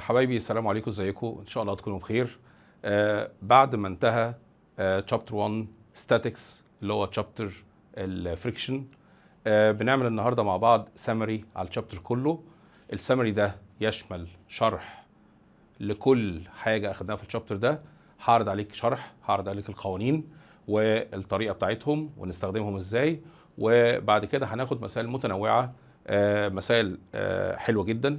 حبايبي السلام عليكم ازيكم ان شاء الله تكونوا بخير آه بعد ما انتهى تشابتر 1 ستاتكس اللي هو تشابتر الفريكشن آه بنعمل النهارده مع بعض سمري على التشابتر كله السمري ده يشمل شرح لكل حاجه اخدناها في التشابتر ده هعرض عليك شرح هعرض عليك القوانين والطريقه بتاعتهم ونستخدمهم ازاي وبعد كده هناخد مسائل متنوعه آه مسائل آه حلوه جدا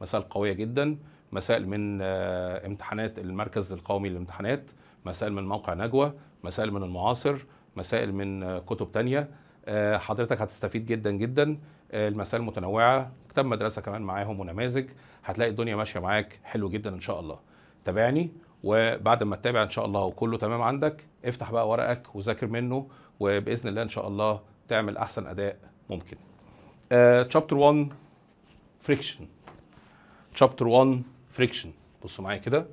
مسائل قويه جدا مسائل من آه، امتحانات المركز القومي للامتحانات مسائل من موقع نجوى مسائل من المعاصر مسائل من آه، كتب تانية آه، حضرتك هتستفيد جدا جدا المسائل متنوعة كتاب مدرسة كمان معاهم ونماذج هتلاقي الدنيا ماشية معاك حلو جدا إن شاء الله تابعني وبعد ما تتابع إن شاء الله وكله تمام عندك افتح بقى ورقك وذاكر منه وبإذن الله إن شاء الله تعمل أحسن أداء ممكن تشابتر 1 فريكشن تشابتر 1 فريكشن بصوا معايا كده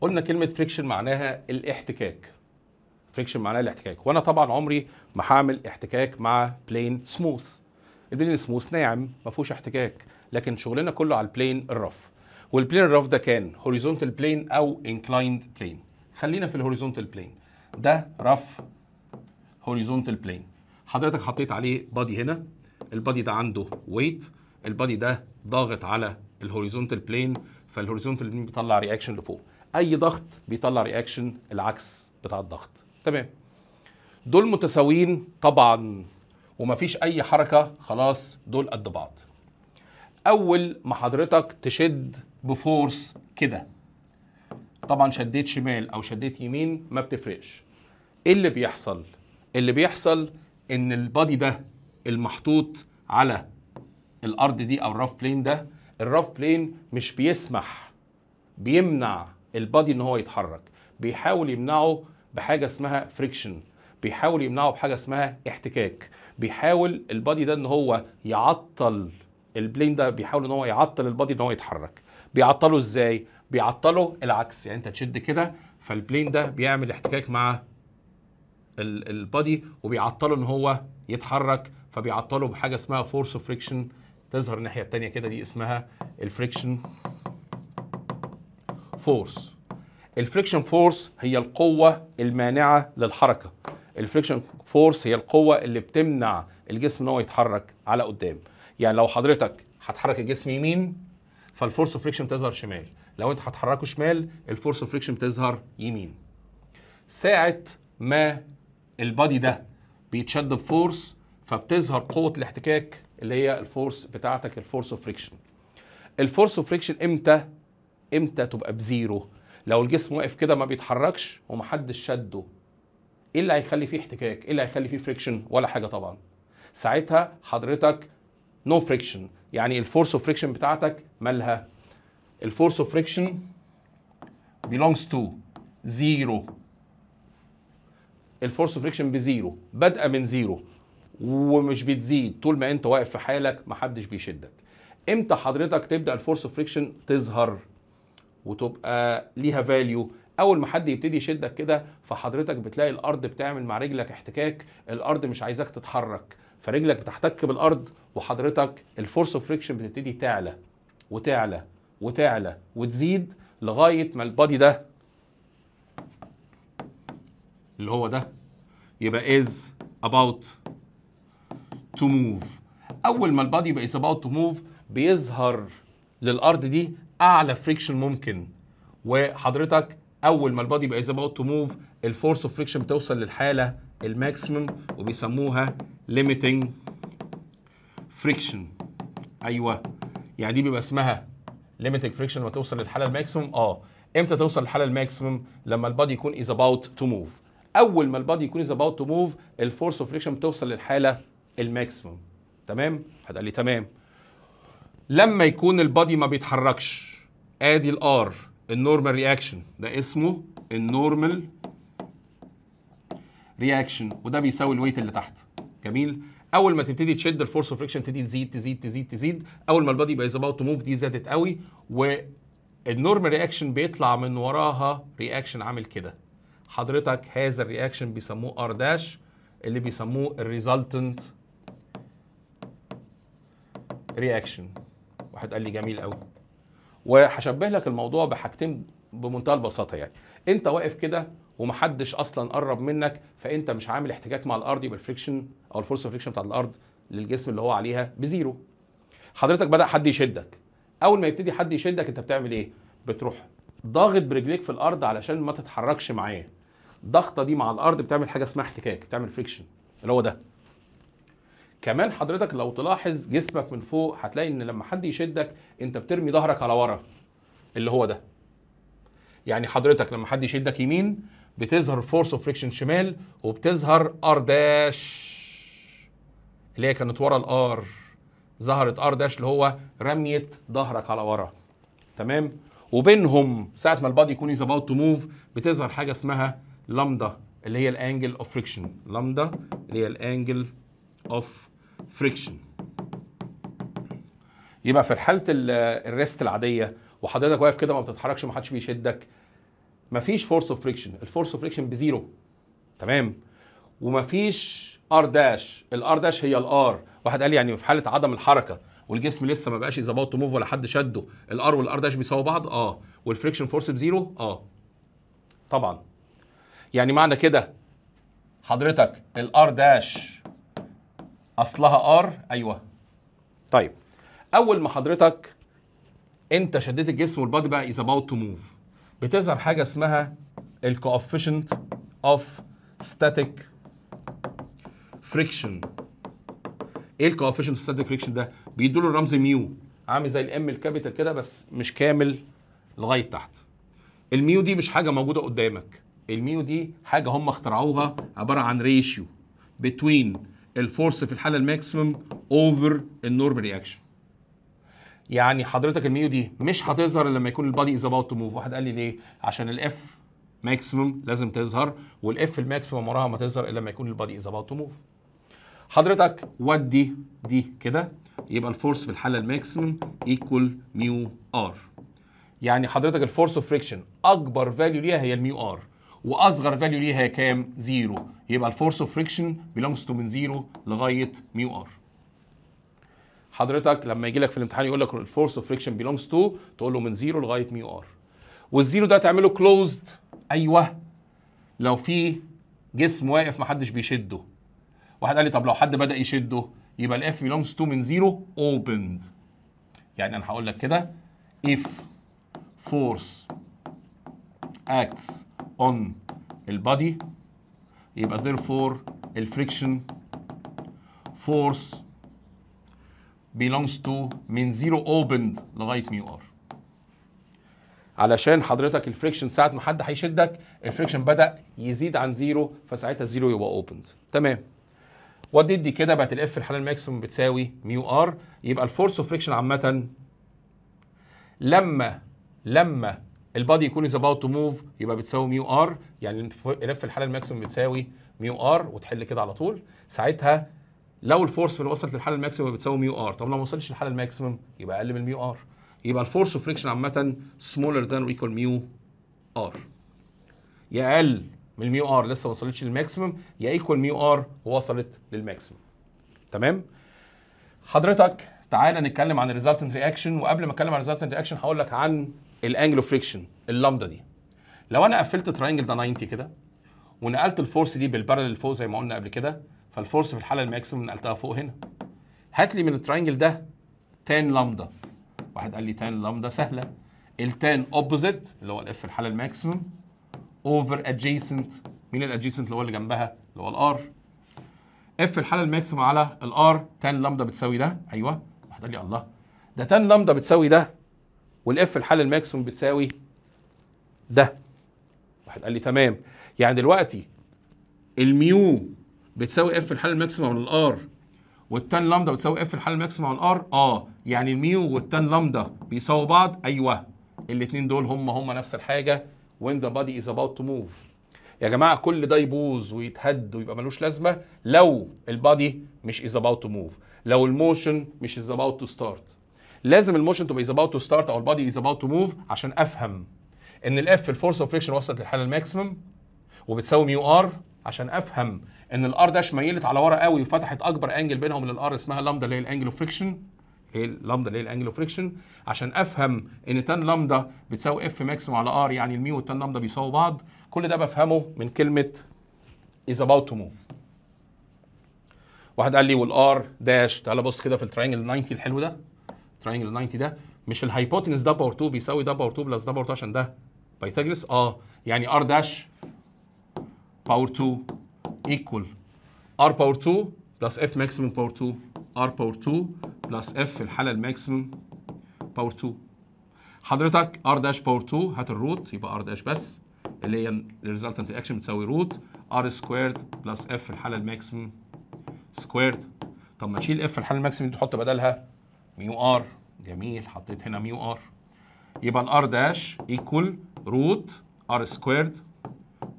قلنا كلمه فريكشن معناها الاحتكاك فريكشن معناها الاحتكاك وانا طبعا عمري ما هعمل احتكاك مع بلين سموث البلين سموث ناعم ما فيهوش احتكاك لكن شغلنا كله على البلين الرف والبلين الرف ده كان هوريزونتال بلين او انكلايند بلين خلينا في الهوريزونتال بلين ده رف هوريزونتال بلين حضرتك حطيت عليه بادي هنا البادي ده عنده ويت البادي ده ضاغط على الهوريزونتال بلين فالهوريزونتال بلين بيطلع رياكشن لفوق اي ضغط بيطلع رياكشن العكس بتاع الضغط تمام دول متساويين طبعا ومفيش اي حركه خلاص دول قد بعض اول ما حضرتك تشد بفورس كده طبعا شديت شمال او شديت يمين ما بتفرقش ايه اللي بيحصل اللي بيحصل ان البادي ده المحطوط على الارض دي او الراف بلين ده الراف بلين مش بيسمح بيمنع البادي ان هو يتحرك بيحاول يمنعه بحاجه اسمها فريكشن بيحاول يمنعه بحاجه اسمها احتكاك بيحاول البادي ده ان هو يعطل البلين ده بيحاول ان هو يعطل البادي ان هو يتحرك بيعطله ازاي بيعطله العكس يعني انت تشد كده فالبلين ده بيعمل احتكاك مع البادي وبيعطله ان هو يتحرك فبيعطله بحاجه اسمها فورس اوف فريكشن تظهر الناحيه الثانيه كده دي اسمها الفريكشن فورس الفريكشن فورس هي القوه المانعه للحركه الفريكشن فورس هي القوه اللي بتمنع الجسم ان هو يتحرك على قدام يعني لو حضرتك هتحرك الجسم يمين فالفورس اوف فريكشن تظهر شمال لو انت هتحركه شمال الفورس اوف فريكشن تظهر يمين ساعه ما البادي ده بيتشد بفورس فبتظهر قوه الاحتكاك اللي هي الفورس بتاعتك الفورس اوف فريكشن الفورس اوف فريكشن امتى امتى تبقى بزيرو لو الجسم واقف كده ما بيتحركش ومحدش شده ايه اللي هيخلي فيه احتكاك ايه اللي هيخلي فيه فريكشن ولا حاجه طبعا ساعتها حضرتك نو no فريكشن يعني الفورس اوف فريكشن بتاعتك مالها الفورس اوف فريكشن belongs to زيرو الفورس اوف فريكشن بزيرو بادئه من زيرو ومش بتزيد طول ما انت واقف في حالك محدش بيشدك امتى حضرتك تبدا الفورس اوف فريكشن تظهر وتبقى ليها فاليو اول ما حد يبتدي يشدك كده فحضرتك بتلاقي الارض بتعمل مع رجلك احتكاك الارض مش عايزاك تتحرك فرجلك بتحتك بالارض وحضرتك الفورس اوف فريكشن بتبتدي تعلى وتعلى وتعلى وتزيد لغايه ما البادي ده اللي هو ده يبقى از اباوت تو موف اول ما البادي يبقى اباوت تو موف بيظهر للارض دي اعلى فريكشن ممكن وحضرتك اول ما البادي يبقى اباوت تو موف الفورس اوف فريكشن بتوصل للحاله الماكسيمم وبيسموها ليميتنج فريكشن ايوه يعني دي بيبقى اسمها ليميتنج فريكشن لما توصل للحاله الماكسيمم اه امتى توصل للحاله الماكسيمم لما البادي يكون از اباوت تو موف اول ما البادي يكون از اباوت تو موف الفورس اوف فريكشن بتوصل للحاله الماكسيموم تمام قال لي تمام لما يكون البادي ما بيتحركش ادي الار النورمال رياكشن ده اسمه النورمال رياكشن وده بيساوي الويت اللي تحت جميل اول ما تبتدي تشد الفورس اوف فريكشن تبتدي تزيد تزيد تزيد تزيد اول ما البادي يبقى اباوت تو موف دي زادت قوي والنورمال رياكشن بيطلع من وراها رياكشن عامل كده حضرتك هذا الرياكشن بيسموه ار داش اللي بيسموه الريزلتنت رياكشن واحد قال لي جميل قوي وهشبه لك الموضوع بحاجتين بمنتهى البساطه يعني انت واقف كده ومحدش اصلا قرب منك فانت مش عامل احتكاك مع الارض يبقى الفريكشن او الفورس فريكشن بتاع الارض للجسم اللي هو عليها بزيرو حضرتك بدا حد يشدك اول ما يبتدي حد يشدك انت بتعمل ايه بتروح ضاغط برجليك في الارض علشان ما تتحركش معاه الضغطه دي مع الارض بتعمل حاجه اسمها احتكاك بتعمل فريكشن اللي هو ده كمان حضرتك لو تلاحظ جسمك من فوق هتلاقي ان لما حد يشدك انت بترمي ظهرك على ورا اللي هو ده يعني حضرتك لما حد يشدك يمين بتظهر فورس اوف فريكشن شمال وبتظهر ار داش اللي هي كانت ورا الار ظهرت ار داش اللي هو رميه ظهرك على ورا تمام وبينهم ساعه ما البادي يكون از اباوت تو موف بتظهر حاجه اسمها لامدا اللي هي الانجل اوف فريكشن لامدا اللي هي الانجل اوف فريكشن يبقى في حاله الريست العاديه وحضرتك واقف كده ما بتتحركش ومحدش بيشدك مفيش فورس اوف فريكشن الفورس اوف فريكشن بزيرو تمام ومفيش ار داش الار داش هي الار واحد قال لي يعني في حاله عدم الحركه والجسم لسه ما بقاش يظبط تو موف ولا حد شده الار والار داش بيساووا بعض اه والفريكشن فورس بزيرو اه طبعا يعني معنى كده حضرتك الار داش اصلها ار ايوه طيب اول ما حضرتك انت شديت الجسم والبادي بقى از اباوت تو موف بتظهر حاجه اسمها الكوفيشنت اوف ستاتيك فريكشن ايه الكوفيشنت اوف ستاتيك فريكشن ده بيدوا له الرمز ميو عامل زي الام الكابيتال كده بس مش كامل لغايه تحت الميو دي مش حاجه موجوده قدامك الميو دي حاجه هم اخترعوها عباره عن ريشيو بتوين الفورس في الحاله الماكسيمم اوفر النورم رياكشن يعني حضرتك الميو دي مش هتظهر لما يكون البادي از اباوت تو موف واحد قال لي ليه عشان الاف ماكسيمم لازم تظهر والاف الماكسيمم وراها ما تظهر الا لما يكون البادي از اباوت تو موف حضرتك ودي دي كده يبقى الفورس في الحاله الماكسيمم ايكوال ميو ار يعني حضرتك الفورس اوف فريكشن اكبر فاليو ليها هي الميو ار واصغر فاليو ليها كام؟ زيرو يبقى الفورس اوف فريكشن بيلونجز تو من زيرو لغايه ميو ار حضرتك لما يجي لك في الامتحان يقول لك الفورس اوف فريكشن بيلونجز تو تقول له من زيرو لغايه ميو ار والزيرو ده تعمله كلوزد ايوه لو في جسم واقف ما حدش بيشده واحد قال لي طب لو حد بدا يشده يبقى الاف بيلونجز تو من زيرو اوبند يعني انا هقول لك كده if force acts اون البادي يبقى therefore الفريكشن فورس belongs to من زيرو opened لغايه ميو ار علشان حضرتك الفريكشن ساعه ما حد هيشدك الفريكشن بدا يزيد عن زيرو فساعتها زيرو يبقى opened تمام ودي دي كده بقت الاف الحاله الماكسيموم بتساوي ميو ار يبقى الفورس اوف فريكشن عامه لما لما البادي يكون از اباوت تو موف يبقى بتساوي ميو ار يعني لف الحاله الماكسيمم بتساوي ميو ار وتحل كده على طول ساعتها لو الفورس اللي وصلت للحاله الماكسيمم بتساوي ميو ار طب لو ما وصلتش للحاله الماكسيمم يبقى اقل من الميو ار يبقى الفورس اوف فريكشن عامه سمولر ذان ايكوال ميو ار يا اقل من الميو ار لسه ما وصلتش للماكسيمم يا ايكوال ميو ار ووصلت للماكسيمم تمام حضرتك تعالى نتكلم عن الريزلتنت رياكشن وقبل ما اتكلم عن الريزلتنت رياكشن هقول لك عن الانجل فريكشن اللامدا دي لو انا قفلت تراينجل ده 90 كده ونقلت الفورس دي بالبارل فوق زي ما قلنا قبل كده فالفورس في الحاله الماكسيمم نقلتها فوق هنا هات لي من التراينجل ده تان لامدا واحد قال لي تان لامدا سهله التان اوبوزيت اللي هو الاف في الحاله الماكسيمم اوفر ادجيسنت مين الادجيسنت اللي هو اللي جنبها اللي هو الار اف الحاله الماكسيمم على الار تان لامدا بتساوي ده ايوه واحد قال لي الله ده تان لامدا بتساوي ده والاف الحل الماكسيموم بتساوي ده واحد قال لي تمام يعني دلوقتي الميو بتساوي اف الحل الماكسيموم على الار والتان لامدا بتساوي اف الحل الماكسيموم على الار اه يعني الميو والتان لامدا بيساووا بعض ايوه الاثنين دول هم هم نفس الحاجه when the body is about to move يا جماعه كل ده يبوظ ويتهد ويبقى ملوش لازمه لو البادي مش is about to move لو الموشن مش is about to start لازم الموشن تبقى از اباوت تو ستارت او البادي از اباوت تو موف عشان افهم ان الاف الفورس اوف فريكشن وصلت للحاله الماكسيمم وبتساوي ميو ار عشان افهم ان الار داش ميلت على ورا قوي وفتحت اكبر انجل بينهم للار اسمها لامدا اللي هي الانجل اوف فريكشن هي اللامدا اللي هي الانجل اوف فريكشن عشان افهم ان تان لامدا بتساوي اف ماكسيمم على ار يعني الميو والتان لامدا بيساووا بعض كل ده بفهمه من كلمه از اباوت تو موف واحد قال لي والار داش تعالى بص كده في الترينجل 90 الحلو ده تراينجل 90 ده مش الهايبوتنس ده باور 2 بيساوي ده باور 2 بلس ده باور 2 عشان ده بايثاجورس اه يعني ار داش باور 2 ايكوال ار باور 2 بلس اف ماكسيمم باور 2 ار باور 2 بلس اف في الحاله الماكسيمم باور 2 حضرتك ار داش باور 2 هات الروت يبقى ار داش بس اللي هي الريزلتنت اكشن بتساوي روت ار سكويرد بلس اف في الحاله الماكسيمم سكويرد طب ما تشيل اف في الحاله الماكسيمم دي تحط بدلها ميو ار جميل حطيت هنا ميو ار يبقى الار داش ايكوال روت ار سكويرد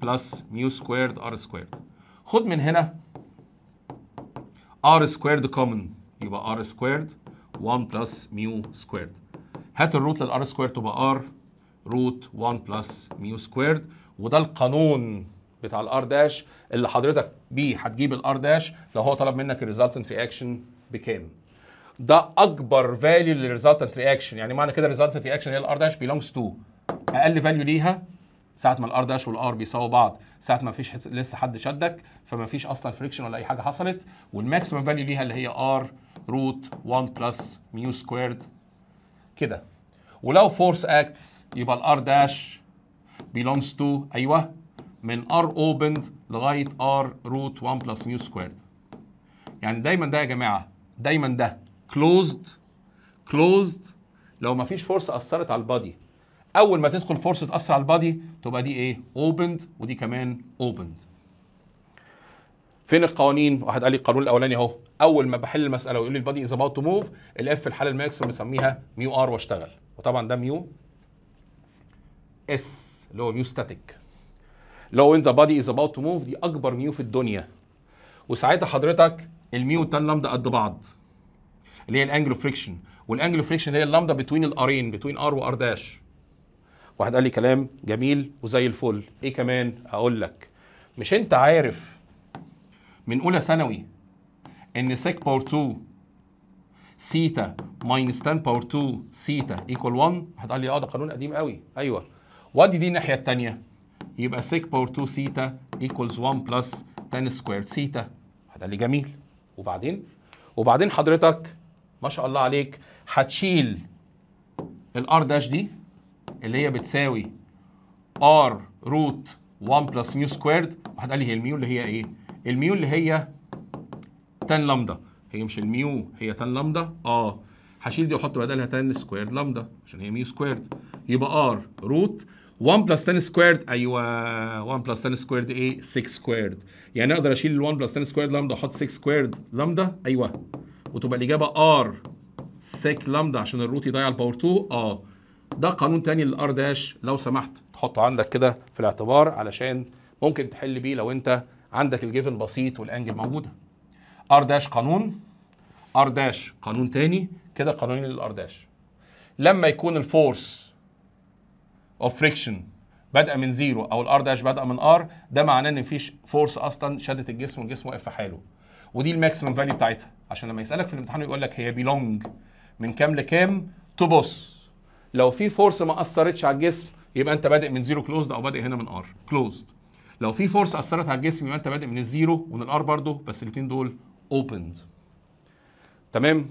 بلس ميو سكويرد ار سكويرد خد من هنا ار سكويرد كومن يبقى ار سكويرد 1 بلس ميو سكويرد هات الروت للار سكويرد تبقى ار روت 1 بلس ميو سكويرد وده القانون بتاع الار داش اللي حضرتك بيه هتجيب الار داش لو هو طلب منك الريزلتنت رياكشن بكام ده اكبر فاليو للريزلتنت رياكشن يعني معنى كده الريزلتنت رياكشن هي الار داش بيلونجز تو اقل فاليو ليها ساعه ما الار داش والار بيساووا بعض ساعه ما فيش لسه حد شدك فما فيش اصلا فريكشن ولا اي حاجه حصلت والماكسيمم فاليو ليها اللي هي ار روت 1 بلس ميو سكويرد كده ولو فورس اكتس يبقى الار داش بيلونجز تو ايوه من ار اوبند لغايه ار روت 1 بلس ميو سكويرد يعني دايما ده يا جماعه دايما ده كلوزد كلوزد لو ما فيش فرصه اثرت على البادي اول ما تدخل فرصه تاثر على البادي تبقى دي ايه اوبند ودي كمان اوبند فين القوانين واحد قال لي القانون الاولاني اهو اول ما بحل المساله ويقول لي البادي از اباوت تو موف الاف في الحاله الماكسيمم بنسميها ميو ار واشتغل وطبعا ده ميو اس اللي هو ميو ستاتيك لو انت بادي از اباوت تو موف دي اكبر ميو في الدنيا وساعتها حضرتك الميو والتان لامدا قد بعض اللي هي الانجلو فريكشن والانجلو فريكشن هي اللامدا بتوين الارين بتوين ار وار داش واحد قال لي كلام جميل وزي الفل ايه كمان اقول لك مش انت عارف من اولى ثانوي ان سيك باور 2 سيتا ماينس 10 باور 2 سيتا ايكوال 1 واحد قال لي اه ده قانون قديم قوي ايوه وادي دي الناحيه الثانيه يبقى سيك باور 2 سيتا ايكوالز 1 بلس 10 سكوير سيتا واحد قال لي جميل وبعدين وبعدين حضرتك ما شاء الله عليك هتشيل الار داش دي اللي هي بتساوي ار روت 1 بلس ميو سكويرد قال لي هي الميو اللي هي ايه؟ الميو اللي هي تان لامدا هي مش الميو هي تان لامدا اه هشيل دي واحط بدلها تان سكويرد لامدا عشان هي ميو سكويرد يبقى ار روت 1 بلس 10 سكويرد ايوه 1 بلس 10 سكويرد ايه 6 سكويرد يعني اقدر اشيل ال 1 بلس 10 سكويرد لامدا احط 6 سكويرد لامدا ايوه وتبقى الاجابه ار سيك لامدا عشان الروت يضيع الباور 2 اه ده قانون تاني للار داش لو سمحت تحطه عندك كده في الاعتبار علشان ممكن تحل بيه لو انت عندك الجيفن بسيط والانجل موجوده ار داش قانون ار داش قانون تاني كده قانونين للار داش لما يكون الفورس اوف فريكشن بادئه من زيرو او الار داش بادئه من ار ده معناه ان مفيش فورس اصلا شدت الجسم والجسم واقف في حاله ودي الماكسيمم فاليو بتاعتها عشان لما يسالك في الامتحان يقول لك هي بيلونج من كام لكام تبص لو في فورس ما اثرتش على الجسم يبقى انت بادئ من زيرو كلوزد او بادئ هنا من ار كلوزد لو في فورس اثرت على الجسم يبقى انت بادئ من الزيرو ومن الار برضه بس الاثنين دول اوبند تمام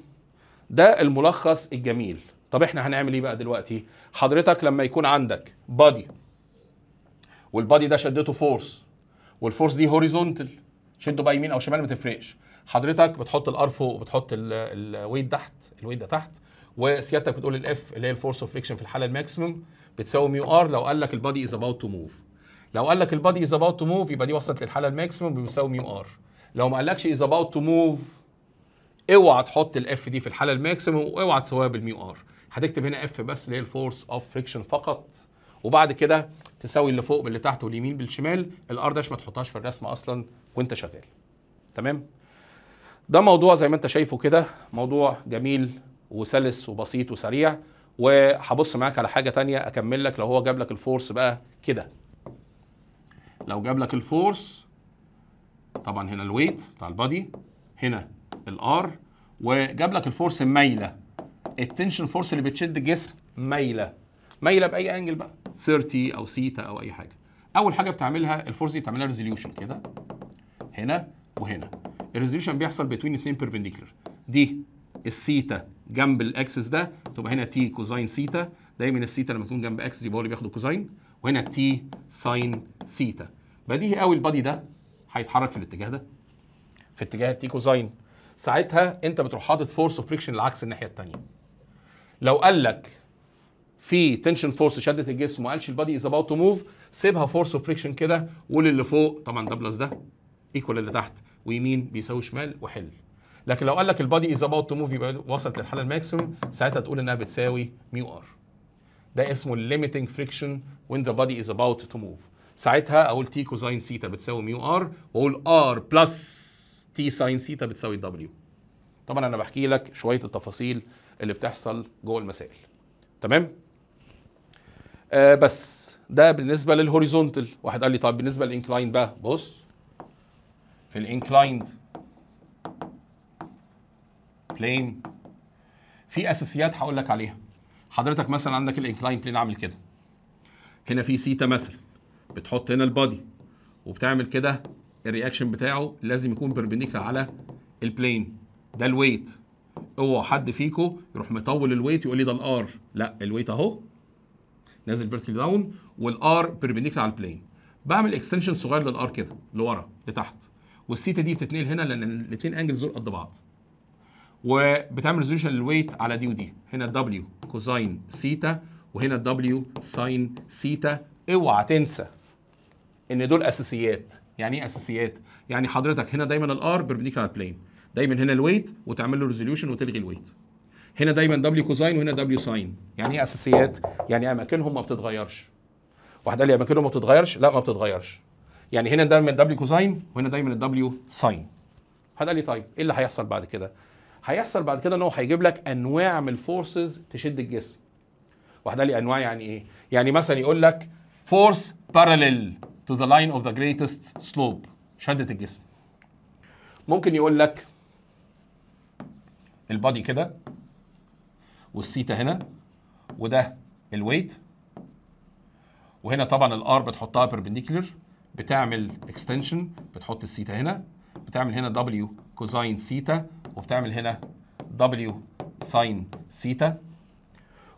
ده الملخص الجميل طب احنا هنعمل ايه بقى دلوقتي حضرتك لما يكون عندك بادي والبادي ده شدته فورس والفورس دي هوريزونتال شده بقى يمين او شمال ما تفرقش حضرتك بتحط الار فوق وبتحط الويت تحت الويت ده تحت وسيادتك بتقول الاف اللي هي الفورس اوف فريكشن في الحاله الماكسيمم بتساوي ميو ار لو قال لك البادي از اباوت تو موف لو قال لك البادي از اباوت تو موف يبقى دي وصلت للحاله الماكسيمم بيساوي ميو ار لو ما قالكش از اباوت تو موف اوعى تحط الاف دي في الحاله الماكسيمم واوعى تساويها بالميو ار هتكتب هنا اف بس اللي هي الفورس اوف فريكشن فقط وبعد كده تساوي اللي فوق باللي تحت واليمين بالشمال الار داش ما تحطهاش في الرسمه اصلا وانت شغال تمام ده موضوع زي ما انت شايفه كده موضوع جميل وسلس وبسيط وسريع وهبص معاك على حاجه تانية اكمل لك لو هو جاب لك الفورس بقى كده لو جاب لك الفورس طبعا هنا الويت بتاع البادي هنا الار وجاب لك الفورس مايله التنشن فورس اللي بتشد الجسم مايله مايله باي انجل بقى 30 او سيتا او اي حاجه اول حاجه بتعملها الفورس دي بتعملها ريزوليوشن كده هنا وهنا الريزوليوشن بيحصل بين اتنين بيربنديكولار دي الثيتا جنب الاكسس ده تبقى هنا تي كوزين ثيتا دايما الثيتا لما تكون جنب اكسس يبقى هو اللي بياخد الكوزين وهنا تي ساين ثيتا بديهي قوي البادي ده هيتحرك في الاتجاه ده في اتجاه التي كوزين ساعتها انت بتروح حاطط فورس اوف فريكشن العكس الناحيه الثانيه لو قال لك في تنشن فورس شدت الجسم وما قالش البادي از اباوت تو موف سيبها فورس اوف فريكشن كده قول اللي فوق طبعا ده بلس ده ايكوال اللي تحت ويمين بيساوي شمال وحل لكن لو قال لك البادي از اباوت تو موف يبقى وصلت للحاله الماكسيمم ساعتها تقول انها بتساوي ميو ار ده اسمه الليميتنج فريكشن وين ذا بادي از اباوت تو موف ساعتها اقول تي كوزين سيتا بتساوي ميو ار واقول ار بلس تي ساين سيتا بتساوي دبليو طبعا انا بحكي لك شويه التفاصيل اللي بتحصل جوه المسائل تمام آه بس ده بالنسبه للهوريزونتال واحد قال لي طب بالنسبه للانكلاين بقى بص في الانكلايند بلين في اساسيات هقول لك عليها حضرتك مثلا عندك الانكلاين بلين عامل كده هنا في سيتا مثلا بتحط هنا البادي وبتعمل كده الرياكشن بتاعه لازم يكون بيربنديكولار على البلين ده الويت اوعى حد فيكو يروح مطول الويت يقول لي ده الار لا الويت اهو نازل فيرتيكال داون والار بيربنديكولار على البلين بعمل اكستنشن صغير للار كده لورا لتحت والثيتا دي بتتنقل هنا لان الاثنين انجلز دول قد بعض وبتعمل ريزوليوشن للويت على دي ودي هنا دبليو كوساين ثيتا وهنا دبليو ساين ثيتا اوعى تنسى ان دول اساسيات يعني ايه اساسيات يعني حضرتك هنا دايما الار بيربنديكولار بلين دايما هنا الويت وتعمل له ريزوليوشن وتلغي الويت هنا دايما دبليو كوساين وهنا دبليو ساين يعني ايه اساسيات يعني اماكنهم ما بتتغيرش واحد قال لي اماكنهم ما بتتغيرش لا ما بتتغيرش يعني هنا دايما الدبليو كوزاين وهنا دايما الدبليو ساين هتقول لي طيب ايه اللي هيحصل بعد كده هيحصل بعد كده ان هو هيجيب لك انواع من الفورسز تشد الجسم وهتقول لي انواع يعني ايه يعني مثلا يقول لك فورس باراليل تو ذا لاين اوف ذا جريتست سلوب شدة الجسم ممكن يقول لك البادي كده والسيتا هنا وده الويت وهنا طبعا الار بتحطها بيربنديكولر بتعمل اكستنشن بتحط الثيتا هنا بتعمل هنا دبليو كوزاين ثيتا وبتعمل هنا دبليو ساين ثيتا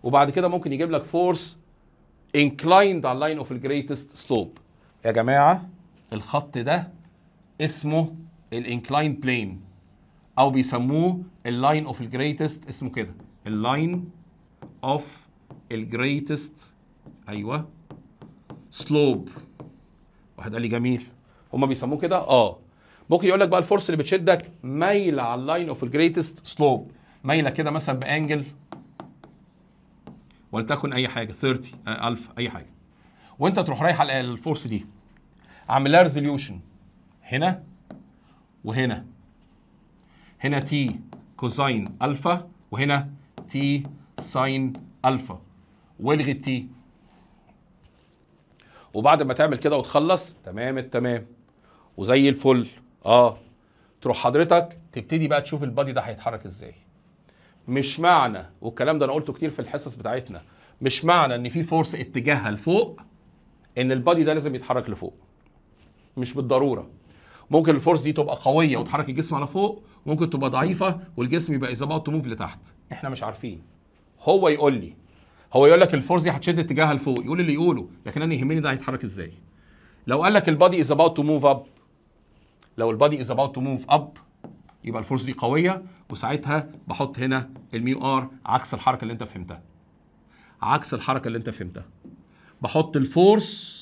وبعد كده ممكن يجيب لك فورس انكلايند على اللاين اوف الجريتست سلوب يا جماعه الخط ده اسمه الانكلاين بلين او بيسموه اللاين اوف الجريتست اسمه كده اللاين اوف الجريتست ايوه سلوب واحد قال لي جميل هم بيسموه كده اه ممكن يقول لك بقى الفورس اللي بتشدك مايله على اللاين اوف الجريتست سلوب مايله كده مثلا بانجل ولتكن اي حاجه 30 آه، الف اي حاجه وانت تروح رايح على الفورس دي اعمل لها ريزوليوشن هنا وهنا هنا تي كوزين الفا وهنا تي ساين الفا والغي التي وبعد ما تعمل كده وتخلص تمام التمام وزي الفل اه تروح حضرتك تبتدي بقى تشوف البادي ده هيتحرك ازاي مش معنى والكلام ده انا قلته كتير في الحصص بتاعتنا مش معنى ان في فورس اتجاهها لفوق ان البادي ده لازم يتحرك لفوق مش بالضروره ممكن الفورس دي تبقى قويه وتحرك الجسم على فوق ممكن تبقى ضعيفه والجسم يبقى از بقى تو موف لتحت احنا مش عارفين هو يقول لي هو يقول لك الفورس دي هتشد اتجاهها لفوق يقول اللي يقوله لكن انا يهمني ده هيتحرك ازاي لو قال لك البادي از اباوت تو موف اب لو البادي از اباوت تو موف اب يبقى الفورس دي قويه وساعتها بحط هنا الميو ار عكس الحركه اللي انت فهمتها عكس الحركه اللي انت فهمتها بحط الفورس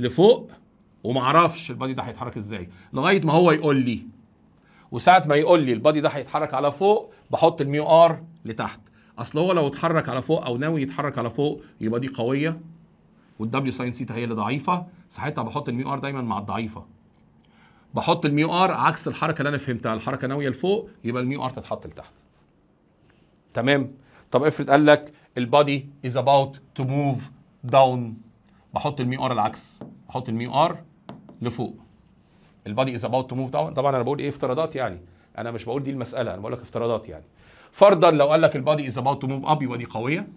لفوق ومعرفش البادي ده هيتحرك ازاي لغايه ما هو يقول لي وساعه ما يقول لي البادي ده هيتحرك على فوق بحط الميو ار لتحت اصل هو لو اتحرك على فوق او ناوي يتحرك على فوق يبقى دي قويه والدبليو ساين سيتا هي اللي ضعيفه ساعتها بحط الميو ار دايما مع الضعيفه بحط الميو ار عكس الحركه اللي انا فهمتها الحركه ناويه لفوق يبقى الميو ار تتحط لتحت تمام طب افرض قال لك البادي از اباوت تو موف داون بحط الميو ار العكس بحط الميو ار لفوق البادي از اباوت تو موف داون طبعا انا بقول ايه افتراضات يعني انا مش بقول دي المساله انا بقول لك افتراضات يعني فرضا لو قال لك البادي از اباوت تو موف اب يبقى دي قويه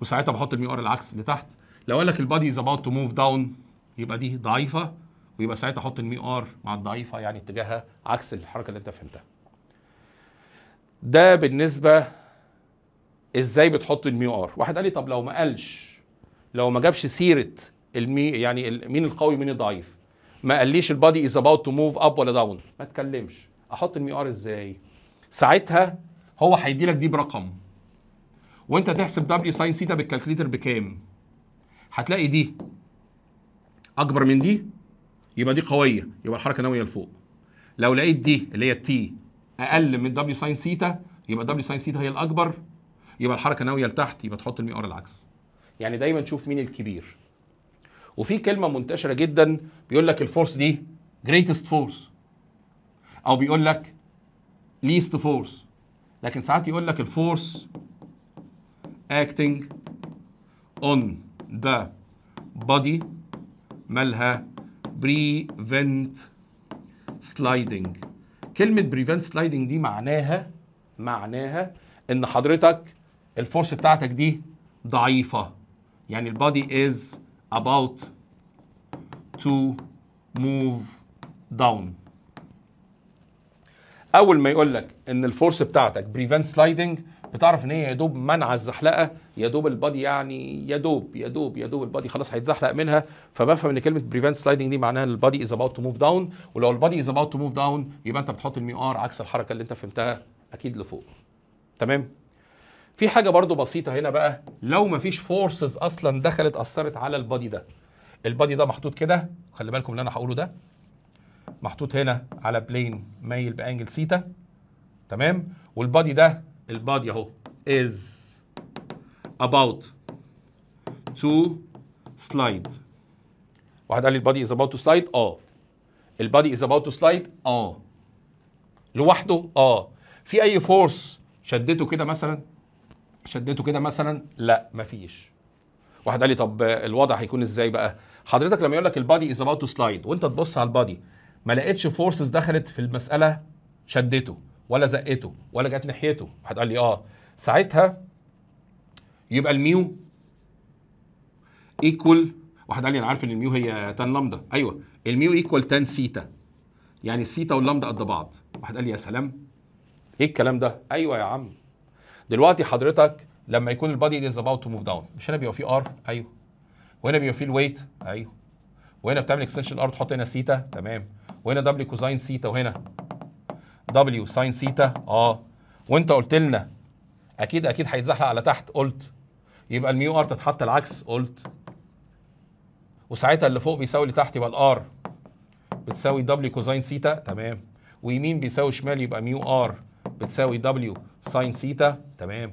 وساعتها بحط الميو ار العكس لتحت لو قال لك البادي از اباوت تو موف داون يبقى دي ضعيفه ويبقى ساعتها احط الميو ار مع الضعيفه يعني اتجاهها عكس الحركه اللي انت فهمتها ده بالنسبه ازاي بتحط الميو ار واحد قال لي طب لو ما قالش لو ما جابش سيره المي يعني مين القوي ومين الضعيف ما قاليش البادي از اباوت تو موف اب ولا داون ما اتكلمش احط الميو ار ازاي ساعتها هو هيدي لك دي برقم وانت تحسب دبليو ساين سيتا بالكالكليتر بكام هتلاقي دي اكبر من دي يبقى دي قويه يبقى الحركه ناويه لفوق لو لقيت دي اللي هي التي اقل من دبليو ساين سيتا يبقى دبليو ساين سيتا هي الاكبر يبقى الحركه ناويه لتحت يبقى تحط المي ار العكس يعني دايما تشوف مين الكبير وفي كلمه منتشره جدا بيقول لك الفورس دي جريتست فورس او بيقول لك least force لكن ساعات يقول لك الفورس acting on the body مالها prevent sliding كلمة prevent sliding دي معناها معناها ان حضرتك الفورس بتاعتك دي ضعيفة يعني البادي is about to move down اول ما يقول لك ان الفورس بتاعتك بريفنت سلايدنج بتعرف ان هي يا دوب منع الزحلقه يا دوب البادي يعني يا دوب يا دوب يا دوب البادي خلاص هيتزحلق منها فبفهم ان كلمه بريفنت سلايدنج دي معناها ان البادي از اباوت تو موف داون ولو البادي از اباوت تو موف داون يبقى انت بتحط الميو ار عكس الحركه اللي انت فهمتها اكيد لفوق تمام في حاجه برضو بسيطه هنا بقى لو مفيش فورسز اصلا دخلت اثرت على البادي ده البادي ده محطوط كده خلي بالكم اللي انا هقوله ده محطوط هنا على بلين مايل بانجل سيتا تمام والبادي ده البادي اهو از اباوت تو سلايد واحد قال لي البادي از اباوت تو سلايد اه البادي از اباوت تو سلايد اه لوحده اه في اي فورس شدته كده مثلا شدته كده مثلا لا مفيش واحد قال لي طب الوضع هيكون ازاي بقى حضرتك لما يقول لك البادي از اباوت تو سلايد وانت تبص على البادي ما لقيتش فورسز دخلت في المساله شدته ولا زقته ولا جت ناحيته واحد قال لي اه ساعتها يبقى الميو ايكوال واحد قال لي انا عارف ان الميو هي تان لامدا ايوه الميو ايكوال تان سيتا يعني السيتا واللامدا قد بعض واحد قال لي يا سلام ايه الكلام ده ايوه يا عم دلوقتي حضرتك لما يكون البادي از اباوت تو موف داون مش هنا بيبقى فيه ار ايوه وهنا بيبقى فيه الويت ايوه وهنا بتعمل اكستنشن ار تحط هنا سيتا تمام وهنا دبليو كوساين ثيتا وهنا دبليو ساين ثيتا اه وانت قلت لنا اكيد اكيد هيتزحلق على تحت قلت يبقى الميو ار تتحط العكس قلت وساعتها اللي فوق بيساوي اللي تحت يبقى الار بتساوي دبليو كوزين ثيتا تمام ويمين بيساوي شمال يبقى ميو ار بتساوي دبليو ساين ثيتا تمام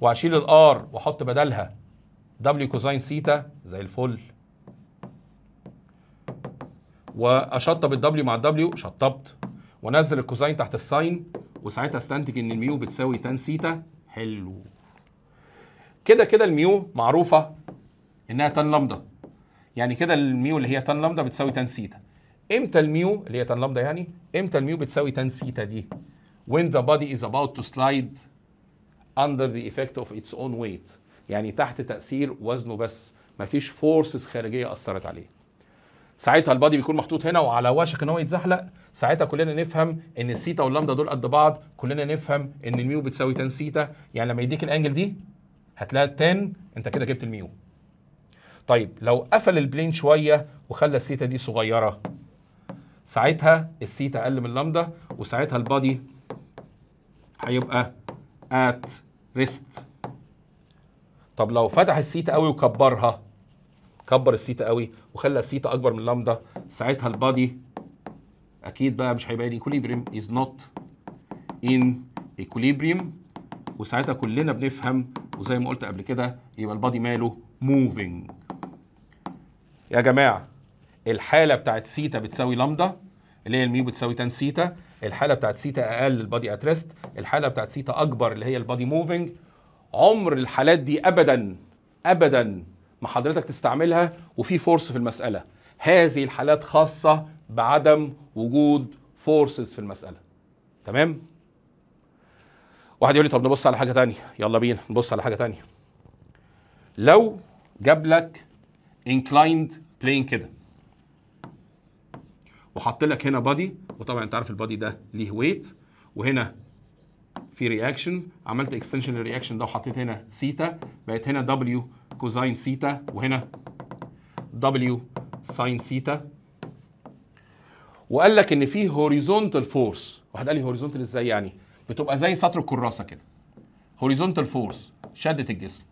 وهشيل الار واحط بدلها دبليو كوزين ثيتا زي الفل واشطب الدبليو مع الدبليو شطبت وانزل الكوساين تحت الساين وساعتها استنتج ان الميو بتساوي تان سيتا حلو كده كده الميو معروفه انها تان لامدا يعني كده الميو اللي هي تان لامدا بتساوي تان سيتا امتى الميو اللي هي تان لامدا يعني امتى الميو بتساوي تان سيتا دي when the body is about to slide under the effect of its own weight يعني تحت تاثير وزنه بس مفيش فورسز خارجيه اثرت عليه ساعتها البادي بيكون محطوط هنا وعلى وشك ان هو يتزحلق ساعتها كلنا نفهم ان السيتا واللامدا دول قد بعض كلنا نفهم ان الميو بتساوي تان سيتا يعني لما يديك الانجل دي هتلاقي التان انت كده جبت الميو طيب لو قفل البلين شويه وخلى السيتا دي صغيره ساعتها السيتا اقل من اللامدا وساعتها البادي هيبقى ات ريست طب لو فتح السيتا قوي وكبرها كبر السيتا قوي وخلى السيتا اكبر من لامدا ساعتها البادي اكيد بقى مش هيبقى ايكوليبريم از نوت ان ايكوليبريم وساعتها كلنا بنفهم وزي ما قلت قبل كده يبقى البادي ماله موفينج يا جماعه الحاله بتاعت سيتا بتساوي لامدا اللي هي الميو بتساوي تان سيتا الحاله بتاعت سيتا اقل البادي اتريست الحاله بتاعت سيتا اكبر اللي هي البادي موفينج عمر الحالات دي ابدا ابدا ما حضرتك تستعملها وفي فورس في المساله هذه الحالات خاصه بعدم وجود فورسز في المساله تمام واحد يقول لي طب نبص على حاجه تانية يلا بينا نبص على حاجه تانية لو جاب لك inclined plane كده وحط لك هنا بادي وطبعا انت عارف البادي ده ليه ويت وهنا في رياكشن عملت اكستنشن للرياكشن ده وحطيت هنا سيتا بقت هنا دبليو كوزين سيتا وهنا دبليو ساين سيتا وقال لك ان في هوريزونتال فورس واحد قال لي هوريزونتال ازاي يعني بتبقى زي سطر الكراسه كده هوريزونتال فورس شده الجسم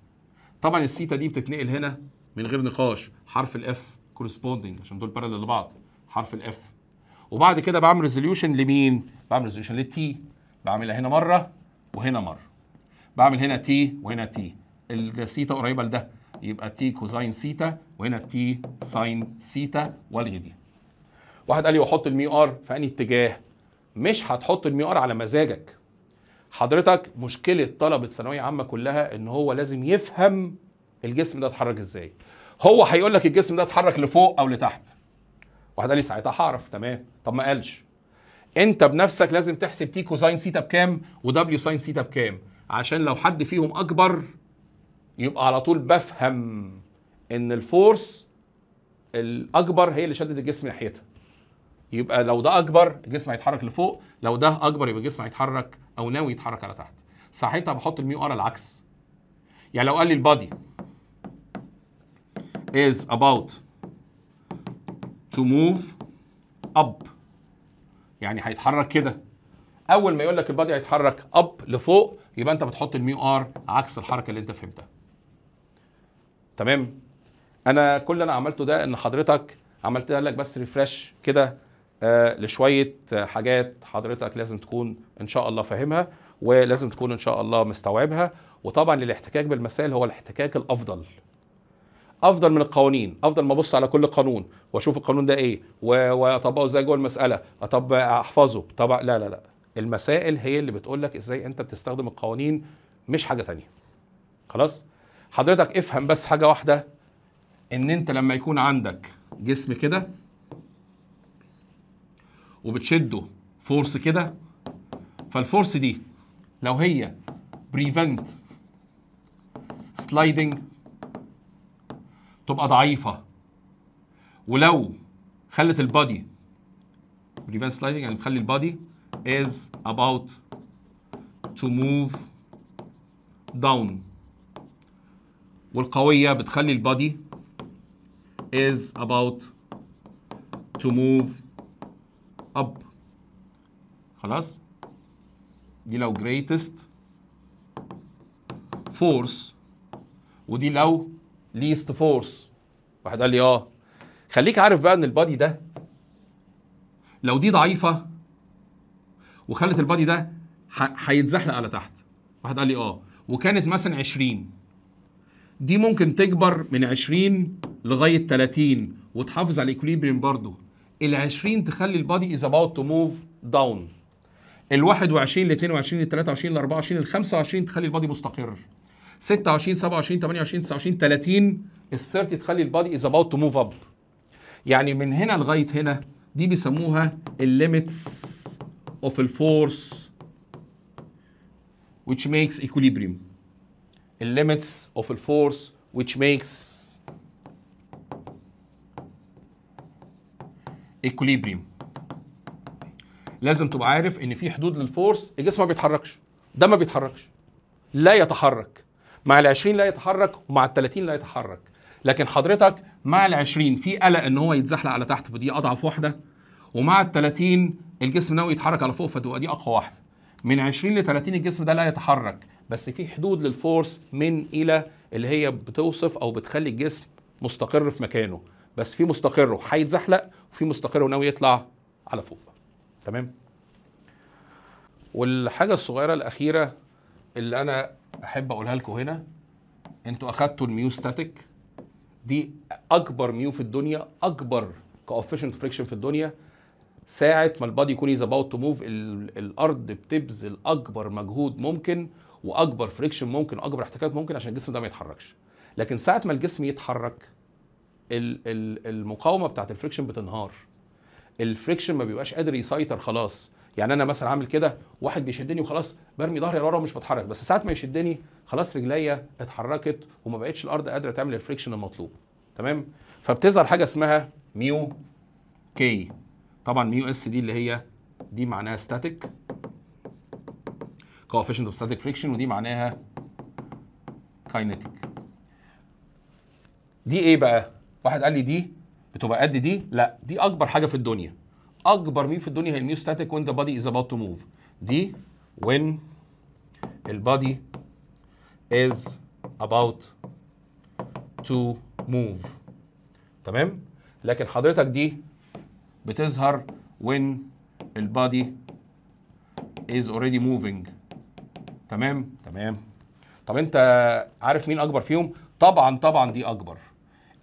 طبعا السيتا دي بتتنقل هنا من غير نقاش حرف الاف كورسبوندنج عشان دول بارلل لبعض حرف الاف وبعد كده بعمل ريزوليوشن لمين بعمل ريزوليوشن للتي بعملها هنا مره وهنا مره بعمل هنا تي وهنا تي السيتا قريبه لده يبقى تي كوزين سيتا وهنا تي ساين سيتا والغي دي واحد قال لي واحط الميو ار في انهي اتجاه مش هتحط الميو ار على مزاجك حضرتك مشكله طلبه ثانويه عامه كلها ان هو لازم يفهم الجسم ده اتحرك ازاي هو هيقول لك الجسم ده اتحرك لفوق او لتحت واحد قال لي ساعتها هعرف تمام طب ما قالش انت بنفسك لازم تحسب تي كوزين سيتا بكام ودبليو ساين سيتا بكام عشان لو حد فيهم اكبر يبقى على طول بفهم ان الفورس الاكبر هي اللي شدت الجسم ناحيتها يبقى لو ده اكبر الجسم هيتحرك لفوق لو ده اكبر يبقى الجسم هيتحرك او ناوي يتحرك على تحت ساعتها بحط الميو ار العكس يعني لو قال لي البادي is about to move up يعني هيتحرك كده اول ما يقول لك البادي هيتحرك اب لفوق يبقى انت بتحط الميو ار عكس الحركه اللي انت فهمتها تمام انا كل اللي انا عملته ده ان حضرتك عملت لك بس ريفرش كده آه لشويه آه، حاجات حضرتك لازم تكون ان شاء الله فاهمها ولازم تكون ان شاء الله مستوعبها وطبعا للاحتكاك بالمسائل هو الاحتكاك الافضل افضل من القوانين افضل ما ابص على كل قانون واشوف القانون ده ايه واطبقه ازاي جوه المساله طب احفظه طب لا لا لا المسائل هي اللي بتقول لك ازاي انت بتستخدم القوانين مش حاجه تانية خلاص حضرتك افهم بس حاجه واحده ان انت لما يكون عندك جسم كده وبتشده فورس كده فالفورس دي لو هي بريفنت سلايدنج تبقى ضعيفه ولو خلت البادي بريفنت سلايدنج يعني بتخلي البادي is about to move down والقويه بتخلي البادي is about to move up خلاص دي لو greatest force ودي لو least force واحد قال لي اه خليك عارف بقى ان البادي ده لو دي ضعيفه وخلت البادي ده هيتزحلق على تحت واحد قال لي اه وكانت مثلا 20 دي ممكن تكبر من 20 لغايه 30 وتحافظ على الاكوليبريم برضه ال 20 تخلي البادي از اباوت تو موف داون ال 21 ل 22 ل 23 ل 24 ل 25 تخلي البادي مستقر 26 27 28 29 30 ال 30 تخلي البادي از اباوت تو موف اب يعني من هنا لغايه هنا دي بيسموها الليميتس اوف الفورس which makes equilibrium limits of a force which makes equilibrium لازم تبقى عارف ان في حدود للفورس الجسم ما بيتحركش ده ما بيتحركش لا يتحرك مع ال 20 لا يتحرك ومع ال 30 لا يتحرك لكن حضرتك مع ال 20 في قلق ان هو يتزحلق على تحت فدي اضعف واحده ومع ال 30 الجسم ناوي يتحرك على فوق فتبقى دي اقوى واحده من 20 ل 30 الجسم ده لا يتحرك بس في حدود للفورس من الى اللي هي بتوصف او بتخلي الجسم مستقر في مكانه بس في مستقره هيتزحلق وفي مستقره ناوي يطلع على فوق تمام والحاجه الصغيره الاخيره اللي انا احب اقولها لكم هنا انتوا اخدتوا ستاتيك دي اكبر ميو في الدنيا اكبر كوفيشنت فريكشن في الدنيا ساعه ما البادي يكون از اباوت تو موف الارض بتبذل اكبر مجهود ممكن واكبر فريكشن ممكن واكبر احتكاك ممكن عشان الجسم ده ما يتحركش لكن ساعه ما الجسم يتحرك المقاومه بتاعت الفريكشن بتنهار الفريكشن ما بيبقاش قادر يسيطر خلاص يعني انا مثلا عامل كده واحد بيشدني وخلاص برمي ظهري لورا ومش بتحرك بس ساعه ما يشدني خلاص رجليا اتحركت وما بقتش الارض قادره تعمل الفريكشن المطلوب تمام فبتظهر حاجه اسمها ميو كي طبعا ميو اس دي اللي هي دي معناها static coefficient of static friction ودي معناها kinetic دي ايه بقى واحد قال لي دي بتبقى قد دي لا دي اكبر حاجه في الدنيا اكبر ميو في الدنيا هي الميو static when the body is about to move دي when البادي is about to move تمام لكن حضرتك دي بتظهر when البادي is already moving تمام تمام طب انت عارف مين اكبر فيهم طبعا طبعا دي اكبر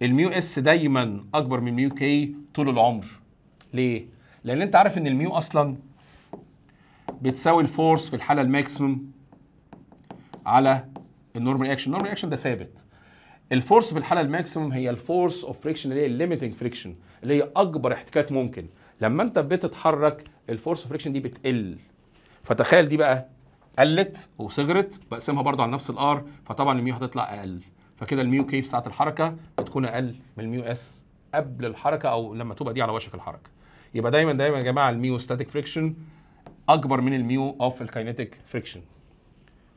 الميو اس دايما اكبر من ميو كي طول العمر ليه لان انت عارف ان الميو اصلا بتساوي الفورس في الحاله الماكسيمم على النورمال رياكشن النورمال رياكشن ده ثابت الفورس في الحاله الماكسيموم هي الفورس اوف فريكشن اللي هي الليميتنج فريكشن اللي هي اكبر احتكاك ممكن لما انت بتتحرك الفورس اوف فريكشن دي بتقل فتخيل دي بقى قلت وصغرت بقسمها برضو على نفس الار فطبعا الميو هتطلع اقل فكده الميو كيف ساعه الحركه بتكون اقل من الميو اس قبل الحركه او لما تبقى دي على وشك الحركه يبقى دايما دايما يا جماعه الميو ستاتيك فريكشن اكبر من الميو اوف الكاينيتيك فريكشن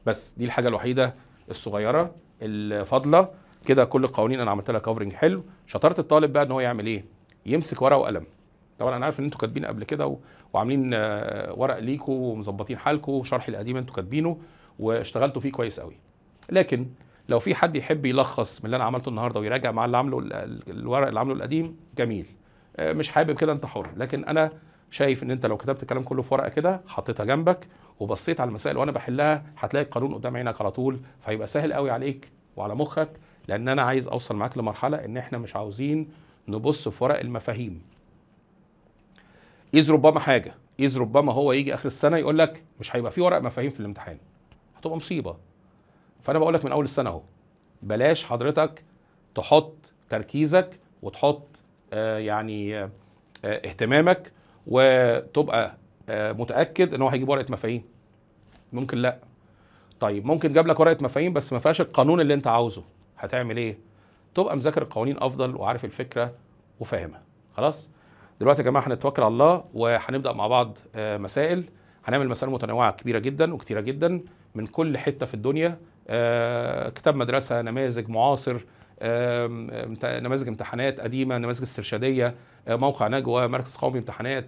بس دي الحاجه الوحيده الصغيره الفاضله كده كل القوانين انا عملت لها كفرنج حلو شطاره الطالب بقى ان هو يعمل ايه يمسك ورقه وقلم طبعا انا عارف ان انتوا كاتبين قبل كده وعاملين آه، ورق ليكوا ومظبطين حالكوا وشرح القديم انتوا كاتبينه واشتغلتوا فيه كويس قوي لكن لو في حد يحب يلخص من اللي انا عملته النهارده ويراجع مع اللي عامله الورق اللي عامله القديم جميل آه، مش حابب كده انت حر لكن انا شايف ان انت لو كتبت الكلام كله في ورقه كده حطيتها جنبك وبصيت على المسائل وانا بحلها هتلاقي القانون قدام عينك على طول فهيبقى سهل قوي عليك وعلى مخك لان انا عايز اوصل معاك لمرحله ان احنا مش عاوزين نبص في ورق المفاهيم اذ ربما حاجه اذ ربما هو يجي اخر السنه يقول لك مش هيبقى في ورق مفاهيم في الامتحان هتبقى مصيبه فانا بقول لك من اول السنه اهو بلاش حضرتك تحط تركيزك وتحط آه يعني آه, آه، اهتمامك وتبقى آه متاكد ان هو هيجيب ورقه مفاهيم ممكن لا طيب ممكن جاب لك ورقه مفاهيم بس ما فيهاش القانون اللي انت عاوزه هتعمل ايه تبقى مذاكر القوانين افضل وعارف الفكره وفاهمها خلاص دلوقتي يا جماعه هنتوكل على الله وهنبدا مع بعض آه، مسائل هنعمل مسائل متنوعه كبيره جدا وكتيره جدا من كل حته في الدنيا آه، كتاب مدرسه نماذج معاصر نماذج امتحانات قديمه نماذج استرشاديه آه، موقع نجوى مركز قومي امتحانات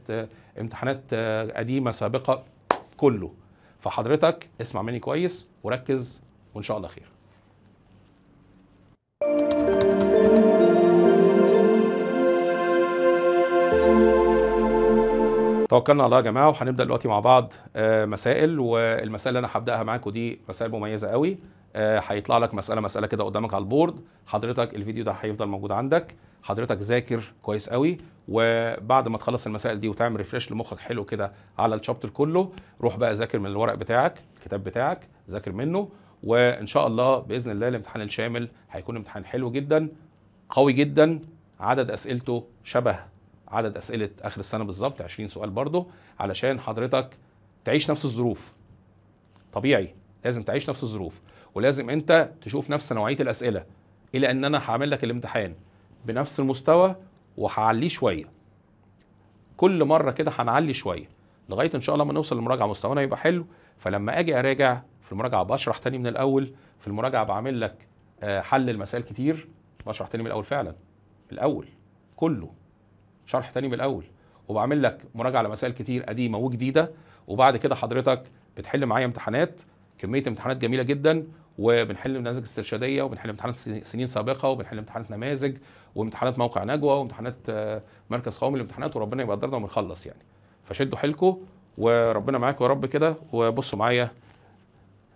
امتحانات قديمه سابقه كله فحضرتك اسمع مني كويس وركز وان شاء الله خير توكلنا على الله يا جماعه وهنبدا دلوقتي مع بعض آه، مسائل والمسائل اللي انا هبداها معاكم دي مسائل مميزه قوي آه، هيطلع لك مساله مساله كده قدامك على البورد حضرتك الفيديو ده هيفضل موجود عندك حضرتك ذاكر كويس قوي وبعد ما تخلص المسائل دي وتعمل ريفريش لمخك حلو كده على الشابتر كله روح بقى ذاكر من الورق بتاعك الكتاب بتاعك ذاكر منه وان شاء الله باذن الله الامتحان الشامل هيكون امتحان حلو جدا قوي جدا عدد اسئلته شبه عدد اسئله اخر السنه بالظبط 20 سؤال برضه علشان حضرتك تعيش نفس الظروف طبيعي لازم تعيش نفس الظروف ولازم انت تشوف نفس نوعيه الاسئله الى ان انا هعمل لك الامتحان بنفس المستوى وهعليه شويه كل مره كده هنعلي شويه لغايه ان شاء الله ما نوصل لمراجعه مستوانا يبقى حلو فلما اجي اراجع في المراجعه بشرح تاني من الاول في المراجعه بعمل لك آه، حل المسائل كتير بشرح تاني من الاول فعلا الاول كله شرح تاني من الاول وبعمل لك مراجعه لمسائل كتير قديمه وجديده وبعد كده حضرتك بتحل معايا امتحانات كميه امتحانات جميله جدا وبنحل نماذج استرشاديه وبنحل امتحانات سنين سابقه وبنحل امتحانات نماذج وامتحانات موقع نجوى وامتحانات آه، مركز قومي للامتحانات وربنا يبقى قدرنا ونخلص يعني فشدوا حيلكم وربنا معاكم يا رب كده وبصوا معايا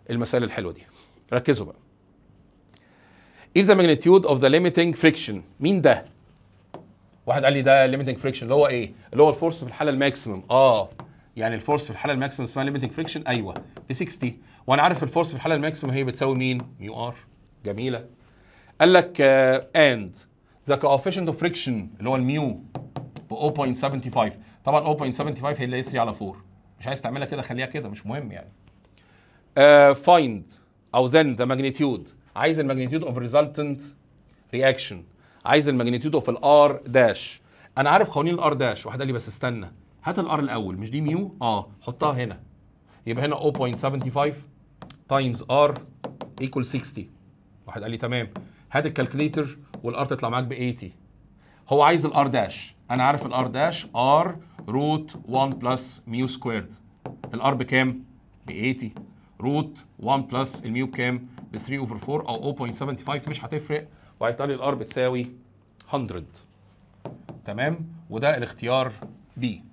المسائل الحلوه دي ركزوا بقى if the magnitude of the limiting friction مين ده واحد قال لي ده limiting friction اللي هو ايه اللي هو الفورس في الحاله الماكسيمم اه يعني الفورس في الحاله الماكسيمم اسمها limiting friction ايوه ب 60 وانا عارف الفورس في الحاله الماكسيمم هي بتساوي مين ميو ار جميله قال لك اند آه، ذا coefficient اوف friction اللي هو الميو ب 0.75 طبعا 0.75 هي اللي 3 على 4 مش عايز تعملها كده خليها كده مش مهم يعني فايند آه، او ذن ذا ماجنتيود عايز الماجنتيود اوف ريزلتنت رياكشن عايز الماجنتيود اوف الار داش انا عارف قوانين الار داش واحد قال لي بس استنى هات الار الاول مش دي ميو اه حطها هنا يبقى هنا 0.75 تايمز ار ايكوال 60 واحد قال لي تمام هات الكالكليتر والار تطلع معاك ب 80 هو عايز الار داش انا عارف الار داش ار روت 1 بلس ميو سكويرد الار بكام ب 80 روت 1 بلس الميو بكام؟ ب 3 اوفر 4 او 0.75 مش هتفرق وهيطلع لي الار بتساوي 100 تمام وده الاختيار بي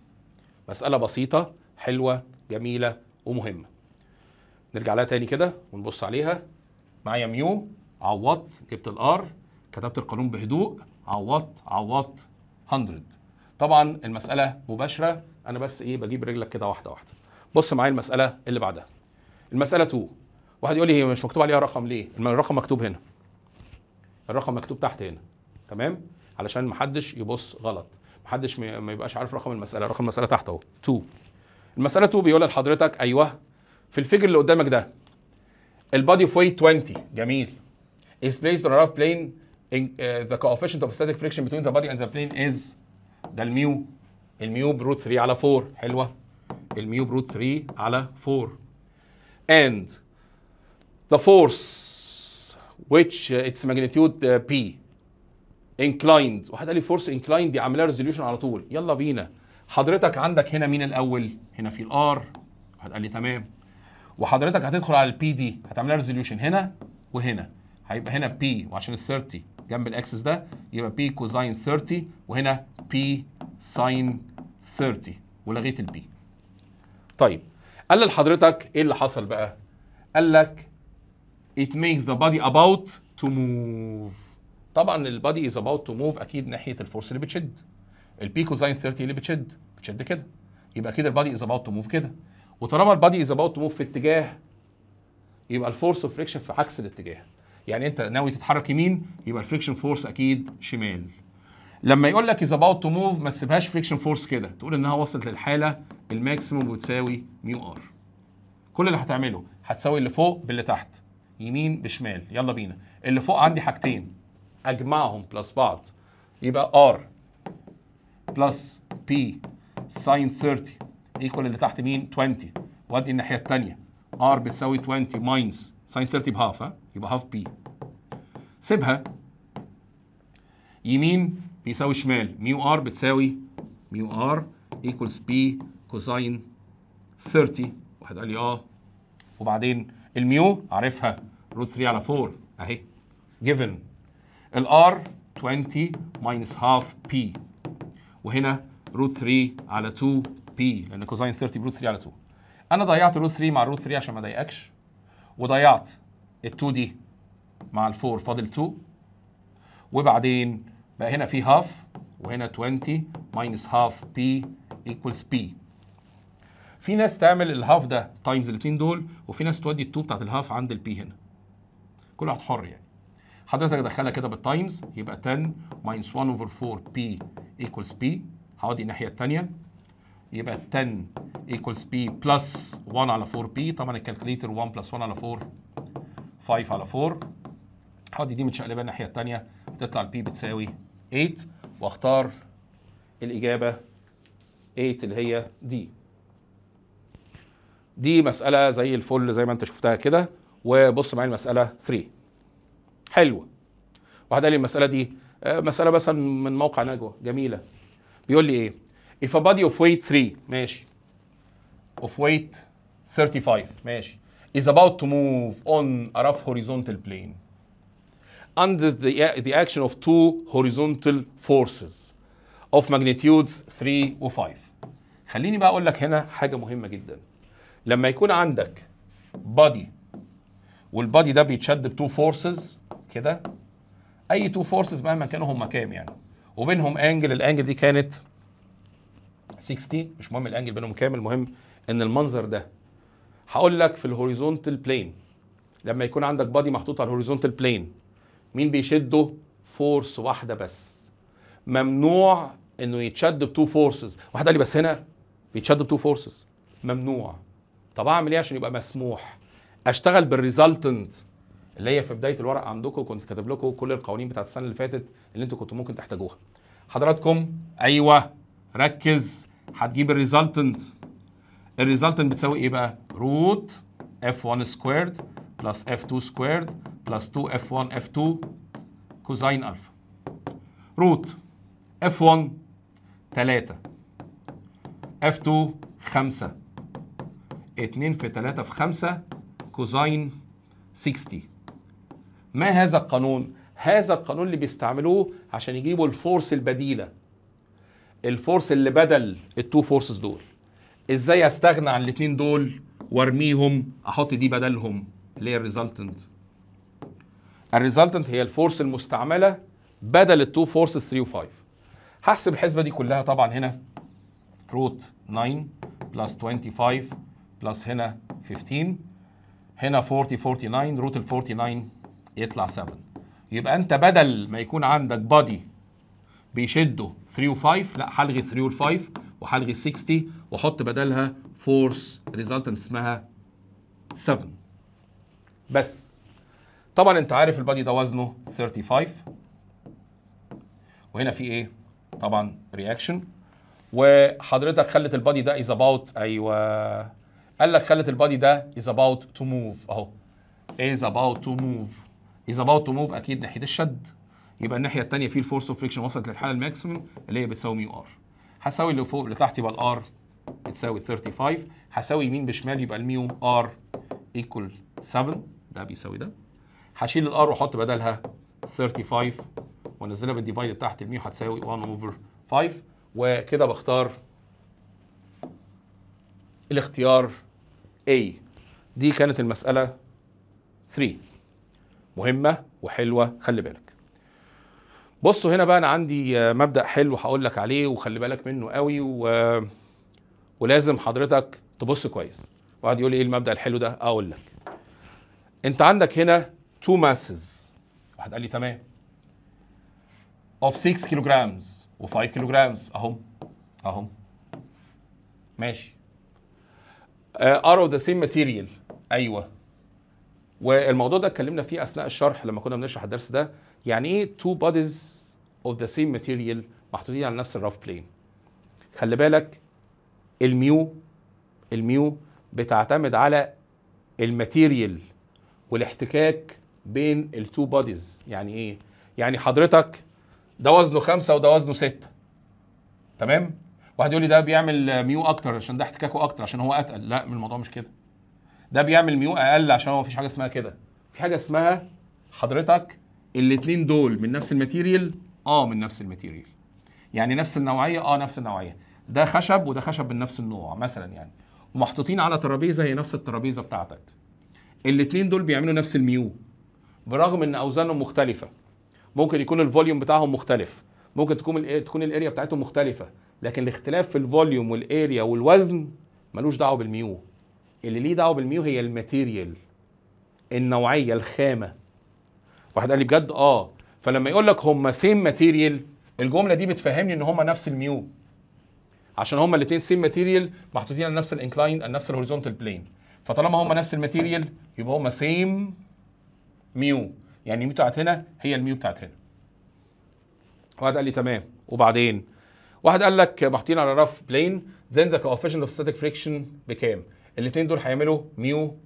مسألة بسيطة حلوة جميلة ومهمة نرجع لها تاني كده ونبص عليها معايا ميو عوضت جبت الار كتبت القانون بهدوء عوضت عوضت 100 طبعا المسألة مباشرة انا بس ايه بجيب رجلك كده واحدة واحدة بص معايا المسألة اللي بعدها المساله 2 واحد يقول لي هي مش مكتوب عليها رقم ليه الرقم مكتوب هنا الرقم مكتوب تحت هنا تمام علشان محدش يبص غلط محدش ما يبقاش عارف رقم المساله رقم المساله تحت اهو 2 المساله 2 بيقول لحضرتك ايوه في الفيجر اللي قدامك ده البادي اوف ويت 20 جميل is placed on a rough plane in, uh, the coefficient of static friction between the body and the plane is ده الميو الميو بروت 3 على 4 حلوه الميو بروت 3 على 4 and the force which uh, its magnitude uh, P inclined واحد قال لي force inclined دي عاملها resolution على طول يلا بينا حضرتك عندك هنا مين الاول هنا في الار واحد قال لي تمام وحضرتك هتدخل على البي دي هتعملها ريزوليوشن هنا وهنا هيبقى هنا بي وعشان ال 30 جنب الاكسس ده يبقى بي كوزاين 30 وهنا بي ساين 30 ولغيت البي طيب قال لحضرتك ايه اللي حصل بقى قال لك it makes the body about to move طبعا البادي از about to move اكيد ناحيه الفورس اللي بتشد البيكو زين 30 اللي بتشد بتشد كده يبقى كده البادي از about to move كده وطالما البادي از about to move في اتجاه يبقى الفورس اوف فريكشن في عكس الاتجاه يعني انت ناوي تتحرك يمين يبقى الفريكشن فورس اكيد شمال لما يقول لك از about to move ما تسيبهاش فريكشن فورس كده تقول انها وصلت للحاله الماكسيموم بتساوي ميو ار كل اللي هتعمله هتساوي اللي فوق باللي تحت يمين بشمال يلا بينا اللي فوق عندي حاجتين اجمعهم بلس بعض يبقى ار بلس بي ساين 30 ايكوال اللي تحت مين 20 وادي الناحيه الثانيه ار بتساوي 20 ماينس ساين 30 بهاف ها يبقى هاف بي سيبها يمين بيساوي شمال ميو ار بتساوي ميو ار ايكوالز بي كوساين 30 واحد قال لي اه وبعدين الميو عارفها روت 3 على 4 اهي جيفن الار 20 ماينس هاف بي وهنا روت 3 على 2 بي لان كوساين 30 بروت 3 على 2 انا ضيعت الروت 3 مع الروت 3 عشان ما اضايقكش وضيعت ال 2 دي مع ال 4 فاضل 2 وبعدين بقى هنا في هاف وهنا 20 ماينس هاف بي ايكوالز بي في ناس تعمل الهاف ده تايمز الاثنين دول وفي ناس تودي التو بتاعت الهاف عند البي هنا كل واحد حر يعني حضرتك دخلها كده بالتايمز يبقى 10 ماينس 1 اوفر 4 بي ايكولز بي هقعد الناحيه الثانيه يبقى 10 ايكولز بي بلس 1 على 4 بي طبعا الكالكليتر 1 بلس 1 على 4 5 على 4 هقعد دي متشقلبه الناحيه الثانيه تطلع البي بتساوي 8 واختار الاجابه 8 اللي هي دي دي مساله زي الفل زي ما انت شفتها كده وبص معايا المساله 3 حلوه واحد قال لي المساله دي آه، مساله مثلا من موقع نجوى جميله بيقول لي ايه if a body of weight 3 ماشي of weight 35 ماشي is about to move on a rough horizontal plane under the, the action of two horizontal forces of magnitudes 3 و 5 خليني بقى اقول لك هنا حاجه مهمه جدا لما يكون عندك بادي والبادي ده بيتشد بتو فورسز كده اي تو فورسز مهما كانوا هم كام يعني وبينهم انجل الانجل دي كانت 60 مش مهم الانجل بينهم كام المهم ان المنظر ده هقول لك في الهوريزونتال بلين لما يكون عندك بادي محطوط على الهوريزونتال بلين مين بيشده فورس واحده بس ممنوع انه يتشد بتو فورسز واحد قال لي بس هنا بيتشد بتو فورسز ممنوع طب اعمل ايه عشان يبقى مسموح اشتغل بالريزلتنت اللي هي في بدايه الورق عندكم كنت كاتب لكم كل القوانين بتاعت السنه اللي فاتت اللي انتوا كنتوا ممكن تحتاجوها حضراتكم ايوه ركز هتجيب الريزلتنت الريزلتنت بتساوي ايه بقى روت f1 سكويرد بلس f2 سكويرد بلس 2 f1 f2 كوزين الفا روت f1 3 f2 5 2 في 3 في 5 كوزين 60 ما هذا القانون؟ هذا القانون اللي بيستعملوه عشان يجيبوا الفورس البديلة الفورس اللي بدل التو فورسز دول ازاي استغنى عن الاتنين دول وارميهم احط دي بدلهم اللي هي الريزلتنت الريزلتنت هي الفورس المستعملة بدل التو فورسز 3 و 5 هحسب الحسبة دي كلها طبعا هنا روت 9 بلس 25 بلس هنا 15 هنا 40 49 روت ال 49 يطلع 7 يبقى انت بدل ما يكون عندك بادي بيشده 3 و5 لا هلغي 3 و 5 وهلغي 60 واحط بدلها فورس ريزلتنت اسمها 7 بس طبعا انت عارف البادي ده وزنه 35 وهنا في ايه طبعا رياكشن وحضرتك خلت البادي ده از اباوت ايوه قال لك خلت البادي ده از about تو موف اهو از about تو موف از about تو موف اكيد ناحيه الشد يبقى الناحيه الثانيه فيه الفورس اوف فريكشن وصلت للحاله الماكسيمم اللي هي بتساوي ميو ار هساوي اللي فوق اللي تحت يبقى الار بتساوي 35 هساوي يمين بشمال يبقى الميو ار ايكوال 7 ده بيساوي ده هشيل الار واحط بدلها 35 وانزلها بالديفايد تحت الميو هتساوي 1 اوفر 5 وكده بختار الاختيار A دي كانت المسألة 3 مهمة وحلوة خلي بالك بصوا هنا بقى أنا عندي مبدأ حلو هقول لك عليه وخلي بالك منه قوي و... ولازم حضرتك تبص كويس واحد يقول لي ايه المبدأ الحلو ده اقول لك انت عندك هنا تو ماسز واحد قال لي تمام of 6 كيلو جرامز و5 كيلو جرامز اهم اهم ماشي اوف ذا سيم ماتيريال ايوه والموضوع ده اتكلمنا فيه اثناء الشرح لما كنا بنشرح الدرس ده يعني ايه تو بوديز اوف ذا سيم ماتيريال محطوطين على نفس الراف بلين خلي بالك الميو الميو بتعتمد على الماتيريال والاحتكاك بين التو بوديز يعني ايه يعني حضرتك ده وزنه خمسة وده وزنه ستة تمام واحد يقول لي ده بيعمل ميو اكتر عشان ده احتكاكه اكتر عشان هو اتقل لا الموضوع مش كده ده بيعمل ميو اقل عشان هو مفيش حاجه اسمها كده في حاجه اسمها حضرتك الاثنين دول من نفس الماتيريال اه من نفس الماتيريال يعني نفس النوعيه اه نفس النوعيه ده خشب وده خشب من نفس النوع مثلا يعني ومحطوطين على ترابيزه هي نفس الترابيزه بتاعتك الاثنين دول بيعملوا نفس الميو برغم ان اوزانهم مختلفه ممكن يكون الفوليوم بتاعهم مختلف ممكن تكون تكون الاريا بتاعتهم مختلفه لكن الاختلاف في الفوليوم والاريا والوزن ملوش دعوه بالميو اللي ليه دعوه بالميو هي الماتيريال النوعيه الخامه واحد قال لي بجد اه فلما يقول لك هما سيم ماتيريال الجمله دي بتفهمني ان هما نفس الميو عشان هما الاثنين سيم ماتيريال محطوطين على نفس الانكلاين على نفس الهوريزونتال بلين فطالما هما نفس الماتيريال يبقى هما سيم ميو يعني الميو بتاعت هنا هي الميو بتاعت هنا واحد قال لي تمام وبعدين واحد قال لك محطين على رف بلين ذن ذا كوفيشن اوف ستاتيك فريكشن بكام الاثنين دول هيعملوا ميو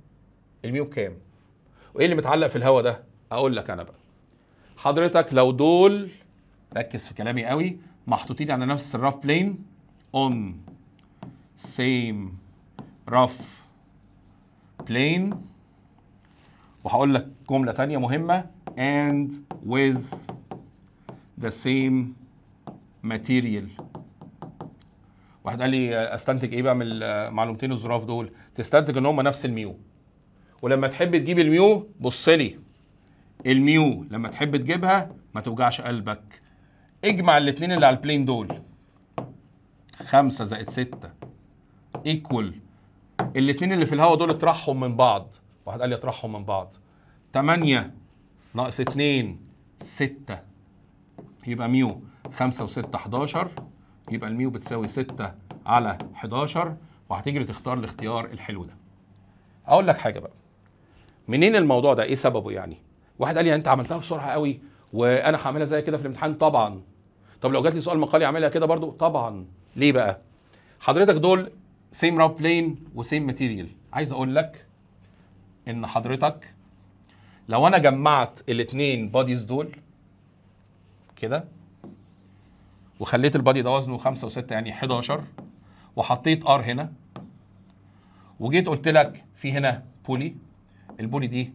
الميو بكام وايه اللي متعلق في الهواء ده اقول لك انا بقى حضرتك لو دول ركز في كلامي قوي محطوطين على نفس الرف بلين اون سيم رف بلين وهقول لك جملة تانية مهمة and with the same material واحد قال لي استنتج ايه بقى من المعلومتين الظراف دول تستنتج ان هم نفس الميو ولما تحب تجيب الميو بص لي الميو لما تحب تجيبها ما توجعش قلبك اجمع الاثنين اللي على البلين دول 5 زائد 6 ايكوال الاثنين اللي في الهواء دول اطرحهم من بعض واحد قال لي اطرحهم من بعض 8 ناقص 2 6 يبقى ميو 5 و6 11 يبقى الميو بتساوي 6 على 11 وهتجري تختار الاختيار الحلو ده اقول لك حاجه بقى منين الموضوع ده ايه سببه يعني واحد قال لي انت عملتها بسرعه قوي وانا هعملها زي كده في الامتحان طبعا طب لو جات لي سؤال مقالي اعملها كده برضو طبعا ليه بقى حضرتك دول سيم راف بلين وسيم ماتيريال عايز اقول لك ان حضرتك لو انا جمعت الاثنين باديز دول كده وخليت البادي ده وزنه 5 و6 يعني 11 وحطيت ار هنا وجيت قلت لك في هنا بولي البولي دي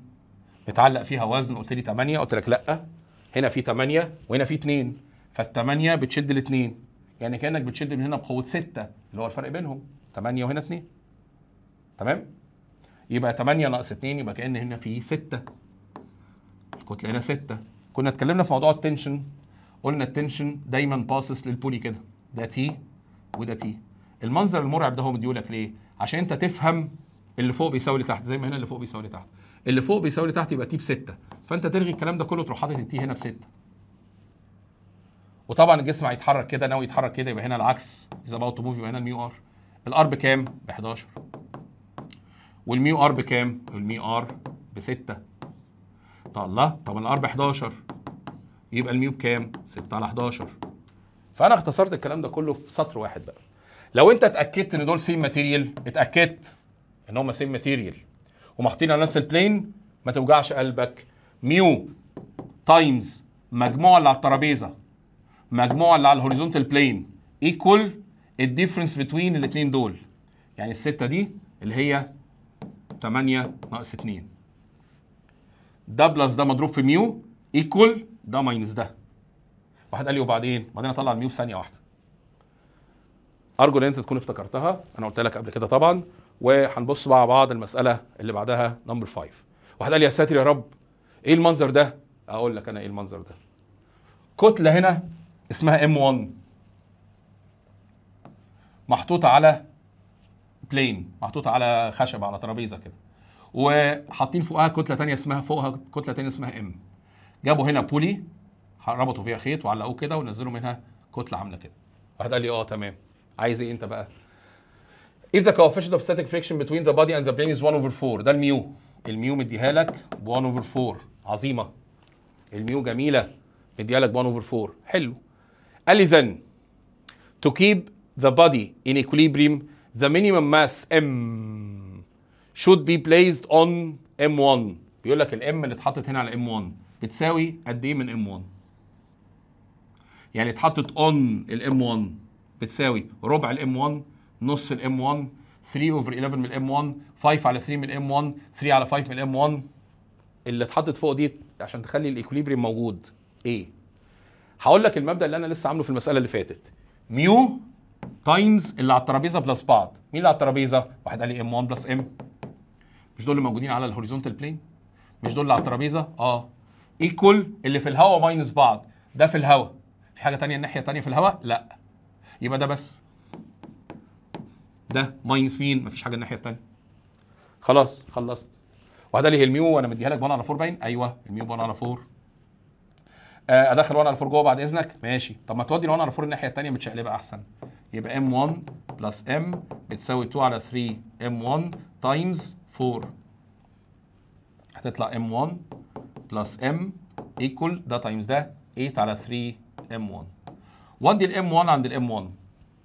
متعلق فيها وزن قلت لي 8 قلت لك لا هنا في 8 وهنا في 2 فال8 بتشد ال2 يعني كانك بتشد من هنا بقوه 6 اللي هو الفرق بينهم 8 وهنا 2 تمام يبقى 8 ناقص 2 يبقى كان هنا في 6 الكتله هنا 6 كنا اتكلمنا في موضوع التنشن قلنا التنشن دايما باصص للبولي كده ده تي وده تي المنظر المرعب ده هو مديولك ليه عشان انت تفهم اللي فوق بيساوي اللي تحت زي ما هنا اللي فوق بيساوي اللي تحت اللي فوق بيساوي اللي تحت يبقى تي ب 6 فانت تلغي الكلام ده كله تروح حاطط التي هنا ب 6 وطبعا الجسم هيتحرك كده ناوي يتحرك كده يبقى هنا العكس اذا باوت تو موف يبقى هنا الميو ار الار بكام؟ ب 11 والميو ار بكام؟ الميو ار ب 6 طب الله طب الار ب 11 يبقى الميو بكام 6 على 11 فانا اختصرت الكلام ده كله في سطر واحد بقى لو انت اتاكدت ان دول سيم ماتيريال اتاكدت ان هم سيم ماتيريال ومحطين على نفس البلين ما توجعش قلبك ميو تايمز مجموع اللي على الترابيزه مجموع اللي على الهوريزونتال بلين ايكوال الديفرنس بتوين الاثنين دول يعني السته دي اللي هي 8 ناقص 2 ده بلس ده مضروب في ميو ايكوال ده ماينس ده واحد قال لي وبعدين بعدين اطلع الميو في ثانيه واحده ارجو ان انت تكون افتكرتها انا قلت لك قبل كده طبعا وهنبص مع بعض المساله اللي بعدها نمبر 5 واحد قال لي يا ساتر يا رب ايه المنظر ده اقول لك انا ايه المنظر ده كتله هنا اسمها ام 1 محطوطة على بلين محطوطة على خشب على ترابيزة كده وحاطين فوقها كتلة تانية اسمها فوقها كتلة تانية اسمها ام جابوا هنا بولي ربطوا فيها خيط وعلقوه كده ونزلوا منها كتله عامله كده واحد قال لي اه تمام عايز ايه انت بقى if the coefficient of static friction between the body and the brain is 1 over 4 ده الميو الميو مديها لك ب 1 over 4 عظيمه الميو جميله مديها لك ب 1 over 4 حلو قال لي then to keep the body in equilibrium the minimum mass m should be placed on m1 بيقول لك الام اللي اتحطت هنا على m1 بتساوي قد ايه من ام 1 يعني اتحطت اون الام 1 بتساوي ربع الام 1 نص الام 1 3 اوفر 11 من الام 1 5 على 3 من الام 1 3 على 5 من الام 1 اللي اتحطت فوق دي عشان تخلي الايكوليبريم موجود ايه هقول لك المبدا اللي انا لسه عامله في المساله اللي فاتت ميو تايمز اللي على الترابيزه بلس بعض مين اللي على الترابيزه واحد قال لي ام 1 بلس ام مش دول اللي موجودين على الهوريزونتال بلين مش دول اللي على الترابيزه اه ايكوال اللي في الهواء ماينس بعض ده في الهواء في حاجه تانية الناحيه التانية في الهواء لا يبقى ده بس ده ماينس مين مفيش حاجه الناحيه التانية خلاص خلصت وهذا ليه الميو وانا مديها لك 1 على 4 باين ايوه الميو 1 على 4 آه، ادخل 1 على 4 جوه بعد اذنك ماشي طب ما تودي ال 1 على 4 الناحيه الثانيه متشقلبه احسن يبقى ام 1 بلس ام بتساوي 2 على 3 ام 1 تايمز 4 هتطلع ام 1 بلس ام ايكول ده تايمز ده 8 على 3 ام 1 وادي الام 1 عند الام 1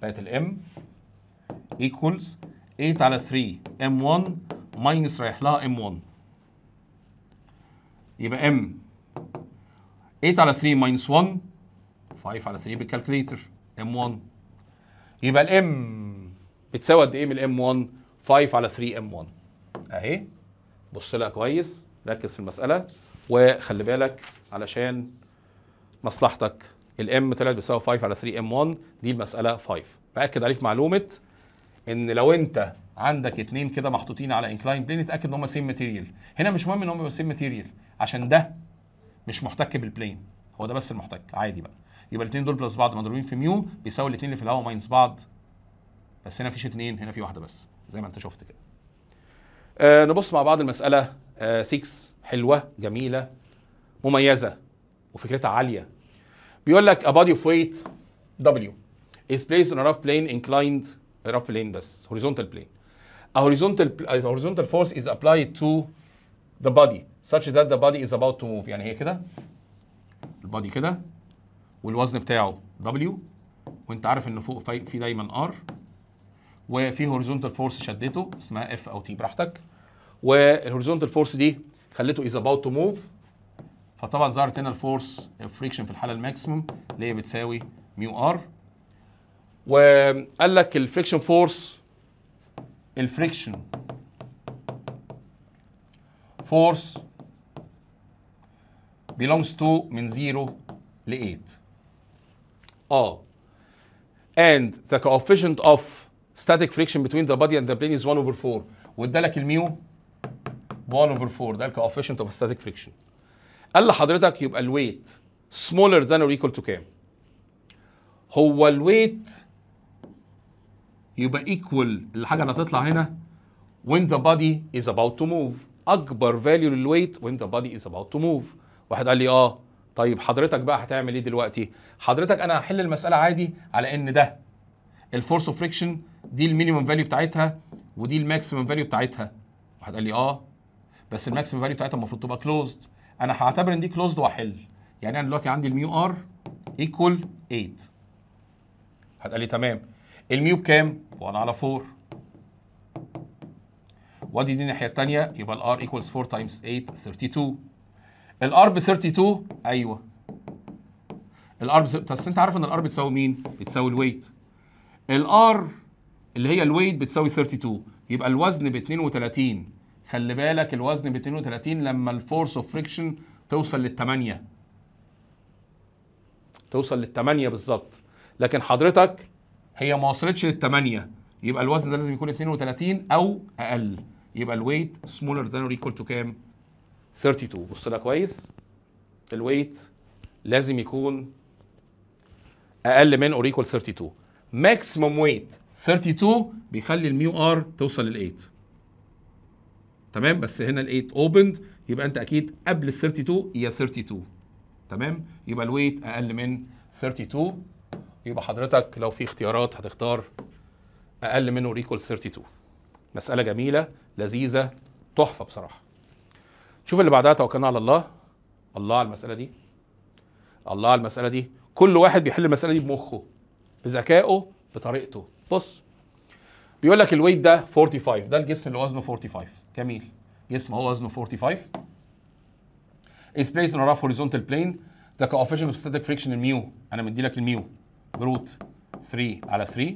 بقت الام ايكولز 8 على 3 ام 1 ماينس رايح لها ام 1 يبقى ام 8 على 3 ماينس 1 5 على 3 بالكالكليتر ام 1 يبقى الام بتساوي قد ايه من الام 1 5 على 3 ام 1 اهي بص لها كويس ركز في المساله وخلي بالك علشان مصلحتك الام طلعت بتساوي 5 على 3 ام 1 دي المساله 5 باكد عليك معلومه ان لو انت عندك اتنين كده محطوطين على انكلاين بلين اتاكد ان هم سيم ماتيريال هنا مش مهم ان هم يبقوا سيم ماتيريال عشان ده مش محتك بالبلين هو ده بس المحتك عادي بقى يبقى الاثنين دول بلس بعض مضروبين في ميو بيساوي الاثنين اللي في الهواء ماينس بعض بس هنا مفيش اثنين هنا في واحده بس زي ما انت شفت كده آه نبص مع بعض المساله 6 آه حلوه جميله مميزه وفكرتها عاليه بيقول لك a body of weight W is placed on a rough plane inclined a rough plane بس horizontal plane a horizontal a horizontal force is applied to the body such that the body is about to move يعني هي كده البادي كده والوزن بتاعه W وانت عارف ان فوق في, في دايما R وفي هوريزونتال فورس شدته اسمها F او T براحتك والهوريزونتال فورس دي خليته از اباوت تو موف فطبعا ظهرت هنا الفورس فريكشن في الحاله الماكسيموم اللي هي بتساوي ميو ار وقال لك الفريكشن فورس الفريكشن فورس belongs to من 0 ل 8 اه and the coefficient of static friction between the body and the plane is 1 over 4 وادالك الميو 1 اوفر 4 ده الكوفيشنت اوف ستاتيك فريكشن قال لحضرتك يبقى الويت سمولر ذان اور ايكوال تو كام هو الويت يبقى ايكوال الحاجه اللي هتطلع هنا when the body is about to move اكبر فاليو للويت when the body is about to move واحد قال لي اه طيب حضرتك بقى هتعمل ايه دلوقتي حضرتك انا هحل المساله عادي على ان ده الفورس اوف فريكشن دي المينيمم فاليو بتاعتها ودي الماكسيمم فاليو بتاعتها واحد قال لي اه بس الماكسيمم فاليو بتاعتها المفروض تبقى كلوزد انا هعتبر ان دي كلوزد واحل يعني انا دلوقتي عندي الميو ار ايكوال 8 هتقال لي تمام الميو بكام؟ 1 على 4 وادي دي الناحيه الثانيه يبقى الار ايكوالز 4 تايمز 8 32 الار ب 32 ايوه الار بس انت عارف ان الار بتساوي مين؟ بتساوي الويت الار اللي هي الويت بتساوي 32 يبقى الوزن ب 32 خلي بالك الوزن ب 32 لما الفورس اوف فريكشن توصل لل 8 توصل لل 8 بالظبط لكن حضرتك هي ما وصلتش لل 8 يبقى الوزن ده لازم يكون 32 او اقل يبقى الويت سمولر ذان اور ايكوال تو كام 32 بص لها كويس الويت لازم يكون اقل من اور ايكوال 32 ماكسيموم ويت 32 بيخلي الميو ار توصل لل 8 تمام بس هنا ال8 اوبند يبقى انت اكيد قبل ال 32 يا 32 تمام يبقى الويت اقل من 32 يبقى حضرتك لو في اختيارات هتختار اقل منه ريكول 32 مساله جميله لذيذه تحفه بصراحه شوف اللي بعدها توكلنا على الله الله على المساله دي الله على المساله دي كل واحد بيحل المساله دي بمخه بذكائه بطريقته بص بيقول لك الويت ده 45 ده الجسم اللي وزنه 45 جميل جسم هو وزنه 45 is placed on a rough horizontal plane the coefficient of static friction الميو انا مدي لك الميو بروت 3 على 3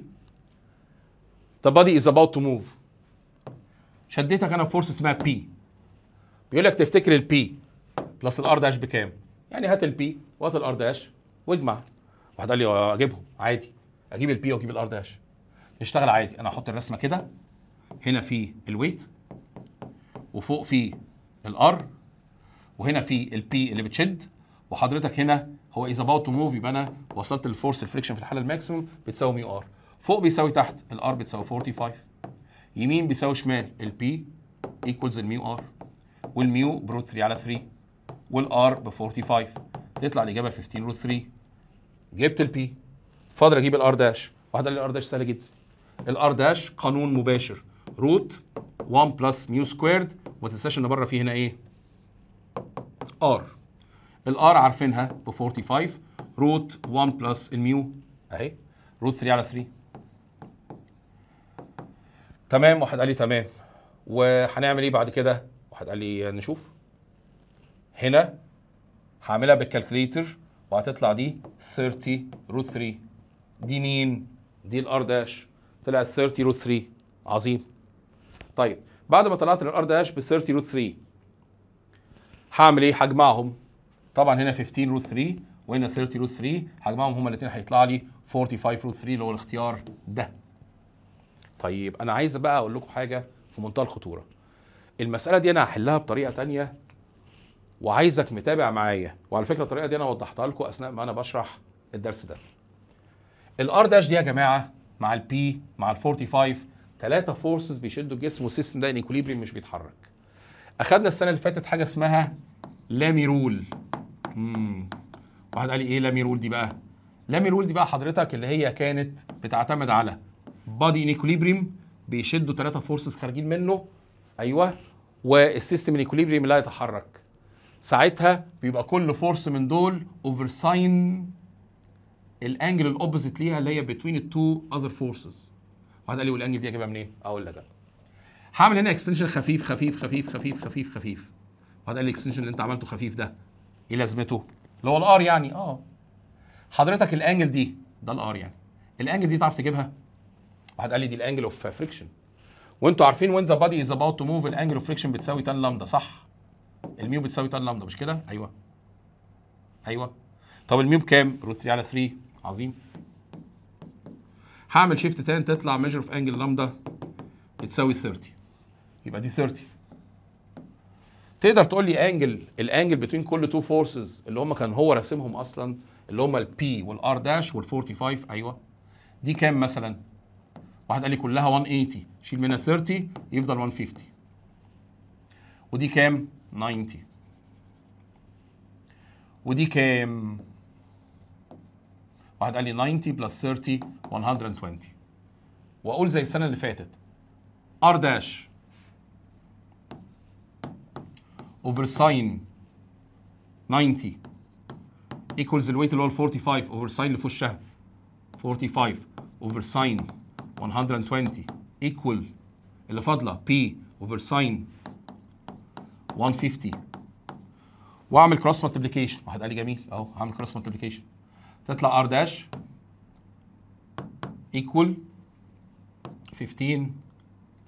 the body is about to move شديتك انا بفورس اسمها بي بيقول لك تفتكر البي بلس الار داش بكام يعني هات البي وهات الار داش واجمع واحد قال لي آه، اجيبهم عادي اجيب البي واجيب الار داش نشتغل عادي انا هحط الرسمه كده هنا في الويت وفوق فيه الار وهنا في البي اللي بتشد وحضرتك هنا هو از اباوت تو موف يبقى انا وصلت الفورس الفريكشن في الحاله الماكسيموم بتساوي ميو ار فوق بيساوي تحت الار بتساوي 45 يمين بيساوي شمال البي ايكوالز الميو ار والميو بروت 3 على 3 والار ب 45 تطلع الاجابه 15 روت 3 جبت البي فاضل اجيب الار داش وهذا الار داش سهل جدا الار داش قانون مباشر روت 1 بلس ميو سكويرد وما تنساش ان بره فيه هنا ايه؟ ار الار عارفينها ب 45 روت 1 بلس الميو اهي روت 3 على 3 تمام واحد قال لي تمام وهنعمل ايه بعد كده؟ واحد قال لي نشوف هنا هعملها بالكالكليتر وهتطلع دي 30 روت 3 دي مين؟ دي الار داش طلعت 30 روت 3 عظيم طيب بعد ما طلعت الار داش ب 30 روت 3 هعمل ايه؟ هجمعهم طبعا هنا 15 روت 3 وهنا 30 روت 3 هجمعهم هما الاثنين هيطلع لي 45 روت 3 اللي هو الاختيار ده. طيب انا عايز بقى اقول لكم حاجه في منتهى الخطوره. المساله دي انا هحلها بطريقه ثانيه وعايزك متابع معايا وعلى فكره الطريقه دي انا وضحتها لكم اثناء ما انا بشرح الدرس ده. الار داش دي يا جماعه مع البي مع ال 45 ثلاثه فورسز بيشدوا الجسم والسيستم ده انكوليبريم مش بيتحرك اخدنا السنه اللي فاتت حاجه اسمها لاميرول امم واحد قال لي ايه لاميرول دي بقى لاميرول دي بقى حضرتك اللي هي كانت بتعتمد على بادي انكوليبريم بيشدوا ثلاثه فورسز خارجين منه ايوه والسيستم الايكوليبريم لا يتحرك ساعتها بيبقى كل فورس من دول اوفر ساين الانجل الاوبوزيت ليها اللي هي بتوين التو اذر فورسز واحد قال لي والانجل دي اجيبها منين؟ اقول لك انا هعمل هنا اكستنشن خفيف خفيف خفيف خفيف خفيف خفيف واحد قال لي الاكستنشن اللي انت عملته خفيف ده ايه لازمته؟ اللي هو الار يعني اه حضرتك الانجل دي ده الار يعني الانجل دي تعرف تجيبها؟ واحد قال لي دي الانجل اوف فريكشن وانتوا عارفين وين ذا بادي از اباوت تو موف الانجل اوف فريكشن بتساوي تان لامدا صح؟ الميو بتساوي تان لامدا مش كده؟ ايوه ايوه طب الميو بكام؟ روت 3 على 3 عظيم هعمل شيفت تاني تطلع ميجر اوف انجل لامدا تساوي 30 يبقى دي 30 تقدر تقول لي انجل الانجل بتوين كل تو فورسز اللي هم كان هو راسمهم اصلا اللي هم البي والار داش وال45 ايوه دي كام مثلا؟ واحد قال لي كلها 180 شيل منها 30 يفضل 150 ودي كام؟ 90 ودي كام؟ واحد قال لي 90 بلس 30 120 واقول زي السنه اللي فاتت ار داش اوفر ساين 90 ايكولز الويت اللي هو 45 اوفر ساين اللي في وشها 45 اوفر ساين 120 ايكول اللي فاضله بي اوفر ساين 150 واعمل كروس مالتيبليكيشن واحد قال لي جميل اهو هعمل كروس مالتيبليكيشن تطلع ار داش ايكوال 15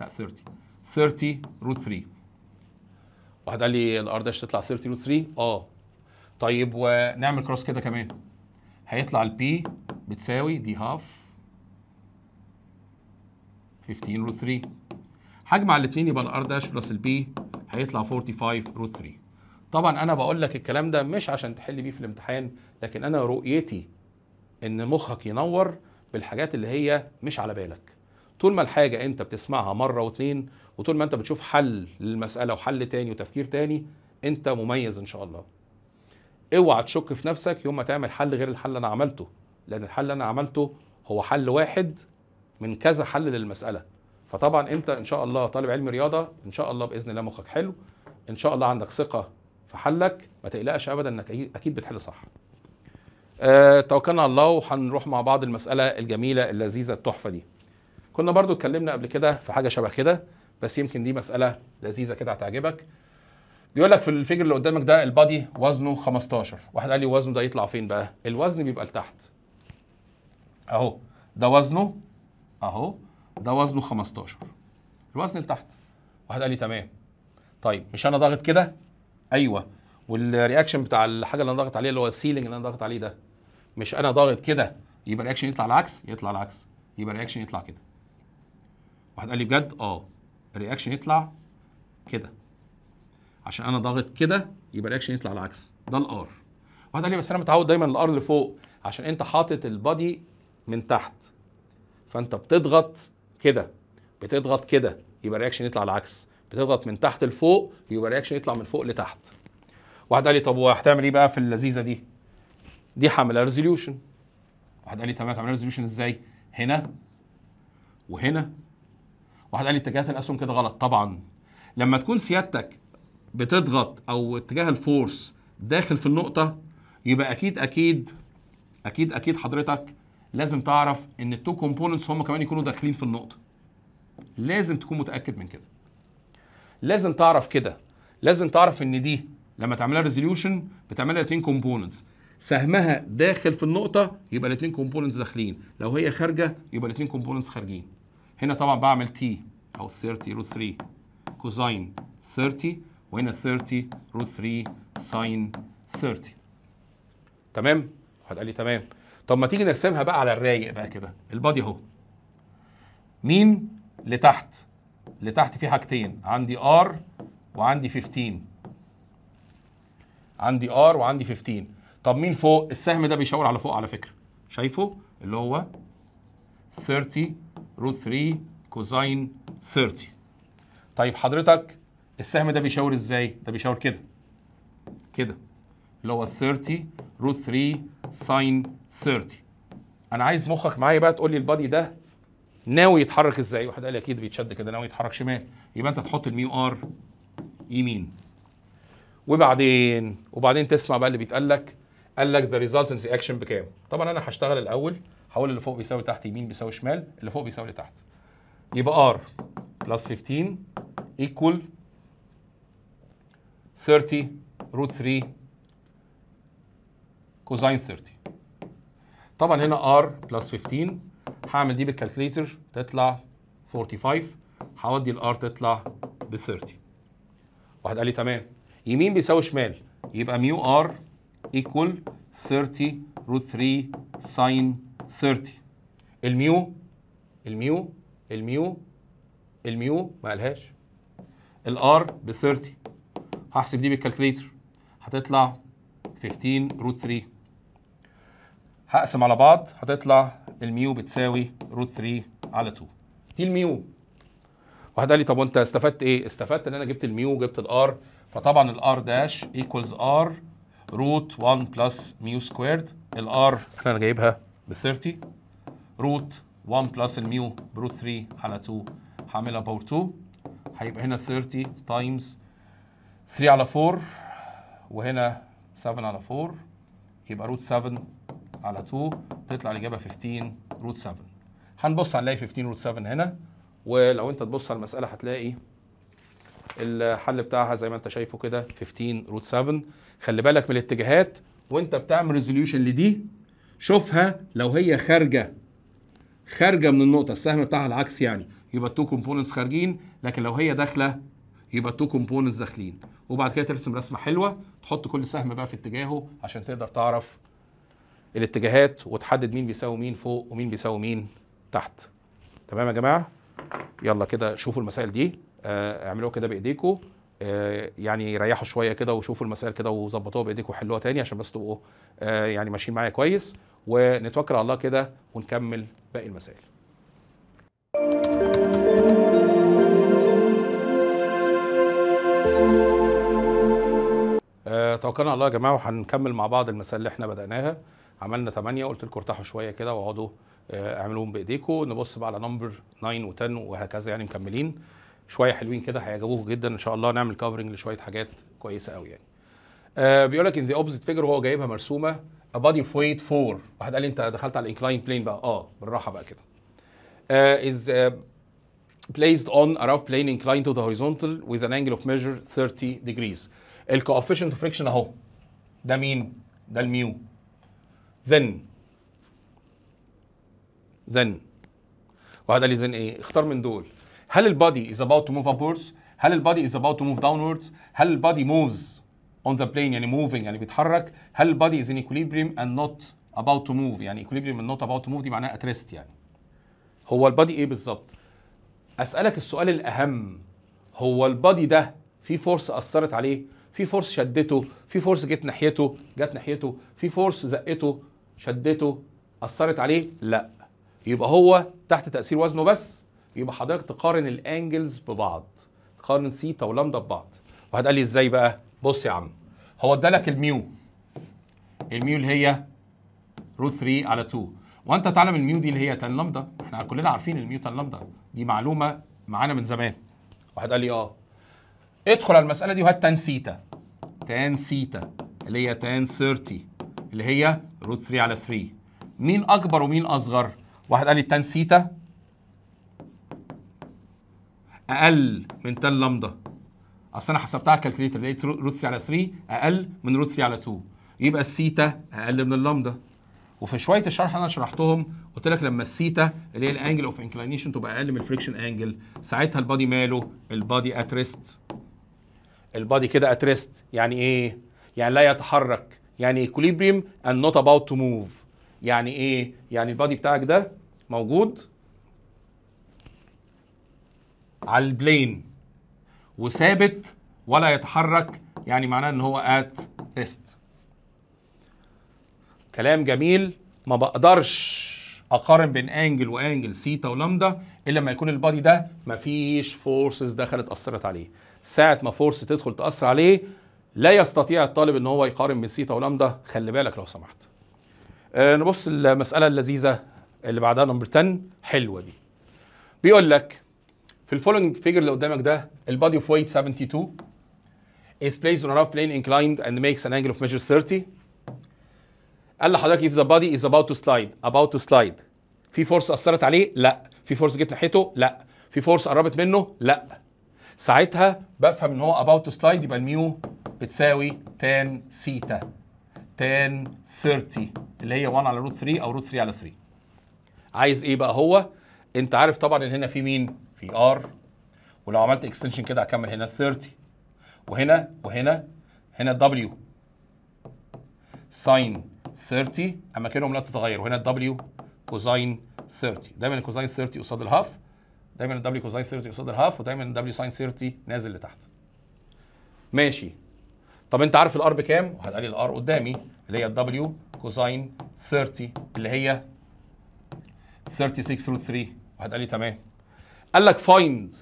لا 30 30 روت 3 واحد قال لي الار داش تطلع 30 روت 3 اه طيب ونعمل كروس كده كمان هيطلع البي بتساوي دي هاف 15 روت 3 هجمع الاثنين يبقى الار داش بلس البي هيطلع 45 روت 3 طبعا انا بقول لك الكلام ده مش عشان تحل بيه في الامتحان لكن انا رؤيتي ان مخك ينور بالحاجات اللي هي مش على بالك طول ما الحاجة أنت بتسمعها مرة واتنين وطول ما أنت بتشوف حل للمسألة وحل تاني وتفكير تاني أنت مميز إن شاء الله اوعى تشك في نفسك يوم ما تعمل حل غير الحل اللي أنا عملته لأن الحل اللي أنا عملته هو حل واحد من كذا حل للمسألة فطبعا أنت إن شاء الله طالب علم رياضة إن شاء الله بإذن الله مخك حلو إن شاء الله عندك ثقة فحلك ما تقلقش ابدا انك اكيد بتحل صح أه توكلنا على الله وهنروح مع بعض المساله الجميله اللذيذه التحفه دي كنا برضو اتكلمنا قبل كده في حاجه شبه كده بس يمكن دي مساله لذيذه كده هتعجبك بيقول لك في الفجر اللي قدامك ده البادي وزنه 15 واحد قال لي وزنه ده يطلع فين بقى الوزن بيبقى لتحت اهو ده وزنه اهو ده وزنه 15 الوزن لتحت واحد قال لي تمام طيب مش انا ضاغط كده ايوه والرياكشن بتاع الحاجه اللي انا ضاغط عليها اللي هو السيلينج اللي انا ضاغط عليه ده مش انا ضاغط كده يبقى الرياكشن يطلع العكس يطلع العكس يبقى الرياكشن يطلع كده واحد قال لي بجد اه الرياكشن يطلع كده عشان انا ضاغط كده يبقى الرياكشن يطلع العكس ده الار واحد قال لي بس انا متعود دايما الار لفوق عشان انت حاطط البادي من تحت فانت بتضغط كده بتضغط كده يبقى الرياكشن يطلع العكس بتضغط من تحت لفوق يبقى الرياكشن يطلع من فوق لتحت واحد قال لي طب وهتعمل ايه بقى في اللذيذه دي دي حامله ريزوليوشن واحد قال لي تمام هتعمل ريزوليوشن ازاي هنا وهنا واحد قال لي اتجاهات الاسهم كده غلط طبعا لما تكون سيادتك بتضغط او اتجاه الفورس داخل في النقطه يبقى اكيد اكيد اكيد اكيد حضرتك لازم تعرف ان التو كومبوننتس هم كمان يكونوا داخلين في النقطه لازم تكون متاكد من كده لازم تعرف كده لازم تعرف ان دي لما تعملها ريزوليوشن بتعملها اتنين كومبوننتس سهمها داخل في النقطه يبقى الاتنين كومبوننتس داخلين لو هي خارجه يبقى الاتنين كومبوننتس خارجين هنا طبعا بعمل تي او 30 روت 3 كوزاين 30 وهنا 30 روت 3 ساين 30 تمام واحد قال لي تمام طب ما تيجي نرسمها بقى على الرايق بقى كده البادي اهو مين لتحت اللي تحت فيه حاجتين عندي ار وعندي 15 عندي ار وعندي 15 طب مين فوق السهم ده بيشاور على فوق على فكره شايفه اللي هو 30 روت 3 كوزين 30 طيب حضرتك السهم ده بيشاور ازاي ده بيشاور كده كده اللي هو 30 روت 3 ساين 30 انا عايز مخك معايا بقى تقول لي البادي ده ناوي يتحرك ازاي واحد قال لي اكيد بيتشد كده ناوي يتحرك شمال يبقى انت تحط الميو ار يمين وبعدين وبعدين تسمع بقى اللي بيتقال لك قال لك ذا ريزلتنت رياكشن بكام طبعا انا هشتغل الاول هقول اللي فوق بيساوي تحت يمين بيساوي شمال اللي فوق بيساوي لتحت يبقى ار بلس 15 ايكوال 30 روت 3 كوزين 30 طبعا هنا ار بلس 15 هعمل دي بالكالكليتر تطلع 45 هودي الار تطلع ب 30 واحد قال لي تمام يمين بيساوي شمال يبقى ميو ار ايكوال 30 روت 3 ساين 30 الميو الميو الميو الميو ما قالهاش الار ب 30 هحسب دي بالكالكليتر هتطلع 15 روت 3 هقسم على بعض هتطلع الميو بتساوي روت 3 على 2 دي الميو واحد قال لي طب وانت استفدت ايه استفدت ان انا جبت الميو وجبت الار فطبعا الار داش ايكوالز ار روت 1 بلس ميو سكويرد الار انا جايبها ب 30 روت 1 بلس الميو بروت 3 على 2 هعملها باور 2 هيبقى هنا 30 تايمز 3 على 4 وهنا 7 على 4 يبقى روت 7 على 2 تطلع الاجابه 15 روت 7 هنبص هنلاقي 15 روت 7 هنا ولو انت تبص على المساله هتلاقي الحل بتاعها زي ما انت شايفه كده 15 روت 7 خلي بالك من الاتجاهات وانت بتعمل ريزوليوشن لدي شوفها لو هي خارجه خارجه من النقطه السهم بتاعها العكس يعني يبقى التو كومبوننتس خارجين لكن لو هي داخله يبقى التو كومبوننتس داخلين وبعد كده ترسم رسمه حلوه تحط كل سهم بقى في اتجاهه عشان تقدر تعرف الاتجاهات وتحدد مين بيساوي مين فوق ومين بيساوي مين تحت تمام يا جماعه يلا كده شوفوا المسائل دي آه، اعملوها كده بايديكم آه، يعني ريحوا شويه كده وشوفوا المسائل كده وظبطوها بايديكم وحلوها تاني عشان بس تبقوا آه، يعني ماشيين معايا كويس ونتوكل على الله كده ونكمل باقي المسائل توكلنا على الله يا جماعه وهنكمل مع بعض المسائل اللي احنا بدأناها عملنا 8 قلت لكم ارتاحوا شويه كده واقعدوا آه، اعملوهم بايديكم نبص بقى على نمبر 9 و10 وهكذا يعني مكملين شويه حلوين كده هيعجبوكم جدا ان شاء الله نعمل كفرنج لشويه حاجات كويسه قوي يعني آه بيقول لك ان ذا اوبزيت فيجر هو جايبها مرسومه ا بادي اوف ويت 4 واحد قال لي انت دخلت على الانكلاين بلين بقى اه بالراحه بقى كده از آه، آه، placed on a rough plane inclined to the horizontal with an angle of measure 30 degrees. الكوفيشنت فريكشن اهو ده مين؟ ده الميو ذن ذن وهذا لي ذن ايه اختار من دول هل البادي از اباوت تو موف ابوردز هل البادي از اباوت تو موف داونوردز هل البادي moves اون ذا بلين يعني موفينج يعني بيتحرك هل البادي از ان ايكوليبريم اند نوت اباوت تو موف يعني ايكوليبريم اند نوت اباوت تو موف دي معناها اتريست يعني هو البادي ايه بالظبط اسالك السؤال الاهم هو البادي ده في فورس اثرت عليه في فورس شدته في فورس جت ناحيته جت ناحيته في فورس زقته شدته اثرت عليه لا يبقى هو تحت تاثير وزنه بس يبقى حضرتك تقارن الانجلز ببعض تقارن سيتا ولامدا ببعض واحد قال لي ازاي بقى بص يا عم هو ادالك الميو الميو اللي هي روت 3 على 2 وانت تعلم الميو دي اللي هي تان لامدا احنا كلنا عارفين الميو تان لامدا دي معلومه معانا من زمان واحد قال لي اه ادخل على المساله دي وهات تان سيتا تان سيتا اللي هي تان 30 اللي هي روت 3 على 3 مين اكبر ومين اصغر واحد قال لي تان سيتا اقل من تان لامدا اصل انا حسبتها على لقيت روت 3 على 3 اقل من روت 3 على 2 يبقى السيتا اقل من اللامدا وفي شويه الشرح انا شرحتهم قلت لك لما السيتا اللي هي الانجل اوف انكلينيشن تبقى اقل من الفريكشن انجل ساعتها البادي ماله البادي ات ريست البادي كده ات ريست يعني ايه يعني لا يتحرك يعني equilibrium and not about to move يعني ايه يعني البادي بتاعك ده موجود على البلين وثابت ولا يتحرك يعني معناه ان هو ات ريست كلام جميل ما بقدرش اقارن بين انجل وانجل سيتا ولامدا الا لما يكون البادي ده مفيش فورسز دخلت اثرت عليه ساعه ما فورس تدخل تاثر عليه لا يستطيع الطالب ان هو يقارن بين سيتا ولامدا خلي بالك لو سمحت آه نبص المساله اللذيذه اللي بعدها نمبر 10 حلوه دي بيقول لك في الفولنج فيجر اللي قدامك ده البادي اوف ويت 72 is placed on a rough plane inclined and makes an angle of measure 30 قال لحضرتك if the body is about to slide about to slide في فورس اثرت عليه لا في فورس جت ناحيته لا في فورس قربت منه لا ساعتها بفهم ان هو about to slide يبقى الميو بتساوي تان سيتا تان 30 اللي هي 1 على روت 3 او روت 3 على 3 عايز ايه بقى هو انت عارف طبعا ان هنا في مين في ار ولو عملت اكستنشن كده هكمل هنا 30 وهنا وهنا هنا دبليو ساين 30 اماكنهم لا تتغير وهنا دبليو كوزاين 30 دايما الكوزاين 30 قصاد الهاف دايما الدبليو كوزاين 30 قصاد الهاف ودايما الدبليو ساين 30 نازل لتحت ماشي طب انت عارف الار بكام وهتقال لي الار قدامي اللي هي الدبليو كوزاين 30 اللي هي 36 روت 3 وهتقال لي تمام قال لك فايند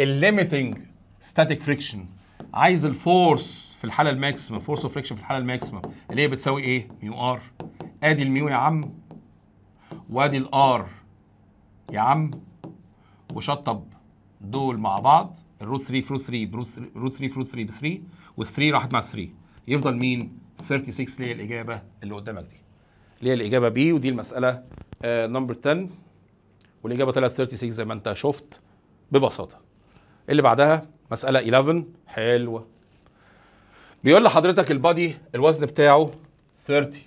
الليميتنج ستاتيك فريكشن عايز الفورس في الحاله الماكسيمم فورس اوف فريكشن في الحاله الماكسيمم اللي هي بتساوي ايه ميو ار ادي الميو يا عم وادي الار يا عم وشطب دول مع بعض الروت 3 فرو 3 روت 3 فرو 3 ب 3 وال 3 راحت مع 3 يفضل مين 36 اللي هي الاجابه اللي قدامك دي اللي هي الاجابه بي ودي المساله نمبر uh, 10 والاجابه طلعت 36 زي ما انت شفت ببساطه اللي بعدها مساله 11 حلوه بيقول لحضرتك البادي الوزن بتاعه 30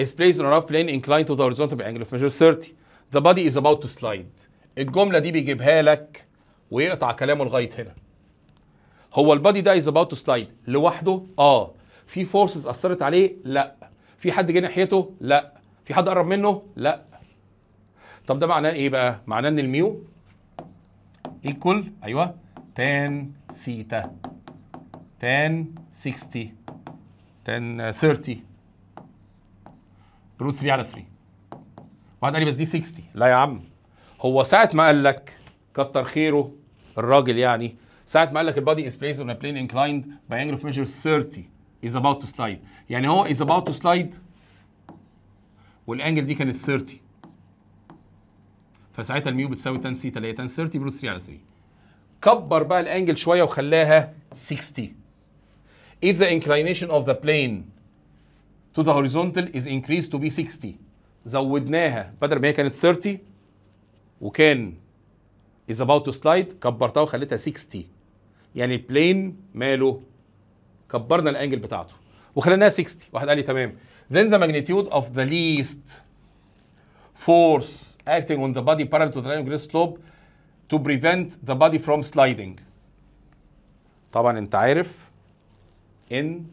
is placed on a rough plane inclined to the horizontal by angle of measure 30 the body is about to slide الجمله دي بيجيبها لك ويقطع كلامه لغايه هنا هو البادي ده از اباوت تو سلايد لوحده اه في فورسز اثرت عليه لا في حد جه ناحيته لا في حد قرب منه لا طب ده معناه ايه بقى معناه ان الميو ايكوال ايوه تان سيتا تان 60 تان 30 برو 3 على 3 واحد قال لي بس دي 60 لا يا عم هو ساعه ما قال لك كتر خيره الراجل يعني ساعه ما قال لك البادي از بليس اون بلين انكلايند باي انجل اوف ميجر 30 از اباوت تو سلايد يعني هو از اباوت تو سلايد والانجل دي كانت 30 فساعتها الميو بتساوي تان سيتا اللي هي تان 30 بروت 3 على 3 كبر بقى الانجل شويه وخلاها 60 if the inclination of the plane to the horizontal is increased to be 60 زودناها بدل ما هي كانت 30 وكان از اباوت تو سلايد كبرتها وخليتها 60 يعني البلين ماله كبرنا الانجل بتاعته وخليناها 60 واحد قال لي تمام then the magnitude of the least force acting on the body parallel to the triangular slope to prevent the body from sliding طبعا انت عارف ان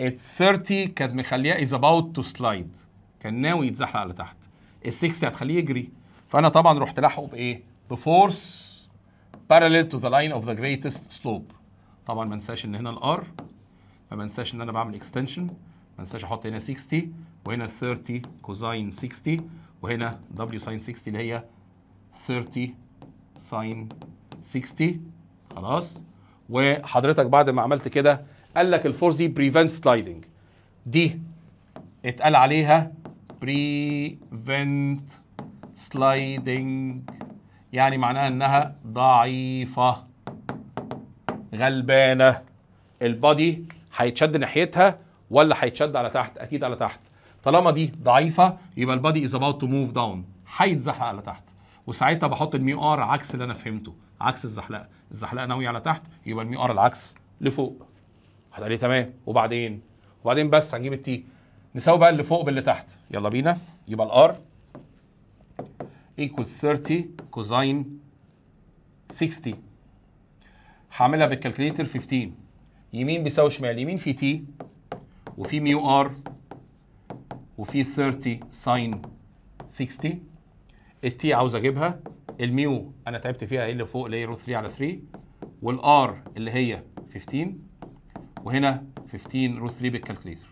ال 30 كانت مخليها is about to slide كان ناوي يتزحلق على تحت ال 60 هتخليه يجري فانا طبعا رحت لاحقه بايه بفورس parallel to the line of the greatest slope طبعا ما انساش ان هنا الار فما انساش ان انا بعمل اكستنشن ما انساش احط هنا 60 وهنا 30 كوزاين 60 وهنا دبليو ساين 60 اللي هي 30 ساين 60 خلاص وحضرتك بعد ما عملت كده قال لك الفورس دي بريفنت سلايدنج دي اتقال عليها بريفنت سلايدنج يعني معناها انها ضعيفة غلبانة البادي هيتشد ناحيتها ولا هيتشد على تحت اكيد على تحت طالما دي ضعيفة يبقى البادي از اباوت تو موف داون هيتزحلق على تحت وساعتها بحط الميو ار عكس اللي انا فهمته عكس الزحلقة الزحلقة ناوية على تحت يبقى الميو ار العكس لفوق هتقول تمام وبعدين وبعدين بس هنجيب التي نساوي بقى اللي فوق باللي تحت يلا بينا يبقى الار equal 30 cosine 60 هعملها بالكالكليتر 15 يمين بيساوي شمال يمين في تي وفي ميو ار وفي 30 ساين 60 التي عاوز اجيبها الميو انا تعبت فيها اللي فوق اللي هي روت 3 على 3 والار اللي هي 15 وهنا 15 روت 3 بالكالكليتر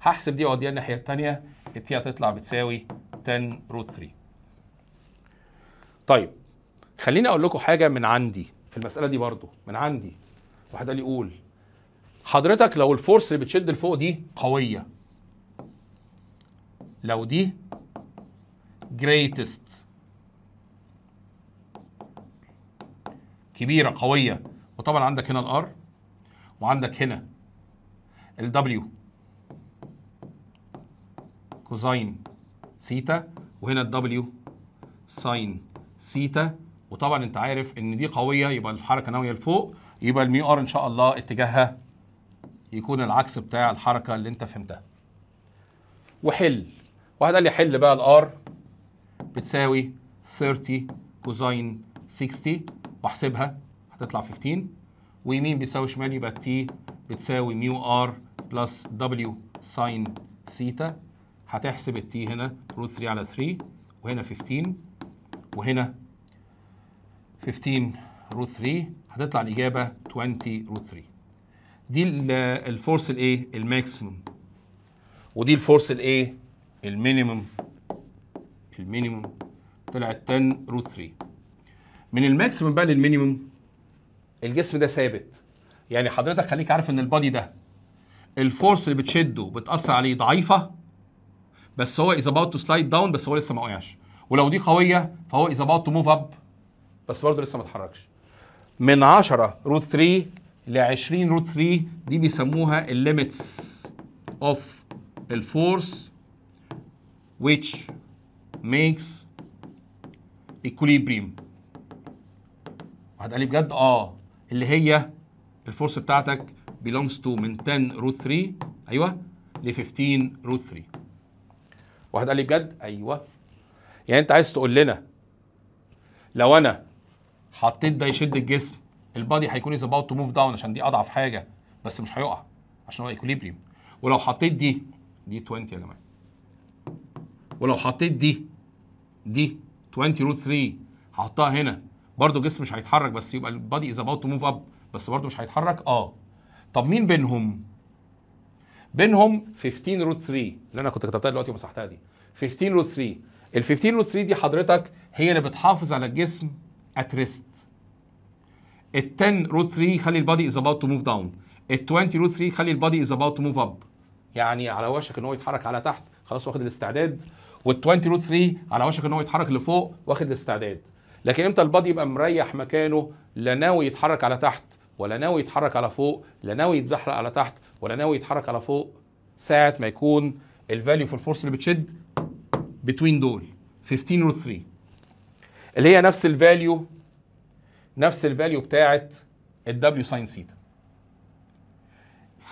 هحسب دي واوديها الناحيه الثانيه التي هتطلع بتساوي 10 روت 3 طيب خليني اقول لكم حاجه من عندي في المساله دي برضو من عندي واحد قال يقول حضرتك لو الفورس اللي بتشد لفوق دي قويه لو دي جريتست كبيره قويه وطبعا عندك هنا الار وعندك هنا الدبليو كوزين سيتا وهنا الدبليو ساين ثيتا وطبعا انت عارف ان دي قويه يبقى الحركه ناويه لفوق يبقى الميو ار ان شاء الله اتجاهها يكون العكس بتاع الحركه اللي انت فهمتها وحل واحد قال لي حل بقى الار بتساوي 30 كوزين 60 واحسبها هتطلع 15 ويمين بيساوي شمال يبقى تي بتساوي ميو ار بلس دبليو ساين ثيتا هتحسب التي هنا روت 3 على 3 وهنا 15 وهنا 15 روت 3 هتطلع الإجابة 20 روت 3 دي الفورس الايه الماكسيمم ودي الفورس الايه المينيمم المينيمم طلعت 10 روت 3 من الماكسيمم بقى للمينيمم الجسم ده ثابت يعني حضرتك خليك عارف ان البادي ده الفورس اللي بتشده بتاثر عليه ضعيفه بس هو از اباوت تو سلايد داون بس هو لسه ما وقعش ولو دي قويه فهو اذا بقى تو موف اب بس برضه لسه ما اتحركش من 10 روت 3 ل 20 روت 3 دي بيسموها الليميتس اوف الفورس which makes equilibrium لي بجد اه اللي هي الفورس بتاعتك belongs to من 10 روت 3 ايوه ل 15 روت 3 واحد قال لي بجد ايوه يعني انت عايز تقول لنا لو انا حطيت ده يشد الجسم البادي هيكون از اباوت تو موف داون عشان دي اضعف حاجه بس مش هيقع عشان هو ايكوليبريم ولو حطيت دي دي 20 يا جماعه ولو حطيت دي دي 20 روت 3 هحطها هنا برضه الجسم مش هيتحرك بس يبقى البادي از اباوت تو موف اب بس برضه مش هيتحرك اه طب مين بينهم بينهم 15 روت 3 اللي انا كنت كتبتها دلوقتي ومسحتها دي 15 روت 3 ال 15 رو 3 دي حضرتك هي اللي بتحافظ على الجسم ات ريست ال 10 رو 3 خلي البادي از اباوت تو موف داون ال 20 رو 3 خلي البادي از اباوت تو موف اب يعني على وشك ان هو يتحرك على تحت خلاص واخد الاستعداد وال 20 رو 3 على وشك ان هو يتحرك لفوق واخد الاستعداد لكن امتى البادي يبقى مريح مكانه لا ناوي يتحرك على تحت ولا ناوي يتحرك على فوق لا ناوي يتزحلق على تحت ولا ناوي يتحرك على فوق ساعه ما يكون الفاليو في الفورس اللي بتشد بتوين دول 15 و 3 اللي هي نفس الفاليو نفس الفاليو بتاعت الدبليو ساين سيتا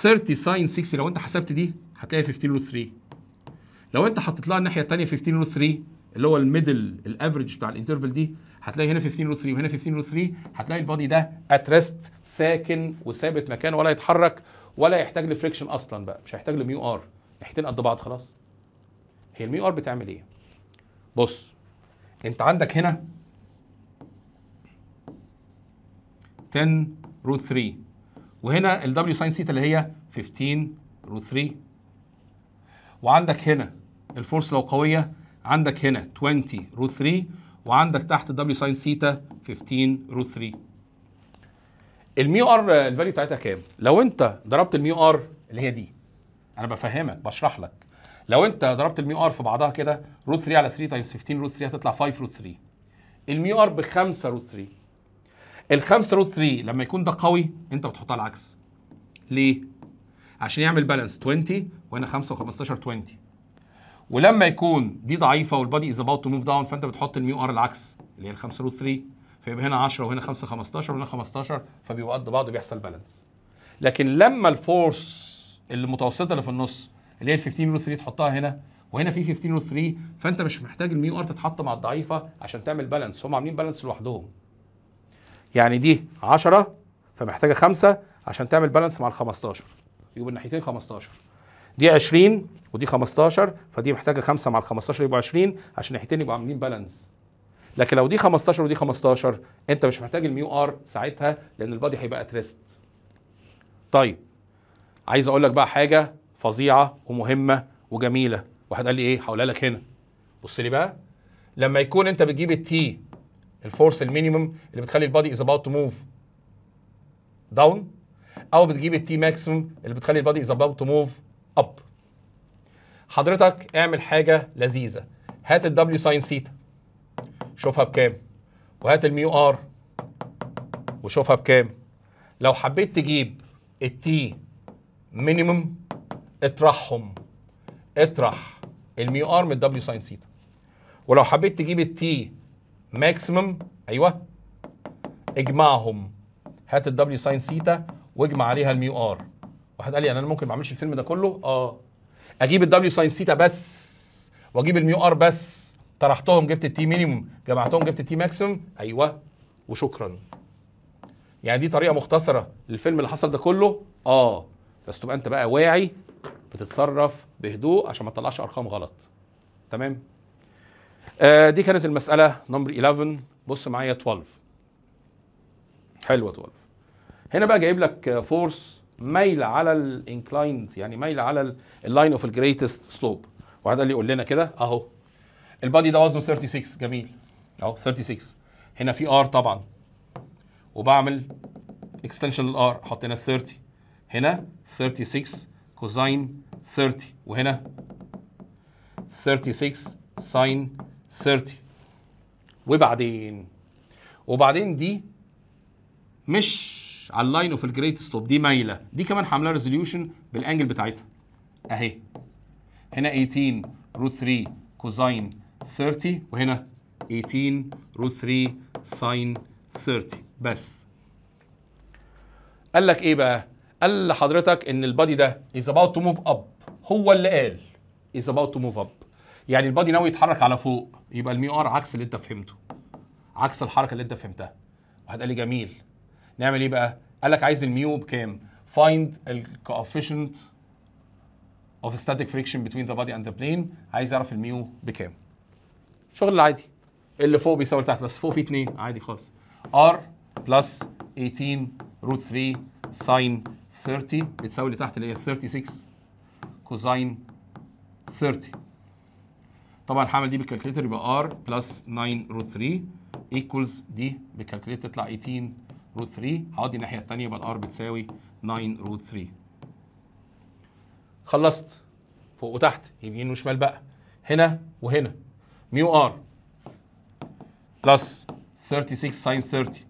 30 ساين 6 لو انت حسبت دي هتلاقي 15 و 3 لو انت حطيت لها الناحيه الثانيه 15 و 3 اللي هو الميدل الافريج بتاع الانترفال دي هتلاقي هنا 15 و 3 وهنا 15 و 3 هتلاقي البادي ده ريست ساكن وثابت مكانه ولا يتحرك ولا يحتاج لفريكشن اصلا بقى مش هيحتاج لميو ار ناحيتين قد بعض خلاص هي الميو ار بتعمل ايه بص انت عندك هنا 10 روت 3 وهنا الدبليو ساين سيتا اللي هي 15 روت 3 وعندك هنا الفورس لو قويه عندك هنا 20 روت 3 وعندك تحت الدبليو ساين سيتا 15 روت 3 الميو ار الفاليو بتاعتها كام؟ لو انت ضربت الميو ار اللي هي دي انا بفهمك بشرح لك لو انت ضربت الميو ار في بعضها كده روت 3 على 3 تايمز 15 روت 3 هتطلع 5 روت 3 الميو ار ب 5 روت 3 ال 5 روت 3 لما يكون ده قوي انت بتحطها العكس ليه؟ عشان يعمل بالانس 20 وهنا 5 و15 20 ولما يكون دي ضعيفه والبادي از اباوت تو موف داون فانت بتحط الميو ار العكس اللي هي ال 5 روت 3 فيبقى هنا 10 وهنا 5 15 وهنا 15 فبيبقوا قد بعض وبيحصل بالانس لكن لما الفورس المتوسطه اللي في النص اللي هي ال 15 رو 3 تحطها هنا وهنا في 15 رو 3 فانت مش محتاج الميو ار تتحط مع الضعيفه عشان تعمل بالانس هم عاملين بالانس لوحدهم يعني دي 10 فمحتاجه 5 عشان تعمل بالانس مع ال 15 يبقى الناحيتين 15 دي 20 ودي 15 فدي محتاجه 5 مع ال 15 يبقوا 20 عشان الناحيتين يبقوا عاملين بالانس لكن لو دي 15 ودي 15 انت مش محتاج الميو ار ساعتها لان البادي هيبقى اتريست طيب عايز اقول لك بقى حاجه فظيعه ومهمه وجميله واحد قال لي ايه هقولها لك هنا بص لي بقى لما يكون انت بتجيب التي الفورس المينيمم اللي بتخلي البادي از اباوت تو موف داون او بتجيب التي ماكسيمم اللي بتخلي البادي از اباوت تو موف اب حضرتك اعمل حاجه لذيذه هات الدبليو ساين سيتا شوفها بكام وهات الميو ار وشوفها بكام لو حبيت تجيب التي مينيمم اطرحهم اطرح الميو ار من الدبليو ساين ثيتا ولو حبيت تجيب التي ماكسيمم ايوه اجمعهم هات الدبليو ساين ثيتا واجمع عليها الميو ار واحد قال لي يعني انا ممكن ما اعملش الفيلم ده كله اه اجيب الدبليو ساين ثيتا بس واجيب الميو ار بس طرحتهم جبت التي مينيموم جمعتهم جبت التي ماكسيمم ايوه وشكرا يعني دي طريقه مختصره للفيلم اللي حصل ده كله اه بس تبقى انت بقى واعي بتتصرف بهدوء عشان ما تطلعش ارقام غلط تمام آه دي كانت المساله نمبر 11 بص معايا 12 حلوه 12 هنا بقى جايب لك فورس مايل على الانكلاينز يعني مايل على اللاين اوف الجريتست سلوب واحد قال لي قول لنا كده اهو البادي ده وزنه 36 جميل اهو 36 هنا في ار طبعا وبعمل اكستنشن للار حط هنا 30 هنا 36 كوساين 30 وهنا 36 ساين 30 وبعدين وبعدين دي مش على اللاين اوف الجريت ستوب دي مايله دي كمان حاملها ريزوليوشن بالانجل بتاعتها اهي هنا 18 روت 3 كوزين 30 وهنا 18 روت 3 ساين 30 بس قال لك ايه بقى قال لحضرتك ان البادي ده از اباوت تو موف اب هو اللي قال از اباوت تو موف اب يعني البادي ناوي يتحرك على فوق يبقى المي ار عكس اللي انت فهمته عكس الحركه اللي انت فهمتها واحد قال لي جميل نعمل ايه بقى قال لك عايز الميو بكام فايند الكوفيشنت اوف ستاتيك فريكشن بتوين ذا بادي اند ذا بلين عايز اعرف الميو بكام شغل العادي اللي فوق بيساوي تحت بس فوق فيه 2 عادي خالص ار بلس 18 روت 3 ساين 30 بتساوي اللي تحت اللي هي 36 كوزين 30 طبعا هعمل دي بالكالكليتر يبقى ار بلس 9 روت 3 ايكوالز دي بالكالكليتر تطلع 18 روت 3 هقعد الناحيه الثانيه يبقى الار بتساوي 9 روت 3 خلصت فوق وتحت يمين وشمال بقى هنا وهنا ميو ار بلس 36 ساين 30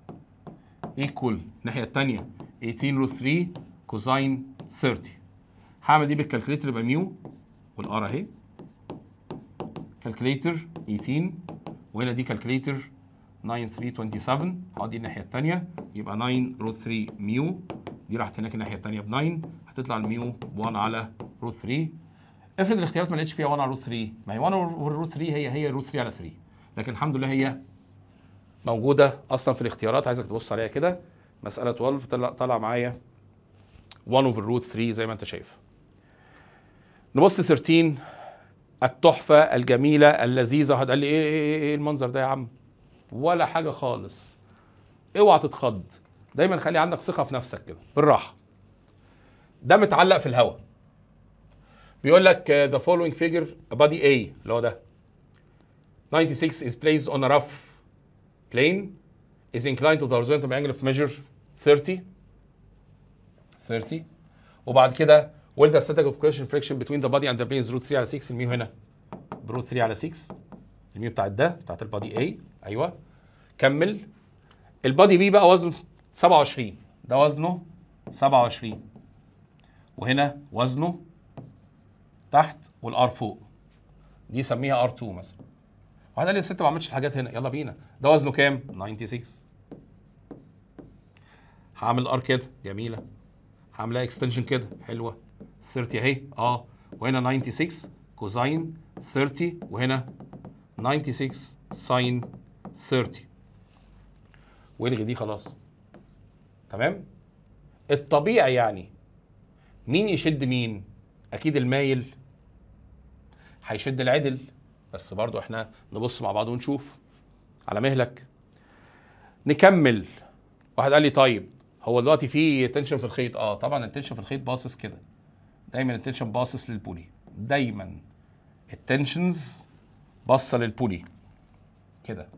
ايكوال الناحيه الثانيه 18 روت 3 كوساين 30 هعمل ايه بالكالكليتر يبقى ميو والار اهي كالكليتر 18 وهنا دي كالكليتر 9327 آه، دي الناحيه الثانيه يبقى 9 رو 3 ميو دي راحت هناك الناحيه الثانيه ب 9 هتطلع الميو 1 على رو 3 افرض الاختيارات ما لقيتش فيها 1 على رو 3 ما هي 1 رو 3 هي هي رو 3 على 3 لكن الحمد لله هي موجوده اصلا في الاختيارات عايزك تبص عليها كده مساله 12 طلع معايا 1 اوفر روت 3 زي ما انت شايف نبص 13 التحفه الجميله اللذيذه واحد قال لي إيه،, ايه ايه ايه المنظر ده يا عم ولا حاجه خالص اوعى تتخض دايما خلي عندك ثقه في نفسك كده بالراحه ده متعلق في الهواء بيقول لك following figure a body A اللي هو ده 96 is placed on a rough plane is inclined to the horizontal angle of measure 30 30 وبعد كده ذا استاتيك اوف كويشن فريكشن بتوين ذا بادي اند ذا برينز روت 3 على 6 الميو هنا برو 3 على 6 الميو بتاعت ده بتاعت البادي اي ايوه كمل البادي بي بقى وزنه 27 ده وزنه 27 وهنا وزنه تحت والار فوق دي سميها ار 2 مثلا واحد قال لي يا ست ما عملتش الحاجات هنا يلا بينا ده وزنه كام 96 هعمل ار كده جميله هعملها لها اكستنشن كده حلوه 30 اهي اه وهنا 96 كوزاين 30 وهنا 96 ساين 30 والغي دي خلاص تمام الطبيعي يعني مين يشد مين اكيد المايل هيشد العدل بس برضو احنا نبص مع بعض ونشوف على مهلك نكمل واحد قال لي طيب هو دلوقتي في تنشن في الخيط اه طبعا التنشن في الخيط باصص كده دايما التنشن باصص للبولي دايما التنشنز باصه للبولي كده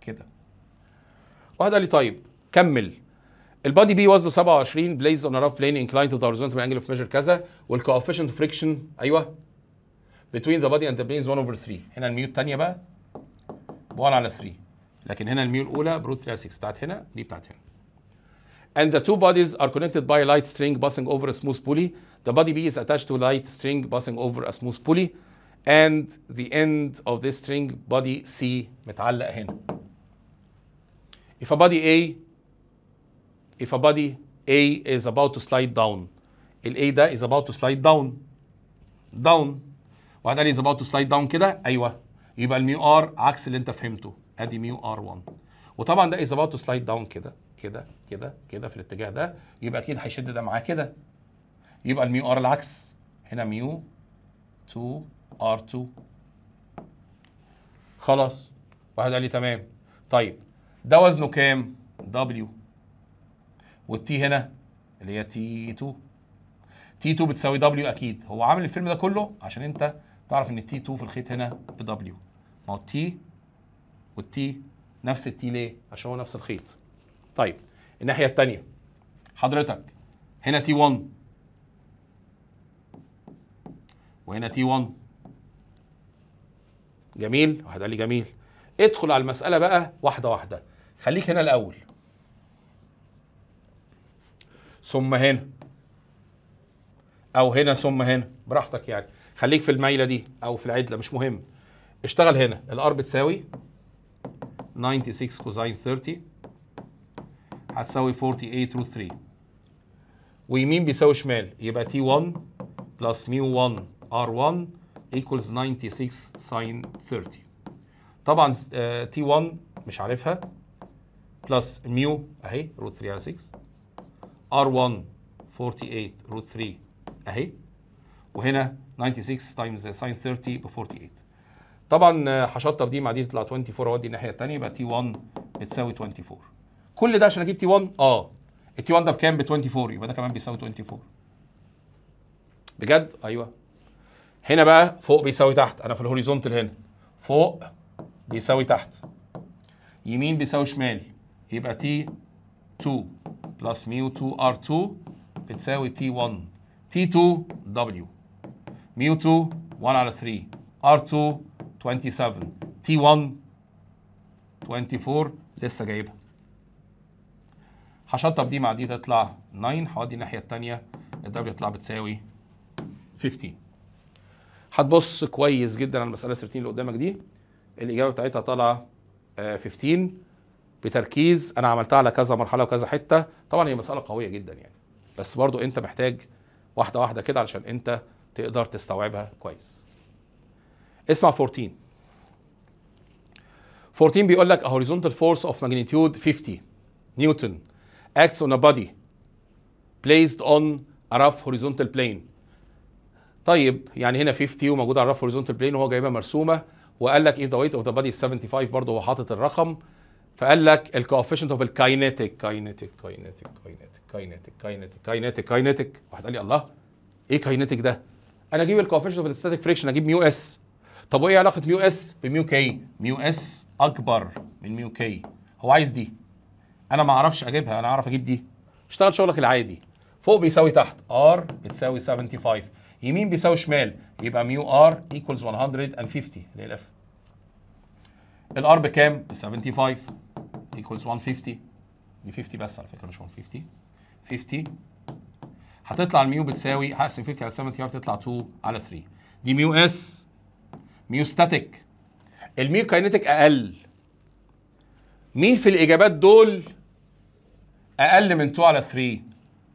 كده واحد قال لي طيب كمل البادي بي وزنه 27 بليز اون راف لين انكلاين تو ذا هوريزونتال انجل اوف ميجر كذا والكوفيشنت فريكشن ايوه بتوين ذا بادي اند ذا is 1 اوفر 3 هنا الميوت ثانيه بقى 1 على 3 لكن هنا الميو الاولى بروت 306 بتاعت هنا دي بتاعت هنا and the two bodies are connected by a light string passing over a smooth pulley the body B is attached to light string passing over a smooth pulley and the end of this string body C متعلق هنا if a body A if a body A is about to slide down ال A ده is about to slide down down وبعدين is about to slide down كده ايوه يبقى الميو ار عكس اللي انت فهمته ادي ميو ار 1 وطبعا ده از ابوت تو سلايد داون كده كده كده كده في الاتجاه ده يبقى اكيد هيشد ده معاه كده يبقى الميو ار العكس هنا ميو 2 ار 2 خلاص واحد قال لي تمام طيب ده وزنه كام دبليو والتي هنا اللي هي تي 2 تي 2 بتساوي دبليو اكيد هو عامل الفيلم ده كله عشان انت تعرف ان تي 2 في الخيط هنا بدبليو ما هو التي والتي نفس التي ليه؟ عشان هو نفس الخيط. طيب الناحية التانية حضرتك هنا تي 1 وهنا تي 1 جميل؟ واحد قال لي جميل. ادخل على المسألة بقى واحدة واحدة. خليك هنا الأول. ثم هنا أو هنا ثم هنا براحتك يعني. خليك في المايلة دي أو في العدلة مش مهم. اشتغل هنا الار بتساوي 96 كوزين 30 هتساوي 48 روت 3 ويمين بيساوي شمال يبقى تي 1 بلس ميو 1 ار 1 ايكوالز 96 ساين 30 طبعا آه، تي 1 مش عارفها بلس ميو اهي روت 3 على 6 ار 1 48 روت 3 اهي وهنا 96 تايمز ساين 30 ب 48 طبعا هشطب دي مع دي تطلع 24 اودي الناحيه الثانيه يبقى تي 1 بتساوي 24 كل ده عشان اجيب تي 1 اه التي 1 ده بكام ب 24 يبقى ده كمان بيساوي 24 بجد ايوه هنا بقى فوق بيساوي تحت انا في الهوريزونتال هنا فوق بيساوي تحت يمين بيساوي شمال يبقى تي 2 بلس ميو 2 ار 2 بتساوي تي 1 تي 2 دبليو ميو 2 1 على 3 ار 2 27 تي 1 24 لسه جايبها هشطب دي مع دي تطلع 9 هودي الناحيه الثانيه الدبليو تطلع بتساوي 15 هتبص كويس جدا على المساله 13 اللي قدامك دي الاجابه بتاعتها طالعه 15 آه، بتركيز انا عملتها على كذا مرحله وكذا حته طبعا هي مساله قويه جدا يعني بس برضو انت محتاج واحده واحده كده علشان انت تقدر تستوعبها كويس اسمع 14 14 بيقول لك a horizontal force of magnitude 50 نيوتن acts on a body placed on a rough horizontal plane طيب يعني هنا 50 وموجود على rough horizontal plane وهو جايبها مرسومه وقال لك if the weight of the body is 75 برضه هو حاطط الرقم فقال لك of اوف kinetic kinetic kinetic kinetic kinetic kinetic kinetic kinetic واحد قال لي الله ايه كاينيتيك ده؟ انا اجيب الكوفيشنت اوف الستاتيك فريكشن اجيب ميو اس طب وايه علاقه ميو اس بميو كي ميو اس اكبر من ميو كي هو عايز دي انا ما اعرفش اجيبها انا اعرف اجيب دي اشتغل شغلك العادي فوق بيساوي تحت ار بتساوي 75 يمين بيساوي شمال يبقى ميو ار ايكوالز 150 للاف الار بكام 75 ايكوالز 150 دي 50 بس على فكره مش 150 50 هتطلع الميو بتساوي هقسم 50 على 75 تطلع 2 على 3 دي ميو اس ميوستاتيك الميو كاينتيك اقل مين في الاجابات دول اقل من 2 على 3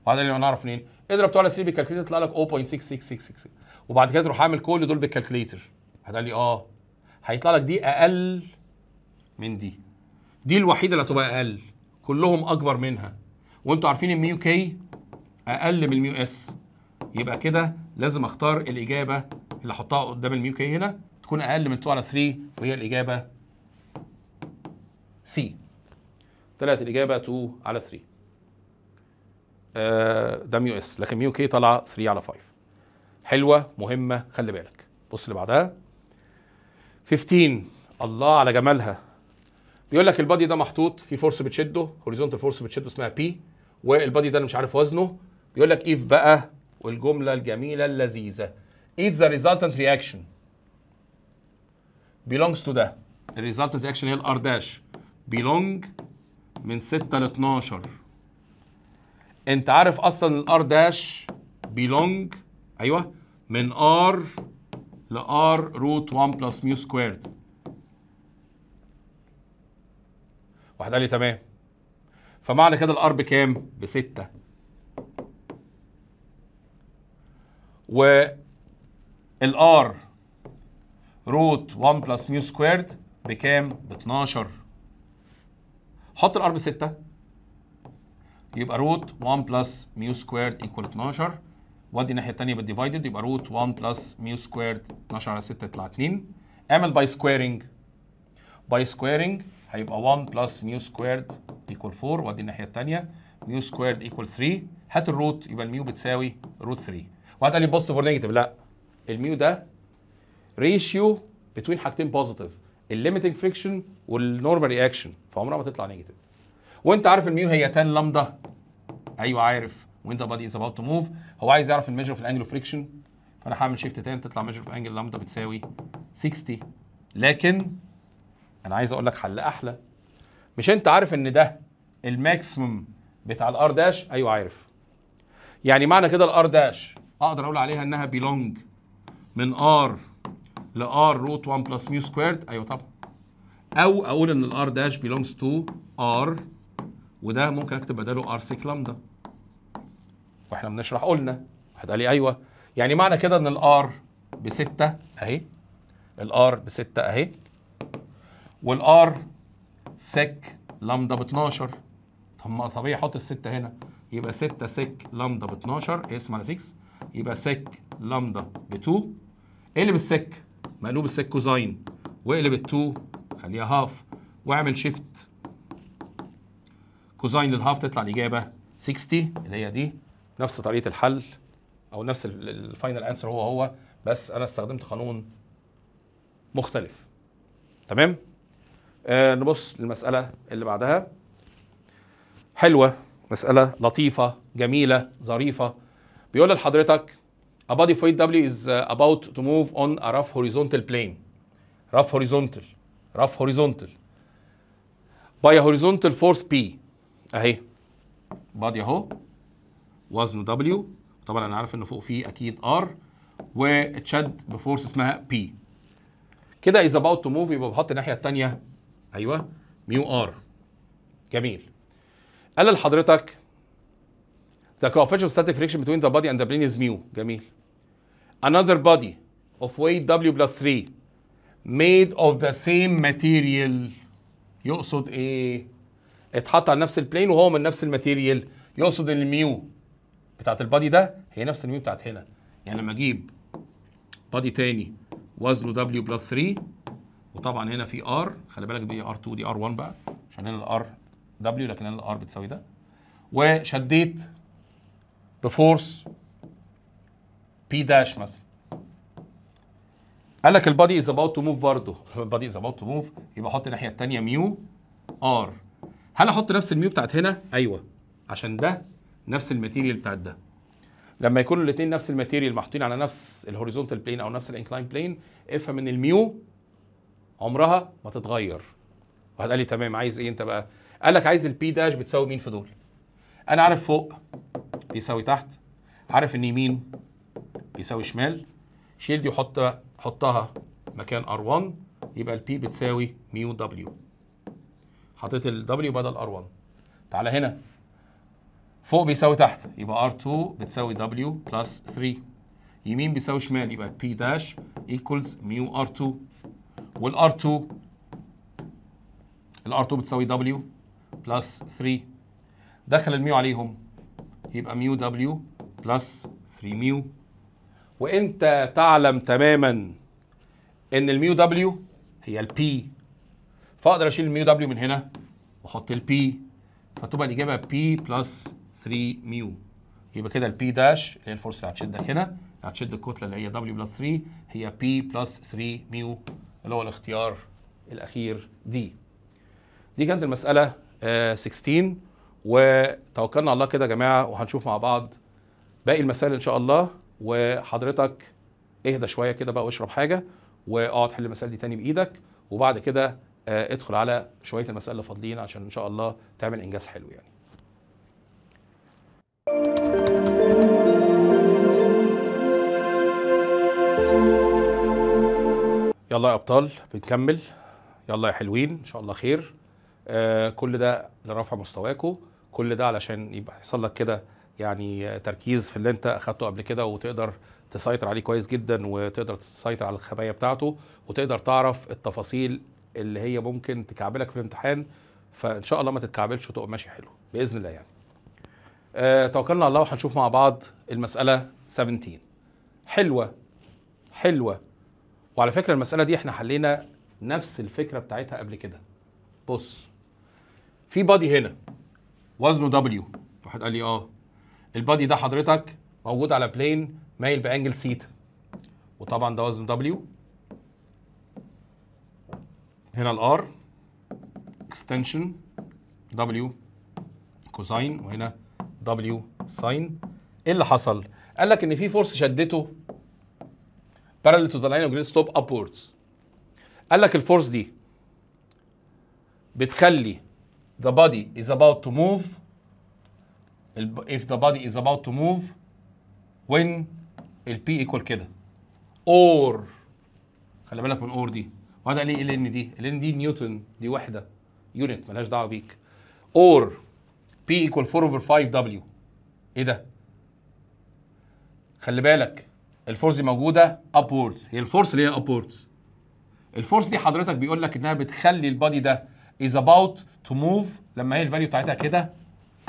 وهذا اللي هنعرف منين اضرب 2 على 3 بالكالكوليتر يطلع لك 0.6666 وبعد كده تروح عامل كل دول بالكالكوليتر هتقول لي اه هيطلع لك دي اقل من دي دي الوحيده اللي هتبقى اقل كلهم اكبر منها وانتوا عارفين الميو كي اقل من الميو اس يبقى كده لازم اختار الاجابه اللي احطها قدام الميو كي هنا تكون اقل من 2 على 3 وهي الاجابه سي طلعت الاجابه 2 على 3 آه ده ميو اس لكن ميو كي طالعه 3 على 5 حلوه مهمه خلي بالك بص اللي بعدها 15 الله على جمالها بيقول لك البادي ده محطوط في فورس بتشده هوريزونتال فورس بتشده اسمها بي والبادي ده انا مش عارف وزنه بيقول لك ايف بقى والجمله الجميله اللذيذه ايف ذا ريزلتنت رياكشن belongs to ده الريزلتنت اكشن هي الار داش belong من 6 ل 12 انت عارف اصلا الار داش belong ايوه من ار لار روت 1 بلس ميو سكويرد واحد قال لي تمام فمعنى كده الار بكام بستة والار روت 1 بلس ميو سكويرد بكام؟ ب 12 حط الار ب 6 يبقى روت 1 بلس ميو سكويرد ايكوال 12 وادي الناحيه الثانيه بالديفايدد يبقى روت 1 بلس ميو سكويرد 12 على 6 يطلع 2 اعمل باي سكويرنج باي سكويرنج هيبقى 1 بلس ميو سكويرد ايكوال 4 وادي الناحيه الثانيه ميو سكويرد ايكوال 3 هات الروت يبقى الميو بتساوي روت 3 لي بوزيتيف ولا نيجاتيف لا الميو ده ريشيو بتوين حاجتين بوزيتيف الليميتنج فريكشن والنورمال رياكشن فعمرها ما تطلع نيجاتيف وانت عارف الميو هي تان لامدا ايوه عارف وانت ذا بادي از اباوت تو موف هو عايز يعرف الميجر اوف الانجل اوف فريكشن فانا هعمل شيفت تان تطلع ميجر اوف انجل لامدا بتساوي 60 لكن انا عايز اقول لك حل احلى مش انت عارف ان ده الماكسيمم بتاع الار داش ايوه عارف يعني معنى كده الار داش اقدر اقول عليها انها بيلونج من ار لار روت 1 بلس ميو سكويرد ايوه طبعا او اقول ان الار داش بيلونجز تو ار وده ممكن اكتب بداله ار سيك لامدا واحنا بنشرح قلنا واحد قال لي ايوه يعني معنى كده ان الار بستة اهي الار بستة اهي والار سك لامدا ب 12 طب ما طبيعي احط الستة هنا يبقى 6 سك لامدا ب 12 اسمها 6 يبقى سك لامدا ب 2 ايه اللي بالسك؟ مقلوب السك كوزاين واقلب التو خليها هاف واعمل شيفت كوزاين للهاف تطلع الاجابه 60 اللي هي دي نفس طريقه الحل او نفس الفاينل انسر هو هو بس انا استخدمت قانون مختلف تمام آه نبص للمساله اللي بعدها حلوه مساله لطيفه جميله ظريفه بيقول لحضرتك A body of weight W is uh, about to move on a rough horizontal plane. Rough horizontal. Rough horizontal. By a horizontal force P. اهي. Body اهو. وزنه W. طبعا انا عارف ان فوق فيه اكيد R. واتشد بفورس اسمها P. كده is about to move يبقى بحط الناحيه التانية. ايوه ميو R. جميل. قال لحضرتك The coefficient of static friction between the body and the plane is mu. جميل. Another body of weight W plus 3 made of the same material يقصد ايه؟ اتحط على نفس البلين وهو من نفس الماتيريال يقصد ان الميو بتاعت البادي ده هي نفس الميو بتاعت هنا يعني لما اجيب بادي تاني وزنه دبليو بلس 3 وطبعا هنا في ار خلي بالك دي ار 2 دي ار 1 بقى عشان هنا الار دبليو لكن هنا الار بتساوي ده وشديت بفورس بي داش مثلا قال لك البادي از اباوت تو موف برضه البادي از اباوت تو موف يبقى احط الناحيه الثانيه ميو ار هل احط نفس الميو بتاعت هنا ايوه عشان ده نفس الماتيريال بتاعت ده لما يكونوا الاثنين نفس الماتيريال محطوطين على نفس الهوريزونتال بلين او نفس الانكلاين بلين افهم ان الميو عمرها ما تتغير واحد قال لي تمام عايز ايه انت بقى قال لك عايز البي داش بتساوي مين في دول انا عارف فوق بيساوي تحت عارف ان يمين بيساوي شمال شيل دي وحط حطها مكان R1 يبقى البي بتساوي ميو دبليو حطيت ال W بدل R1 تعالى هنا فوق بيساوي تحت يبقى R2 بتساوي W بلس 3 يمين بيساوي شمال يبقى P داش ايكولز ميو R2 وال R2 ال R2 بتساوي W بلس 3 دخل الميو عليهم يبقى ميو دبليو بلس 3 ميو وانت تعلم تماما ان الميو دبليو هي البي فاقدر اشيل الميو دبليو من هنا واحط البي فتبقى الاجابه بي بلس 3 ميو يبقى كده البي داش اللي هي الفرصه اللي هتشدك هنا اللي هتشد الكتله اللي هي دبليو بلس 3 هي بي بلس 3 ميو اللي هو الاختيار الاخير دي دي كانت المساله آه 16 وتوكلنا على الله كده يا جماعه وهنشوف مع بعض باقي المسائل ان شاء الله وحضرتك اهدى شويه كده بقى واشرب حاجه واقعد حل المسائل دي تاني بايدك وبعد كده آه ادخل على شويه المسائل اللي فاضلين عشان ان شاء الله تعمل انجاز حلو يعني يلا يا ابطال بنكمل يلا يا حلوين ان شاء الله خير آه كل ده لرفع مستواكم كل ده علشان يبقى يحصل لك كده يعني تركيز في اللي انت اخدته قبل كده وتقدر تسيطر عليه كويس جدا وتقدر تسيطر على الخبايا بتاعته وتقدر تعرف التفاصيل اللي هي ممكن تكعبلك في الامتحان فان شاء الله ما تتكعبلش وتبقى ماشي حلو باذن الله يعني أه توكلنا على الله وهنشوف مع بعض المساله 17 حلوه حلوه وعلى فكره المساله دي احنا حلينا نفس الفكره بتاعتها قبل كده بص في بادي هنا وزنه دبليو واحد قال لي اه البادي ده حضرتك موجود على بلين مايل بانجل سيتا وطبعا ده وزنه دبليو هنا الار اكستنشن دبليو كوساين وهنا دبليو ساين ايه اللي حصل؟ قال لك ان في فورس شدته بارلل تو ذا لاين اوف ستوب سلوب ابوردز قال لك الفورس دي بتخلي the body is about to move if the body is about to move when ال P equal كده or خلي بالك من or دي وهذا ليه إيه ال ان دي ال ان دي نيوتن دي وحده يونت مالهاش دعوه بيك or P equal 4 over 5 W ايه ده خلي بالك الفورس دي موجوده upwards هي الفورس اللي هي upwards الفورس دي حضرتك بيقول لك انها بتخلي البادي ده is about to move لما هي الفاليو بتاعتها كده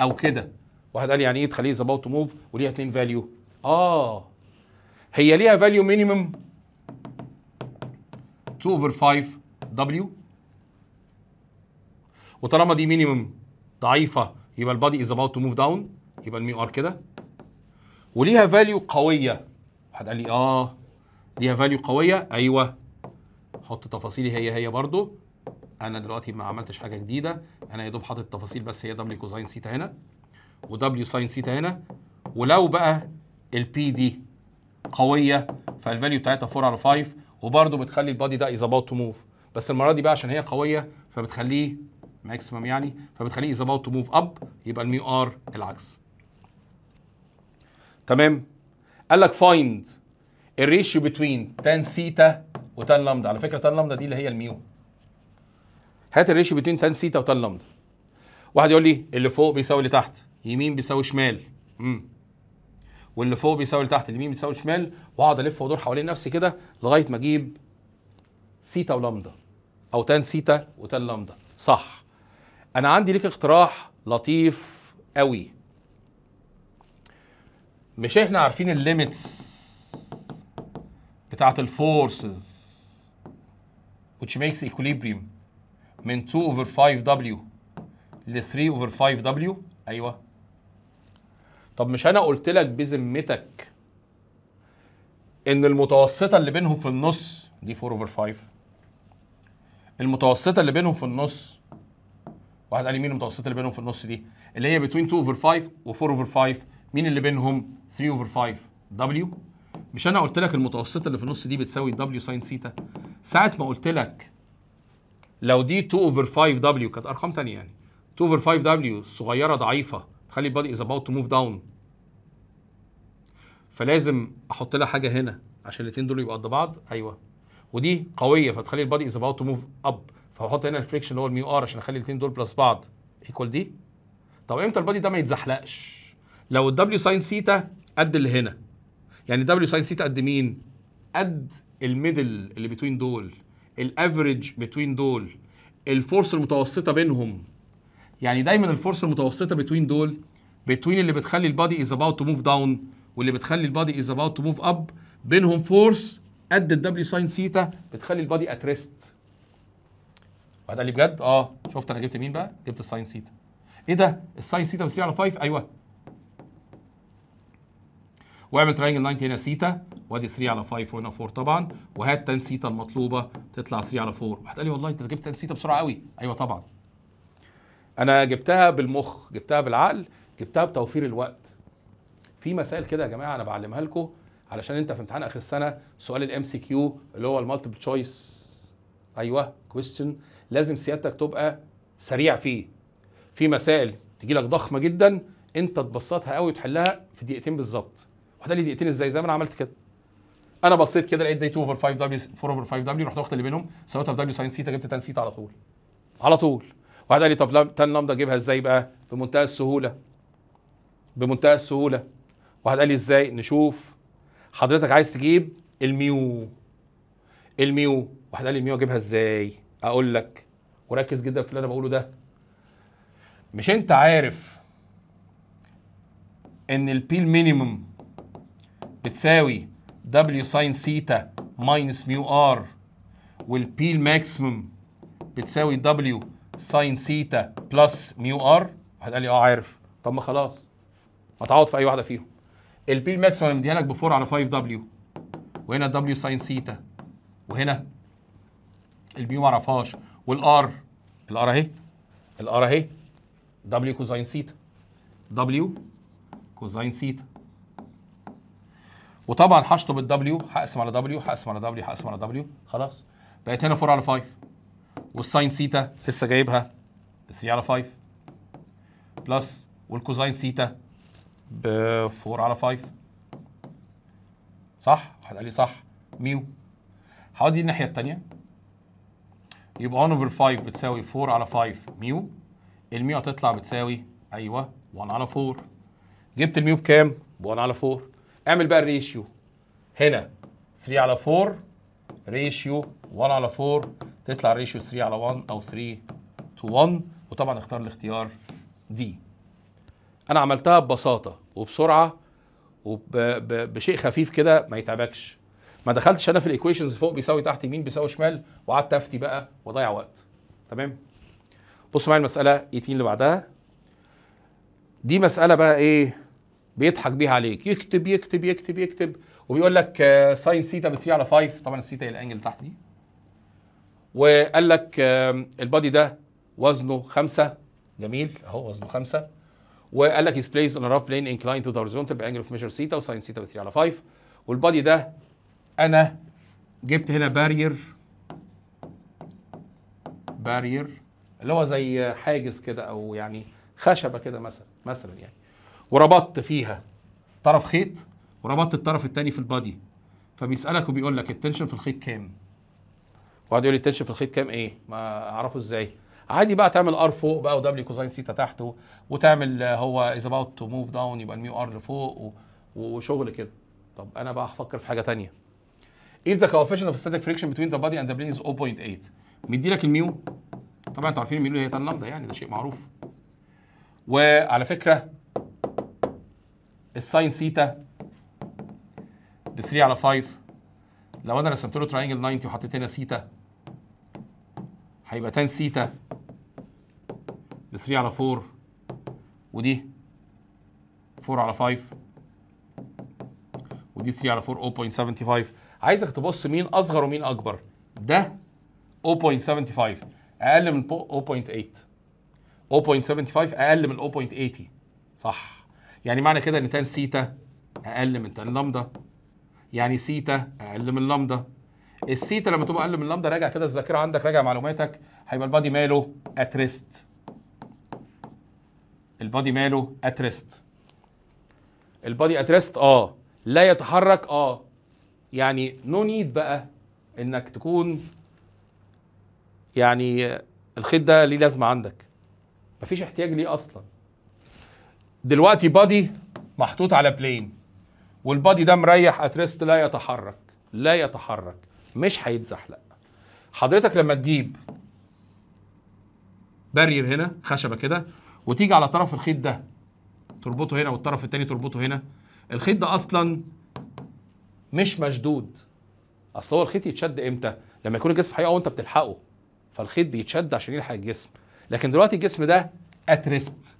او كده واحد قال يعني ايه تخليه is about to move وليها اتنين فاليو اه هي ليها فاليو مينيمم 2 over 5 دبليو وطالما دي مينيمم ضعيفه يبقى البادي از اباوت تو موف داون يبقى الميو ار كده وليها فاليو قويه واحد قال لي اه ليها فاليو قويه ايوه حط تفاصيلي هي هي برضو انا دلوقتي ما عملتش حاجه جديده انا يا دوب حاطط تفاصيل بس هي دبليو كوزين سيتا هنا ودبليو ساين سيتا هنا ولو بقى البي دي قويه فالفاليو بتاعتها 4 على 5 وبرده بتخلي البادي ده از اباوت تو موف بس المره دي بقى عشان هي قويه فبتخليه ماكسيمم يعني فبتخليه از اباوت تو موف اب يبقى الميو ار العكس تمام قال لك فايند الريشيو بتوين تان سيتا وتان لامدا على فكره تان لامدا دي اللي هي الميو هات الريشيو بين تان سيتا وتان لامدا واحد يقول لي اللي فوق بيساوي اللي تحت يمين بيساوي شمال امم واللي فوق بيساوي اللي تحت اليمين بيساوي شمال واقعد الف وادور حوالين نفسي كده لغايه ما اجيب سيتا ولامدا او تان سيتا وتان لامدا صح انا عندي ليك اقتراح لطيف قوي مش احنا عارفين الليميتس بتاعه الفورسز which makes equilibrium من 2 اوفر 5 دبليو ل 3 اوفر 5 دبليو ايوه طب مش انا قلت لك بذمتك ان المتوسطه اللي بينهم في النص دي 4 اوفر 5 المتوسطه اللي بينهم في النص واحد قال لي مين المتوسطه اللي بينهم في النص دي اللي هي between 2 اوفر 5 و4 اوفر 5 مين اللي بينهم 3 اوفر 5 دبليو مش انا قلت لك المتوسطه اللي في النص دي بتساوي دبليو ساين سيتا ساعه ما قلت لك لو دي 2 اوفر 5 دبليو كانت ارقام ثانيه يعني 2 اوفر 5 دبليو صغيره ضعيفه تخلي البادي از اباوت تو موف داون فلازم احط لها حاجه هنا عشان الاثنين دول يبقوا قد بعض ايوه ودي قويه فتخلي البادي از اباوت تو موف اب فهحط هنا الفريكشن اللي هو الميو ار عشان اخلي الاثنين دول بلس بعض ايكوال دي طب امتى البادي ده ما يتزحلقش لو الدبليو ساين سيتا قد اللي هنا يعني الدبليو ساين سيتا قد مين قد الميدل اللي بتوين دول الافريج بتوين دول الفورس المتوسطه بينهم يعني دايما الفورس المتوسطه بتوين دول بتوين اللي بتخلي البادي از اباوت تو موف داون واللي بتخلي البادي از اباوت تو موف اب بينهم فورس قد الدبليو ساين سيتا بتخلي البادي ات ريست وده اللي بجد اه شفت انا جبت مين بقى جبت الساين سيتا ايه ده الساين سيتا بتساوي على 5 ايوه واعمل ترينجل 90 هنا سيتا وادي 3 على 5 وهنا 4 طبعا وهات 10 سيتا المطلوبه تطلع 3 على 4 هتقول لي والله انت جبت 10 سيتا بسرعه قوي ايوه طبعا انا جبتها بالمخ جبتها بالعقل جبتها بتوفير الوقت في مسائل كده يا جماعه انا بعلمها لكم علشان انت في امتحان اخر السنه سؤال الام سي كيو اللي هو المالتيبل تشويس ايوه كويستشن لازم سيادتك تبقى سريع فيه في مسائل تجي لك ضخمه جدا انت تبسطها قوي وتحلها في دقيقتين بالظبط واحده لي دقيقتين ازاي زي ما انا عملت كده انا بصيت كده لقيت دي 2 اوفر 5 دبليو 4 اوفر 5 دبليو رحت واخد اللي بينهم سويتها بدبليو ساين سيتا جبت تان سيتا على طول على طول واحد قال لي طب تان لامدا اجيبها ازاي بقى بمنتهى السهوله بمنتهى السهوله واحد قال لي ازاي نشوف حضرتك عايز تجيب الميو الميو واحد قال لي الميو اجيبها ازاي اقول لك وركز جدا في اللي انا بقوله ده مش انت عارف ان البي مينيمم بتساوي W ساين سيتا ماينس ميو ار والبي الماكسيمم بتساوي W ساين سيتا بلس ميو ار واحد قال لي اه عارف طب ما خلاص هتعوض في اي واحده فيهم البي الماكسيمم انا مديها لك ب 4 على 5 W وهنا W ساين سيتا وهنا البي ما اعرفهاش والار الار اهي الار اهي W كوزاين سيتا W كوزاين سيتا وطبعا هشطب الدبليو هقسم على دبليو هقسم على دبليو هقسم على دبليو خلاص بقت هنا 4 على 5 والساين سيتا لسه جايبها 3 على 5 بلس والكوزاين سيتا ب 4 على 5 صح؟ واحد قال لي صح ميو هودي الناحيه الثانيه يبقى 1 اوفر 5 بتساوي 4 على 5 ميو الميو هتطلع بتساوي ايوه 1 على 4 جبت الميو بكام؟ ب 1 على 4 اعمل بقى الريشيو هنا 3 على 4 ريشيو 1 على 4 تطلع الريشيو 3 على 1 او 3 تو 1 وطبعا اختار الاختيار دي انا عملتها ببساطه وبسرعه وبشيء خفيف كده ما يتعبكش ما دخلتش انا في الايكويشنز فوق بيساوي تحت يمين بيساوي شمال وقعدت افتي بقى واضيع وقت تمام بصوا معايا المساله 18 اللي بعدها دي مساله بقى ايه بيضحك بيها عليك يكتب يكتب يكتب يكتب وبيقول لك ساين سيتا ب 3 على 5 طبعا السيتا هي الانجل تحت دي وقال لك البادي ده وزنه 5 جميل اهو وزنه 5 وقال لك بليز اون راف بلين انكلاين تو ذا هوريزونتال بانجل اوف ميجر سيتا وساين سيتا ب 3 على 5 والبادي ده انا جبت هنا بارير بارير اللي هو زي حاجز كده او يعني خشبه كده مثلا مثلا يعني وربطت فيها طرف خيط وربطت الطرف الثاني في البادي فبيسالك وبيقول لك التنشن في الخيط كام وقعد يقول لي التنشن في الخيط كام ايه ما اعرفه ازاي عادي بقى تعمل ار فوق بقى ودبليو كوزاين سيتا تحته وتعمل هو از اباوت تو موف داون يبقى الميو ار لفوق وشغل كده طب انا بقى هفكر في حاجه ثانيه if the coefficient of static friction between the body and the plane is 0.8 مدي لك الميو طبعا انتوا عارفين الميو هي تان لامدا يعني ده شيء معروف وعلى فكره الساين سيتا ب 3 على 5 لو انا رسمت له تراينجل 90 وحطيت هنا سيتا هيبقى تان سيتا ب 3 على 4 ودي 4 على 5 ودي 3 على 4 0.75 عايزك تبص مين اصغر ومين اكبر ده 0.75 اقل من 0.8 0.75 اقل من 0.80 صح يعني معنى كده ان تان سيتا اقل من تان لامدا يعني سيتا اقل من لامدا السيتا لما تبقى اقل من لامدا راجع كده الذاكره عندك راجع معلوماتك هيبقى البادي ماله اتريست البادي ماله اتريست البادي اتريست اه لا يتحرك اه يعني نو no نيد بقى انك تكون يعني الخيط ده ليه لازمه عندك مفيش احتياج ليه اصلا دلوقتي بادي محطوط على بلين والبادي ده مريح اتريست لا يتحرك لا يتحرك مش هيتزحلق حضرتك لما تجيب بارير هنا خشبه كده وتيجي على طرف الخيط ده تربطه هنا والطرف الثاني تربطه هنا الخيط ده اصلا مش مشدود اصل هو الخيط يتشد امتى لما يكون الجسم حقيقه وانت بتلحقه فالخيط بيتشد عشان يلحق الجسم لكن دلوقتي الجسم ده اتريست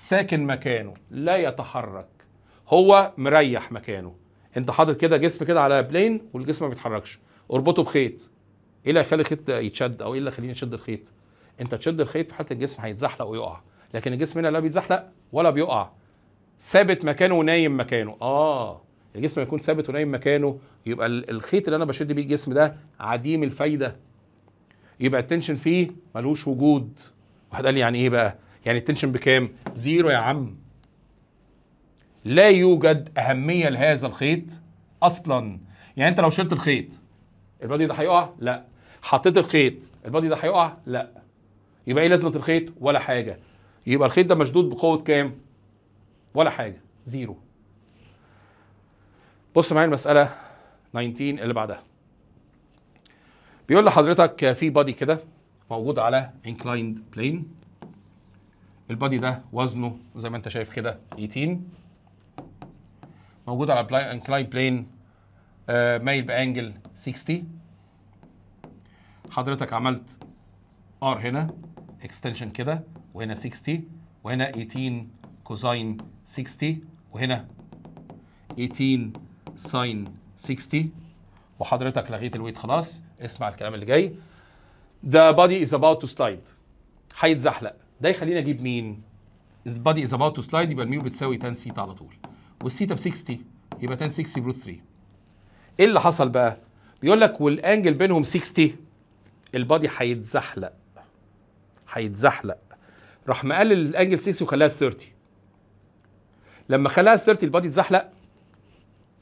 ساكن مكانه لا يتحرك هو مريح مكانه انت حاطط كده جسم كده على بلين والجسم ما بيتحركش اربطه بخيط ايه اللي هيخلي الخيط يتشد او ايه اللي هيخليني اشد الخيط انت تشد الخيط في حاله الجسم هيتزحلق ويقع لكن الجسم هنا لا بيتزحلق ولا بيقع ثابت مكانه ونايم مكانه اه الجسم يكون ثابت ونايم مكانه يبقى الخيط اللي انا بشد بيه الجسم ده عديم الفايده يبقى التنشن فيه ملوش وجود واحد قال لي يعني ايه بقى يعني التنشن بكام؟ زيرو يا عم لا يوجد اهميه لهذا الخيط اصلا يعني انت لو شلت الخيط البادي ده هيقع لا حطيت الخيط البادي ده هيقع لا يبقى ايه لازمه الخيط ولا حاجه يبقى الخيط ده مشدود بقوه كام ولا حاجه زيرو بص معايا المساله 19 اللي بعدها بيقول لحضرتك في بادي كده موجود على انكلايند بلين البادي ده وزنه زي ما انت شايف كده 18 موجود على انكلاين بلين آه، مايل بانجل 60 حضرتك عملت ار هنا اكستنشن كده وهنا 60 وهنا 18 كوزاين 60 وهنا 18 ساين 60 وحضرتك لغيت الويت خلاص اسمع الكلام اللي جاي The body is about to slide هيتزحلق ده يخليني اجيب مين؟ البادي از اباوت تو سلايد يبقى الميو بتساوي تان سيتا على طول والسيتا ب 60 يبقى تان 60 بروت 3 ايه اللي حصل بقى؟ بيقول لك والانجل بينهم 60 البادي هيتزحلق هيتزحلق راح مقلل الانجل 60 وخلاها 30 لما خلاها 30 البادي اتزحلق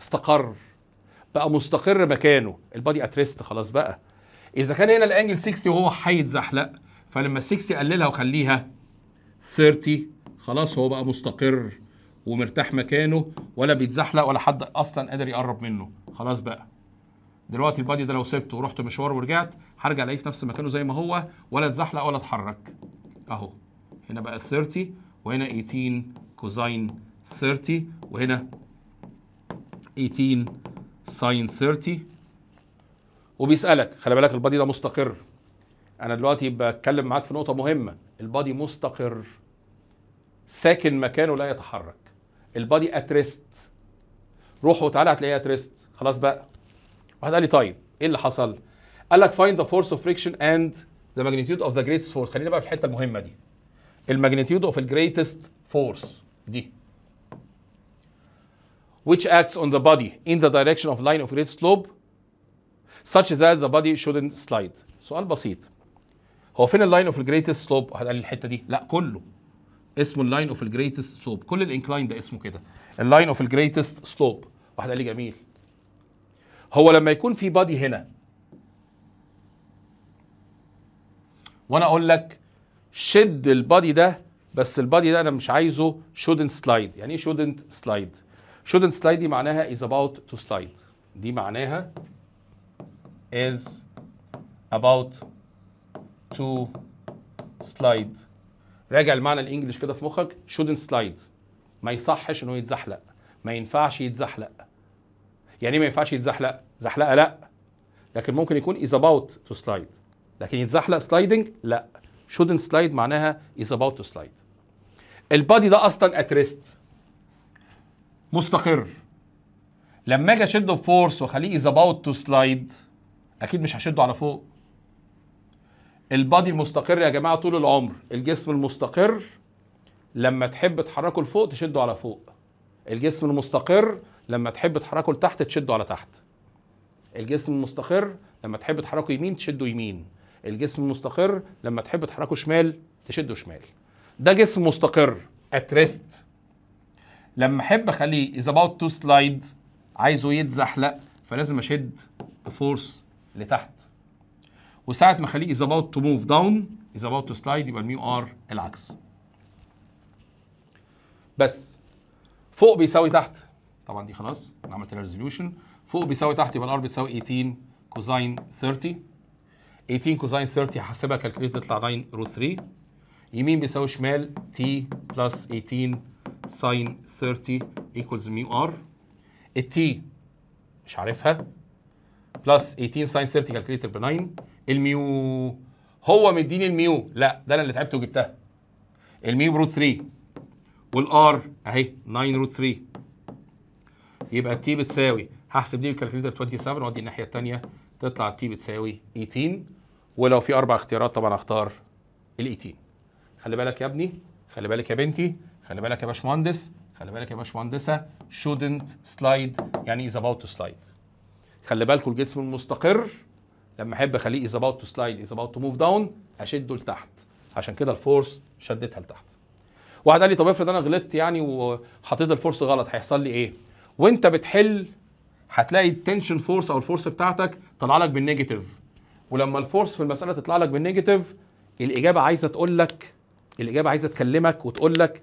استقر بقى مستقر مكانه البادي اتريست خلاص بقى اذا كان هنا الانجل 60 وهو هيتزحلق فلما ال 60 قللها وخليها 30 خلاص هو بقى مستقر ومرتاح مكانه ولا بيتزحلق ولا حد اصلا قادر يقرب منه خلاص بقى دلوقتي البادي ده لو سبته ورحت مشوار ورجعت هرجع الاقيه في نفس مكانه زي ما هو ولا اتزحلق ولا اتحرك اهو هنا بقى 30 وهنا 18 كوزاين 30 وهنا 18 ساين 30 وبيسالك خلي بالك البادي ده مستقر انا دلوقتي بتكلم معاك في نقطه مهمه البادي مستقر ساكن مكانه لا يتحرك البادي اتريست روحه وتعالى هتلاقيها اتريست خلاص بقى واحد قال لي طيب ايه اللي حصل قال لك فايند ذا فورس اوف فريكشن اند ذا ماجنيتيود اوف ذا جريتست فورس خلينا بقى في الحته المهمه دي الماجنيتيود اوف الجريتست فورس دي which acts on the body in the direction of line of great slope such that the body shouldn't slide. سؤال بسيط هو فين اللاين اوف الجريتست سلوب قال لي الحته دي لا كله اسمه اللاين اوف الجريتست سلوب كل الانكلاين ده اسمه كده اللاين اوف الجريتست سلوب واحد قال لي جميل هو لما يكون في بادي هنا وانا اقول لك شد البادي ده بس البادي ده انا مش عايزه شودنت سلايد يعني ايه شودنت سلايد شودنت سلايد دي معناها از اباوت تو سلايد دي معناها از اباوت to slide راجع المعنى الانجليش كده في مخك shouldn't slide ما يصحش انه يتزحلق ما ينفعش يتزحلق يعني ايه ما ينفعش يتزحلق زحلقه لا لكن ممكن يكون is about to slide لكن يتزحلق سلايدنج لا shouldn't slide معناها is about to slide البادي ده اصلا at rest مستقر لما اجي اشده بفورس واخليه از اباوت تو سلايد اكيد مش هشده على فوق البادي مستقر يا جماعه طول العمر الجسم المستقر لما تحب تحركه لفوق تشده على فوق الجسم المستقر لما تحب تحركه لتحت تشده على تحت الجسم المستقر لما تحب تحركه يمين تشده يمين الجسم المستقر لما تحب تحركه شمال تشده شمال ده جسم مستقر at rest لما احب اخليه is about to slide عايزه يتزحلق فلازم اشد بفورس لتحت وساعه ما اخليه از اباوت تو موف داون از اباوت تو سلايد يبقى الميو ار العكس بس فوق بيساوي تحت طبعا دي خلاص انا عملت لها ريزوليوشن فوق بيساوي تحت يبقى الار بتساوي 18 كوزاين 30 18 كوزاين 30 هحسبها كالكليت تطلع 9 روت 3 يمين بيساوي شمال تي بلس 18 ساين 30 ايكولز ميو ار التي مش عارفها بلس 18 ساين 30 كالكليتر ب 9 الميو هو مديني الميو لا ده انا اللي تعبت وجبتها الميو بروت 3 والار اهي 9 روت 3 يبقى التي بتساوي هحسب دي بالكالكليتر 27 وادي الناحيه الثانيه تطلع التي بتساوي 18 ولو في اربع اختيارات طبعا اختار ال 18 خلي بالك يا ابني خلي بالك يا بنتي خلي بالك يا باشمهندس خلي بالك يا باشمهندسه shouldn't slide يعني is about to slide خلي بالكم الجسم المستقر لما احب اخليه از اباوت تو سلايد از اباوت تو موف داون اشده لتحت عشان كده الفورس شدتها لتحت واحد قال لي طب افرض انا غلطت يعني وحطيت الفورس غلط هيحصل لي ايه وانت بتحل هتلاقي التنشن فورس او الفورس بتاعتك طلع لك بالنيجاتيف ولما الفورس في المساله تطلع لك بالنيجاتيف الاجابه عايزه تقول لك الاجابه عايزه تكلمك وتقول لك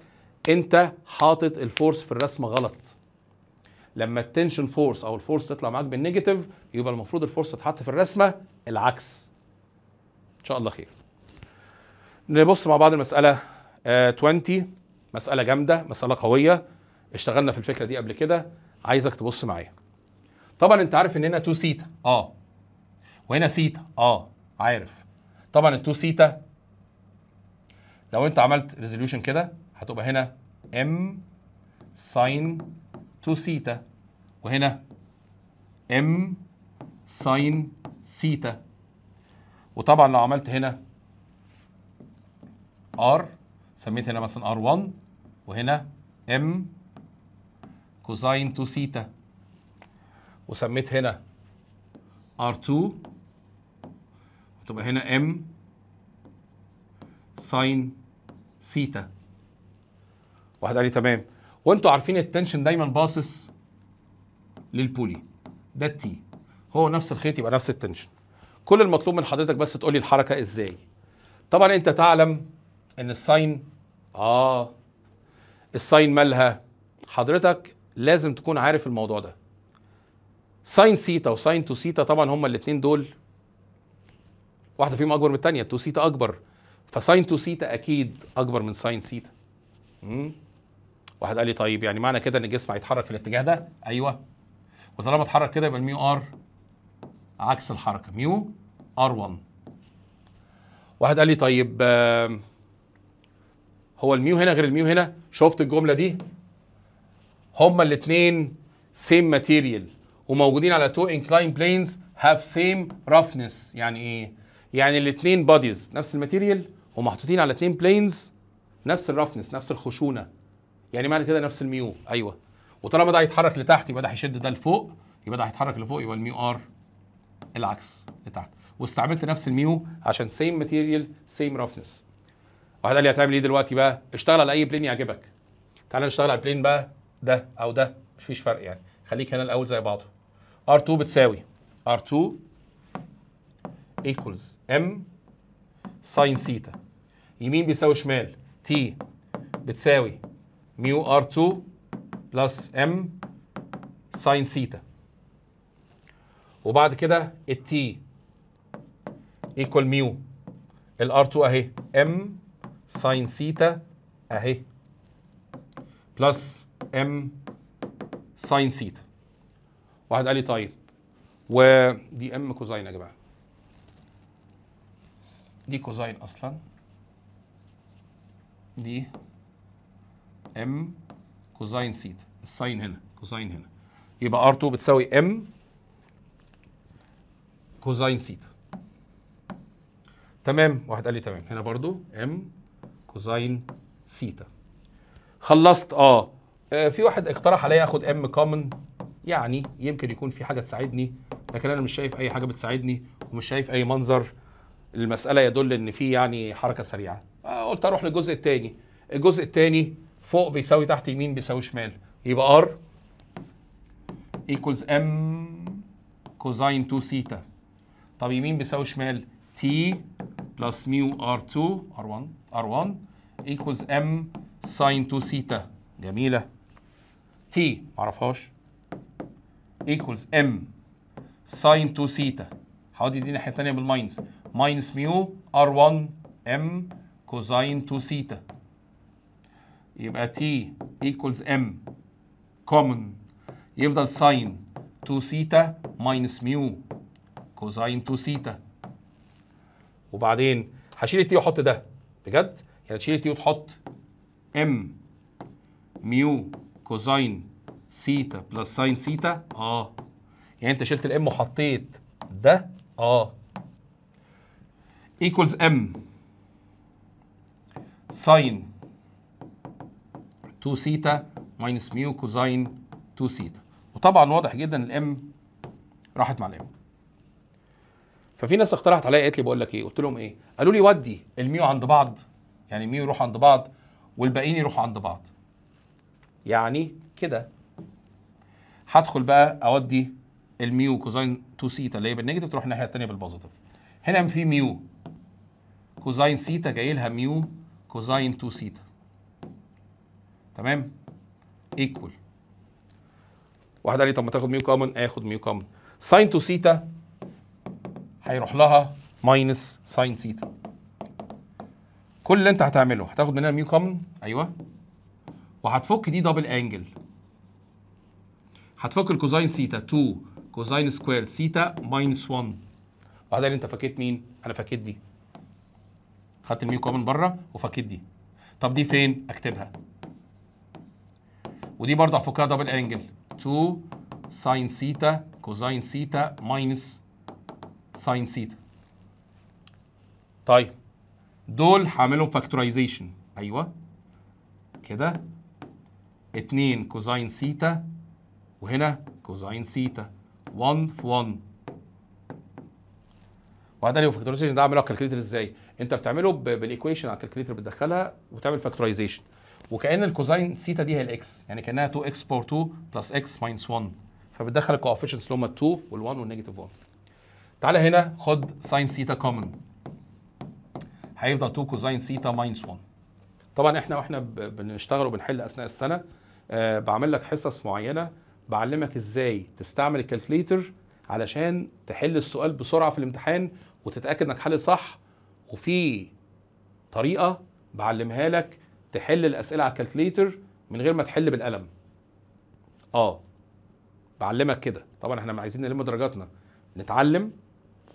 انت حاطط الفورس في الرسمه غلط لما التنشن فورس او الفورس تطلع معاك بالنيجاتيف يبقى المفروض الفورس تتحط في الرسمه العكس ان شاء الله خير نبص مع بعض المساله آه 20 مساله جامده مساله قويه اشتغلنا في الفكره دي قبل كده عايزك تبص معايا طبعا انت عارف ان هنا 2 سيتا اه وهنا سيتا اه عارف طبعا ال 2 سيتا لو انت عملت ريزوليوشن كده هتبقى هنا ام ساين 2 سيتا وهنا ام ساين سيتا وطبعا لو عملت هنا ار سميت هنا مثلا ار 1 وهنا ام كوساين 2 سيتا وسميت هنا ار 2 وتبقى هنا ام ساين سيتا واحد قال لي تمام وانتوا عارفين التنشن دايما باصص للبولي ده التي هو نفس الخيط يبقى نفس التنشن كل المطلوب من حضرتك بس تقول لي الحركه ازاي طبعا انت تعلم ان الساين اه الساين مالها حضرتك لازم تكون عارف الموضوع ده ساين سيتا وساين تو سيتا طبعا هما الاثنين دول واحده فيهم اكبر من الثانيه تو سيتا اكبر فساين تو سيتا اكيد اكبر من ساين سيتا واحد قال لي طيب يعني معنى كده ان الجسم هيتحرك في الاتجاه ده ايوه وطالما اتحرك كده يبقى الميو ار عكس الحركه ميو ار 1 واحد قال لي طيب هو الميو هنا غير الميو هنا شفت الجمله دي هما الاثنين سيم ماتيريال وموجودين على تو انكلاين بلينز هاف سيم رفنس يعني ايه يعني الاثنين بوديز نفس الماتيريال ومحطوطين على اثنين بلينز نفس الرفنس نفس الخشونه يعني معنى كده نفس الميو ايوه وطالما ده هيتحرك لتحت يبقى ده هيشد ده لفوق يبقى ده هيتحرك لفوق يبقى الميو ار العكس لتحت واستعملت نفس الميو عشان سيم ماتيريال سيم رفنس واحد قال لي هتعمل ايه دلوقتي بقى اشتغل على اي بلين يعجبك تعال نشتغل على البلين بقى ده او ده مش فيش فرق يعني خليك هنا الاول زي بعضه ار 2 بتساوي ار 2 ايكولز ام ساين سيتا يمين بيساوي شمال تي بتساوي ميو ار 2 بلس ام ساين ثيتا وبعد كده التي ايكوال ميو الار 2 اهي ام ساين ثيتا اهي بلس ام ساين ثيتا واحد قال لي طيب ودي ام كوزاين يا جماعه دي كوزاين اصلا دي ام كوزاين ثيتا الساين هنا كوزاين هنا يبقى ار2 بتساوي ام كوزاين ثيتا تمام واحد قال لي تمام هنا برضو ام كوزاين ثيتا خلصت اه, آه في واحد اقترح عليا اخد ام كومن يعني يمكن يكون في حاجه تساعدني لكن انا مش شايف اي حاجه بتساعدني ومش شايف اي منظر المساله يدل ان في يعني حركه سريعه آه قلت اروح للجزء الثاني الجزء الثاني فوق بيساوي تحت يمين بيساوي شمال يبقى ار ايكوالز ام كوزاين 2 سيتا طب يمين بيساوي شمال تي بلس ميو ار 2 ار 1 ار 1 ايكوالز ام ساين 2 سيتا جميله تي معرفهاش ايكوالز ام ساين 2 سيتا هقعد دي الناحيه الثانيه بالماينس ماينس ميو ار 1 ام كوزاين 2 سيتا يبقى تي ايكولز ام كومن يفضل ساين 2 ثيتا ماينس ميو كوزاين 2 ثيتا وبعدين هشيل التي واحط ده بجد يعني تشيل التي وتحط ام ميو كوزاين ثيتا بلس ساين ثيتا اه يعني انت شلت الام وحطيت ده اه ايكولز ام ساين 2 سيتا ماينس ميو كوزاين 2 سيتا وطبعا واضح جدا الام راحت مع الام ففي ناس اقترحت عليا قالت لي بقول لك ايه قلت لهم ايه قالوا لي ودي الميو عند بعض يعني ميو يروح عند بعض والباقيين يروحوا عند بعض يعني كده هدخل بقى اودي الميو كوزاين 2 سيتا اللي هي بالنيجاتيف تروح الناحيه الثانيه بالبوزيتيف هنا في ميو كوزاين سيتا جاي لها ميو كوزاين 2 سيتا تمام ايكوال واحد قال لي طب ما تاخد ميو كومن آه، اخد ميو كومن ساين تو سيتا هيروح لها ماينس ساين سيتا كل اللي انت هتعمله هتاخد منها ميو كومن ايوه وهتفك دي دبل انجل هتفك الكوزاين سيتا 2 كوزاين سكوير سيتا ماينس 1 واحد قال لي انت فكيت مين؟ انا فكيت دي خدت الميو كومن بره وفكيت دي طب دي فين؟ اكتبها ودي برضه هفكها دبل انجل 2 ساين ثيتا كوساين ثيتا ماينس ساين ثيتا طيب دول هعملهم فاكتورايزيشن ايوه كده 2 كوساين ثيتا وهنا كوساين ثيتا 1 في 1 وبعدين فاكتورايزيشن ده على الكالكوليتر ازاي؟ انت بتعمله بالايكويشن على الكالكوليتر بتدخلها وتعمل فاكتورايزيشن وكأن الكوزين سيتا دي هي الاكس يعني كأنها 2 اكس باور 2 بلس اكس ماينس 1 فبتدخل الكوفيشنتس اللي هم 2 وال1 والنيجاتيف 1 تعالى هنا خد ساين سيتا كومن هيفضل 2 كوزين سيتا ماينس 1 طبعا احنا واحنا بنشتغل وبنحل اثناء السنه أه بعمل لك حصص معينه بعلمك ازاي تستعمل الكالكليتر علشان تحل السؤال بسرعه في الامتحان وتتاكد انك حل صح وفي طريقه بعلمها لك تحل الاسئله على الكالكليتر من غير ما تحل بالقلم اه بعلمك كده طبعا احنا عايزين نلم درجاتنا نتعلم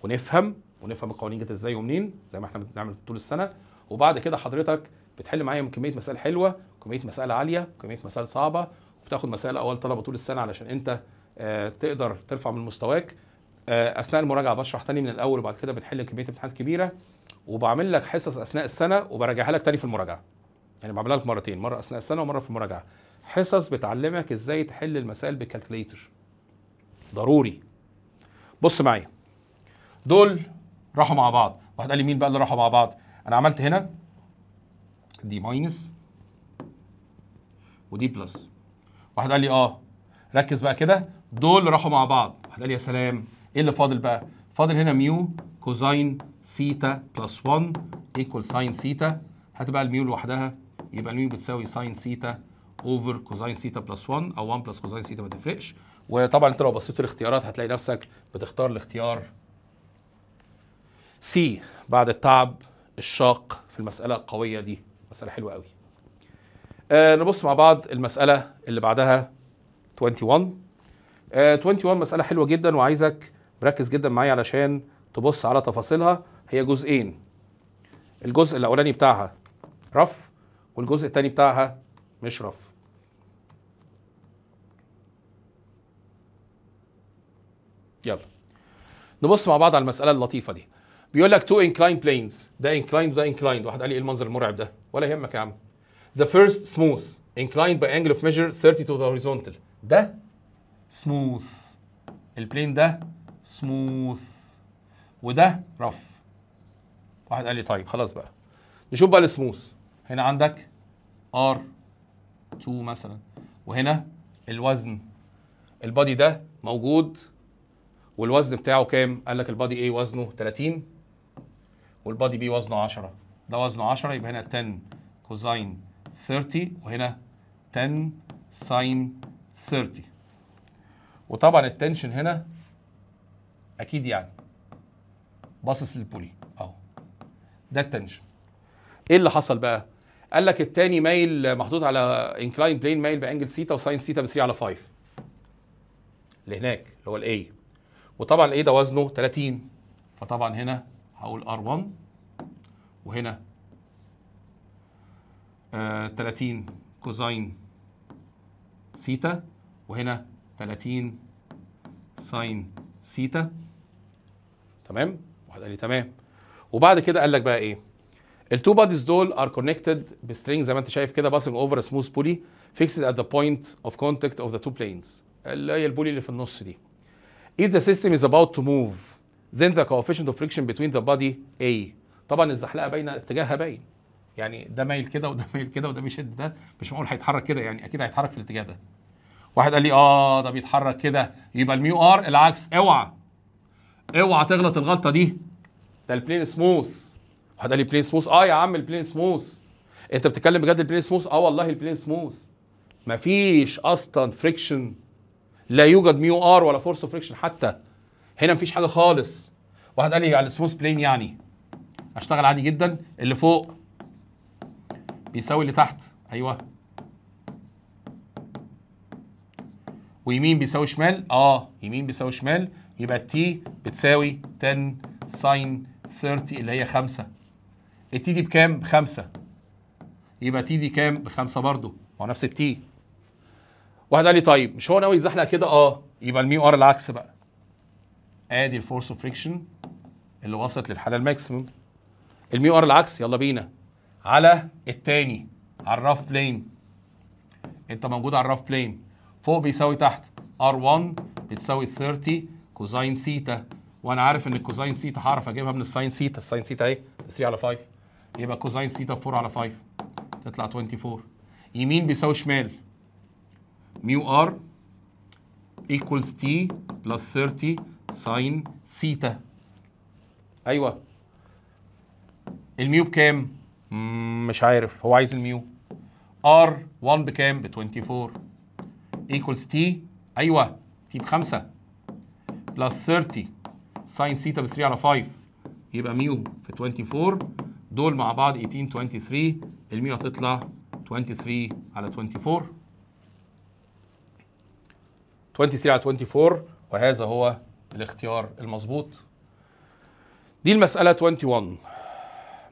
ونفهم ونفهم القوانين جت ازاي ومنين زي ما احنا بنعمل طول السنه وبعد كده حضرتك بتحل معايا كميه مسائل حلوه كميه مسائل عاليه كميه مسائل صعبه وبتاخد مسائل اول طلبه طول السنه علشان انت آه تقدر ترفع من مستواك آه اثناء المراجعه بشرح تاني من الاول وبعد كده بنحل كميه امتحانات كبيره وبعمل لك حصص اثناء السنه وبراجعها لك تاني في المراجعه يعني بعملها لك مرتين مره اثناء السنه ومره في المراجعه حصص بتعلمك ازاي تحل المسائل بالكالكليتر ضروري بص معايا دول راحوا مع بعض واحد قال لي مين بقى اللي راحوا مع بعض انا عملت هنا دي ماينس ودي بلس واحد قال لي اه ركز بقى كده دول راحوا مع بعض واحد قال لي يا سلام ايه اللي فاضل بقى فاضل هنا ميو كوزين سيتا بلس 1 ايكوال ساين سيتا هات بقى الميو لوحدها يبقى الميو بتساوي ساين سيتا اوفر كوزاين سيتا بلس 1 او 1 بلس كوزاين سيتا ما تفرقش وطبعا انت لو بصيت الاختيارات هتلاقي نفسك بتختار الاختيار سي بعد التعب الشاق في المساله القويه دي مساله حلوه قوي آه نبص مع بعض المساله اللي بعدها 21 آه 21 مساله حلوه جدا وعايزك مركز جدا معايا علشان تبص على تفاصيلها هي جزئين الجزء الاولاني بتاعها رف والجزء الثاني بتاعها مشرف يلا نبص مع بعض على المساله اللطيفه دي بيقول لك تو انكلاين بلينز ده انكلاين وده انكلاين واحد قال لي ايه المنظر المرعب ده ولا يهمك يا عم the first smooth inclined by angle of measure 30 to the horizontal ده smooth البلين ده smooth وده رف واحد قال لي طيب خلاص بقى نشوف بقى السموث هنا عندك R2 مثلا وهنا الوزن البادي ده موجود والوزن بتاعه كام؟ قال لك البادي A وزنه 30 والبادي B وزنه 10 ده وزنه 10 يبقى هنا 10 كوزين 30 وهنا 10 ساين 30 وطبعا التنشن هنا اكيد يعني باصص للبولي اهو ده التنشن ايه اللي حصل بقى؟ قال لك الثاني مايل محطوط على انكلاين بلين مايل بانجل سيتا وساين سيتا ب 3 على 5 اللي هناك اللي هو الاي وطبعا الاي ده وزنه 30 فطبعا هنا هقول ار1 وهنا آه 30 كوزاين سيتا وهنا 30 ساين سيتا تمام؟ واحد قال لي تمام وبعد كده قال لك بقى ايه؟ التو باديز دول ار كونكتد بسترينج زي ما انت شايف كده باسنج اوفر سموث بولي فيكسد ات ذا بوينت اوف كونتاكت اوف ذا تو بلينز اللي هي البولي اللي في النص دي if the system is about to move then the coefficient of friction between the body A طبعا الزحلقه باينه اتجاهها باين يعني ده مايل كده وده مايل كده وده بيشد ده مش معقول هيتحرك كده يعني اكيد هيتحرك في الاتجاه ده واحد قال لي اه ده بيتحرك كده يبقى الميو ار العكس اوعى اوعى تغلط الغلطه دي ده البلين سموث هذا لي بلين سموث اه يا عم البلين سموث انت بتتكلم بجد البلين سموث اه والله البلين سموث مفيش اصلا فريكشن لا يوجد ميو ار ولا فورس فريكشن حتى هنا مفيش حاجه خالص واحد قال لي على السموث بلين يعني اشتغل عادي جدا اللي فوق بيساوي اللي تحت ايوه ويمين بيساوي شمال اه يمين بيساوي شمال يبقى تي بتساوي 10 ساين 30 اللي هي 5 التي دي بكام؟ بخمسة يبقى تي دي كام؟ بخمسة برضه هو نفس التي واحد قال لي طيب مش هو ناوي يتزحلق كده؟ اه يبقى الميو ار العكس بقى ادي الفورس اوف فريكشن اللي وصلت للحالة الماكسيموم الميو ار العكس يلا بينا على التاني على الرف بلين انت موجود على الرف بلين فوق بيساوي تحت ار 1 بتساوي 30 كوزين سيتا وانا عارف ان الكوزين سيتا هعرف اجيبها من الساين سيتا الساين سيتا اهي 3 على 5 يبقى كوزين ثيتا 4 على 5 تطلع 24 يمين بيساوي شمال ميو ار ايكوالز تي بلس 30 ساين ثيتا ايوه الميو بكام؟ مش عارف هو عايز الميو ار 1 بكام؟ ب 24 ايكوالز تي ايوه تي 5 بلس 30 ساين ثيتا ب 3 على 5 يبقى ميو في 24 دول مع بعض 1823 ال 100 هتطلع 23 على 24 23 على 24 وهذا هو الاختيار المظبوط دي المسألة 21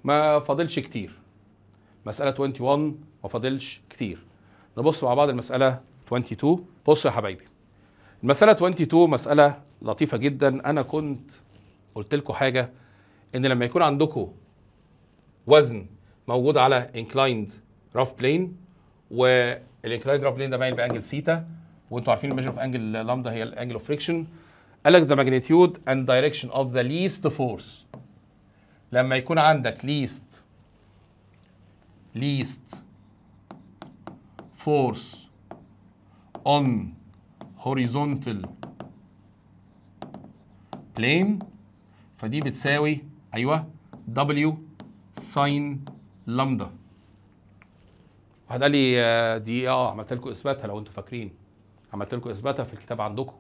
ما فاضلش كتير مسألة 21 ما فاضلش كتير نبص مع بعض المسألة 22 بصوا يا حبايبي المسألة 22 مسألة لطيفة جدا أنا كنت قلت لكم حاجة إن لما يكون عندكم وزن موجود على انكلايند راف بلين والانكلايند راف بلين ده باين بانجل سيتا وانتم عارفين الميجر اوف انجل لامدا هي الانجل اوف فريكشن قال لك ذا ماجنتيود اند دايركشن اوف ذا ليست فورس لما يكون عندك ليست ليست فورس اون هوريزونتال بلين فدي بتساوي ايوه دبليو ساين لامدا واحد قال لي آه، دي اه عملت لكم اثباتها لو انتم فاكرين عملت لكم اثباتها في الكتاب عندكم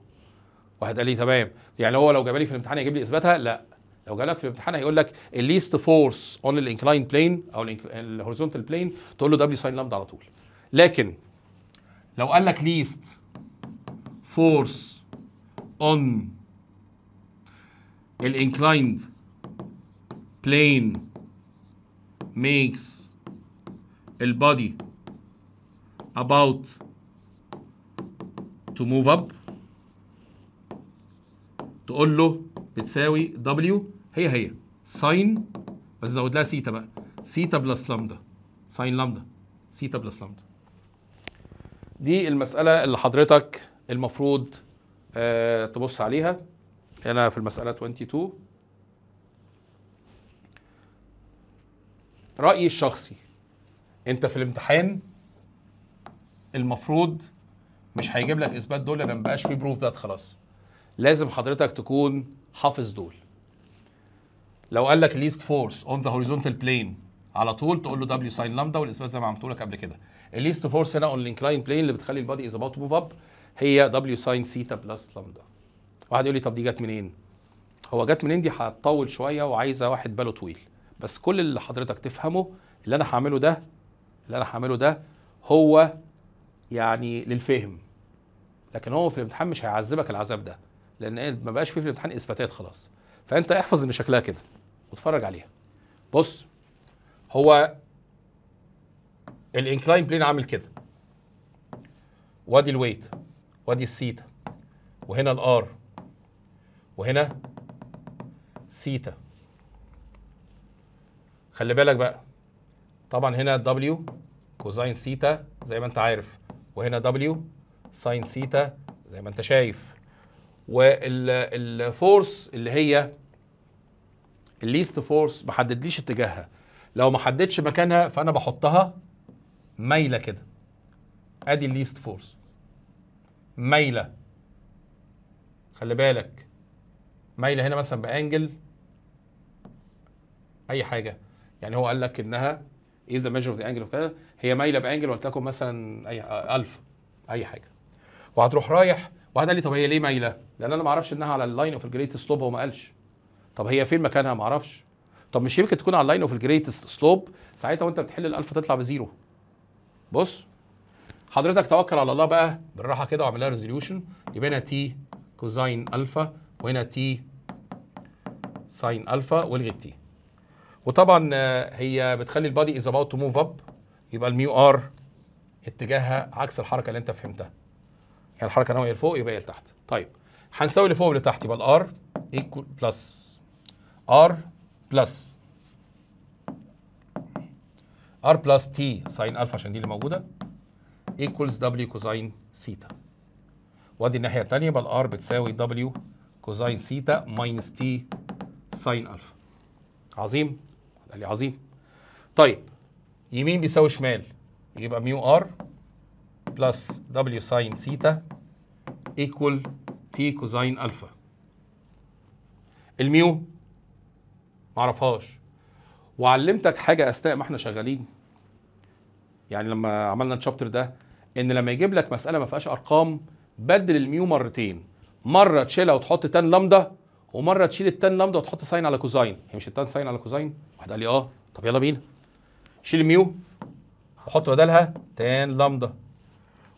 واحد قال لي تمام يعني هو لو جاب لي في الامتحان هيجيب لي اثباتها لا لو جالك في الامتحان هيقول لك الليست فورس اون الانكلاين بلين او الهوريزونتال بلين تقول له دبليو ساين لامدا على طول لكن لو قال لك ليست فورس اون الانكلايند بلين makes البادي about to move up تقول له بتساوي W هي هي ساين بس زود لها سيتا بقى سيتا بلس لامدا ساين لامدا سيتا بلس لامدا دي المسألة اللي حضرتك المفروض آه تبص عليها هنا في المسألة 22 رايي الشخصي انت في الامتحان المفروض مش هيجيب لك اثبات دول انا مبقاش في بروف ذات خلاص لازم حضرتك تكون حافظ دول لو قال لك ليست فورس اون ذا هوريزونتال بلين على طول تقول له دبليو ساين لامدا والاثبات زي ما عملت لك قبل كده الليست فورس هنا اون الانكلاين بلين اللي بتخلي البادي از اباوت موف اب هي دبليو ساين سيتا بلس لامدا واحد يقول لي طب دي جت منين هو جت منين دي هتطول شويه وعايزه واحد باله طويل بس كل اللي حضرتك تفهمه اللي انا هعمله ده اللي انا هعمله ده هو يعني للفهم لكن هو في الامتحان مش هيعذبك العذاب ده لان إيه، ما بقاش فيه في الامتحان اثباتات خلاص فانت احفظ ان شكلها كده واتفرج عليها بص هو الانكلاين بلين عامل كده وادي الويت وادي السيتا وهنا الار وهنا سيتا خلي بالك بقى طبعا هنا W كوزين سيتا زي ما انت عارف وهنا W ساين سيتا زي ما انت شايف والفورس اللي هي الليست فورس ما حددليش اتجاهها لو ما حددش مكانها فانا بحطها مايله كده ادي الليست فورس مايله خلي بالك مايله هنا مثلا بانجل اي حاجه يعني هو قال لك انها ايه ذا ميجر اوف ذا انجل وكده هي مايله بانجل ولتكن مثلا اي الف اي حاجه وهتروح رايح واحد قال لي طب هي ليه مايله؟ لان انا ما اعرفش انها على اللاين اوف الجريت سلوب هو ما قالش طب هي فين مكانها ما اعرفش طب مش يمكن تكون على اللاين اوف الجريت سلوب ساعتها وانت بتحل الالف تطلع بزيرو بص حضرتك توكل على الله بقى بالراحه كده واعمل لها ريزوليوشن يبقى هنا تي كوزاين الفا وهنا تي ساين الفا والغي التي وطبعا آه، هي بتخلي البادي از اباوت تو موف اب يبقى الميو ار اتجاهها عكس الحركه اللي انت فهمتها يعني الحركه ناويه لفوق يبقى هي لتحت طيب هنساوي لفوق ولتحت يبقى الار ايكوال بلس ار بلس ار بلس تي ساين الفا عشان دي اللي موجوده ايكوالز دبليو كوزاين سيتا وادي الناحيه الثانيه يبقى الار بتساوي دبليو كوزاين سيتا ماينس تي ساين الفا عظيم قال لي عظيم طيب يمين بيساوي شمال يبقى ميو ار بلس دبليو ساين ثيتا ايكوال تي كوزاين الفا الميو معرفهاش وعلمتك حاجه اثناء ما احنا شغالين يعني لما عملنا الشابتر ده ان لما يجيب لك مساله ما فيهاش ارقام بدل الميو مرتين مره تشيلها وتحط تان لامدا ومره تشيل التان لامدا وتحط ساين على كوزاين هي مش التان ساين على كوزاين واحد قال لي اه طب يلا بينا شيل ميو وحط بدلها تان لامدا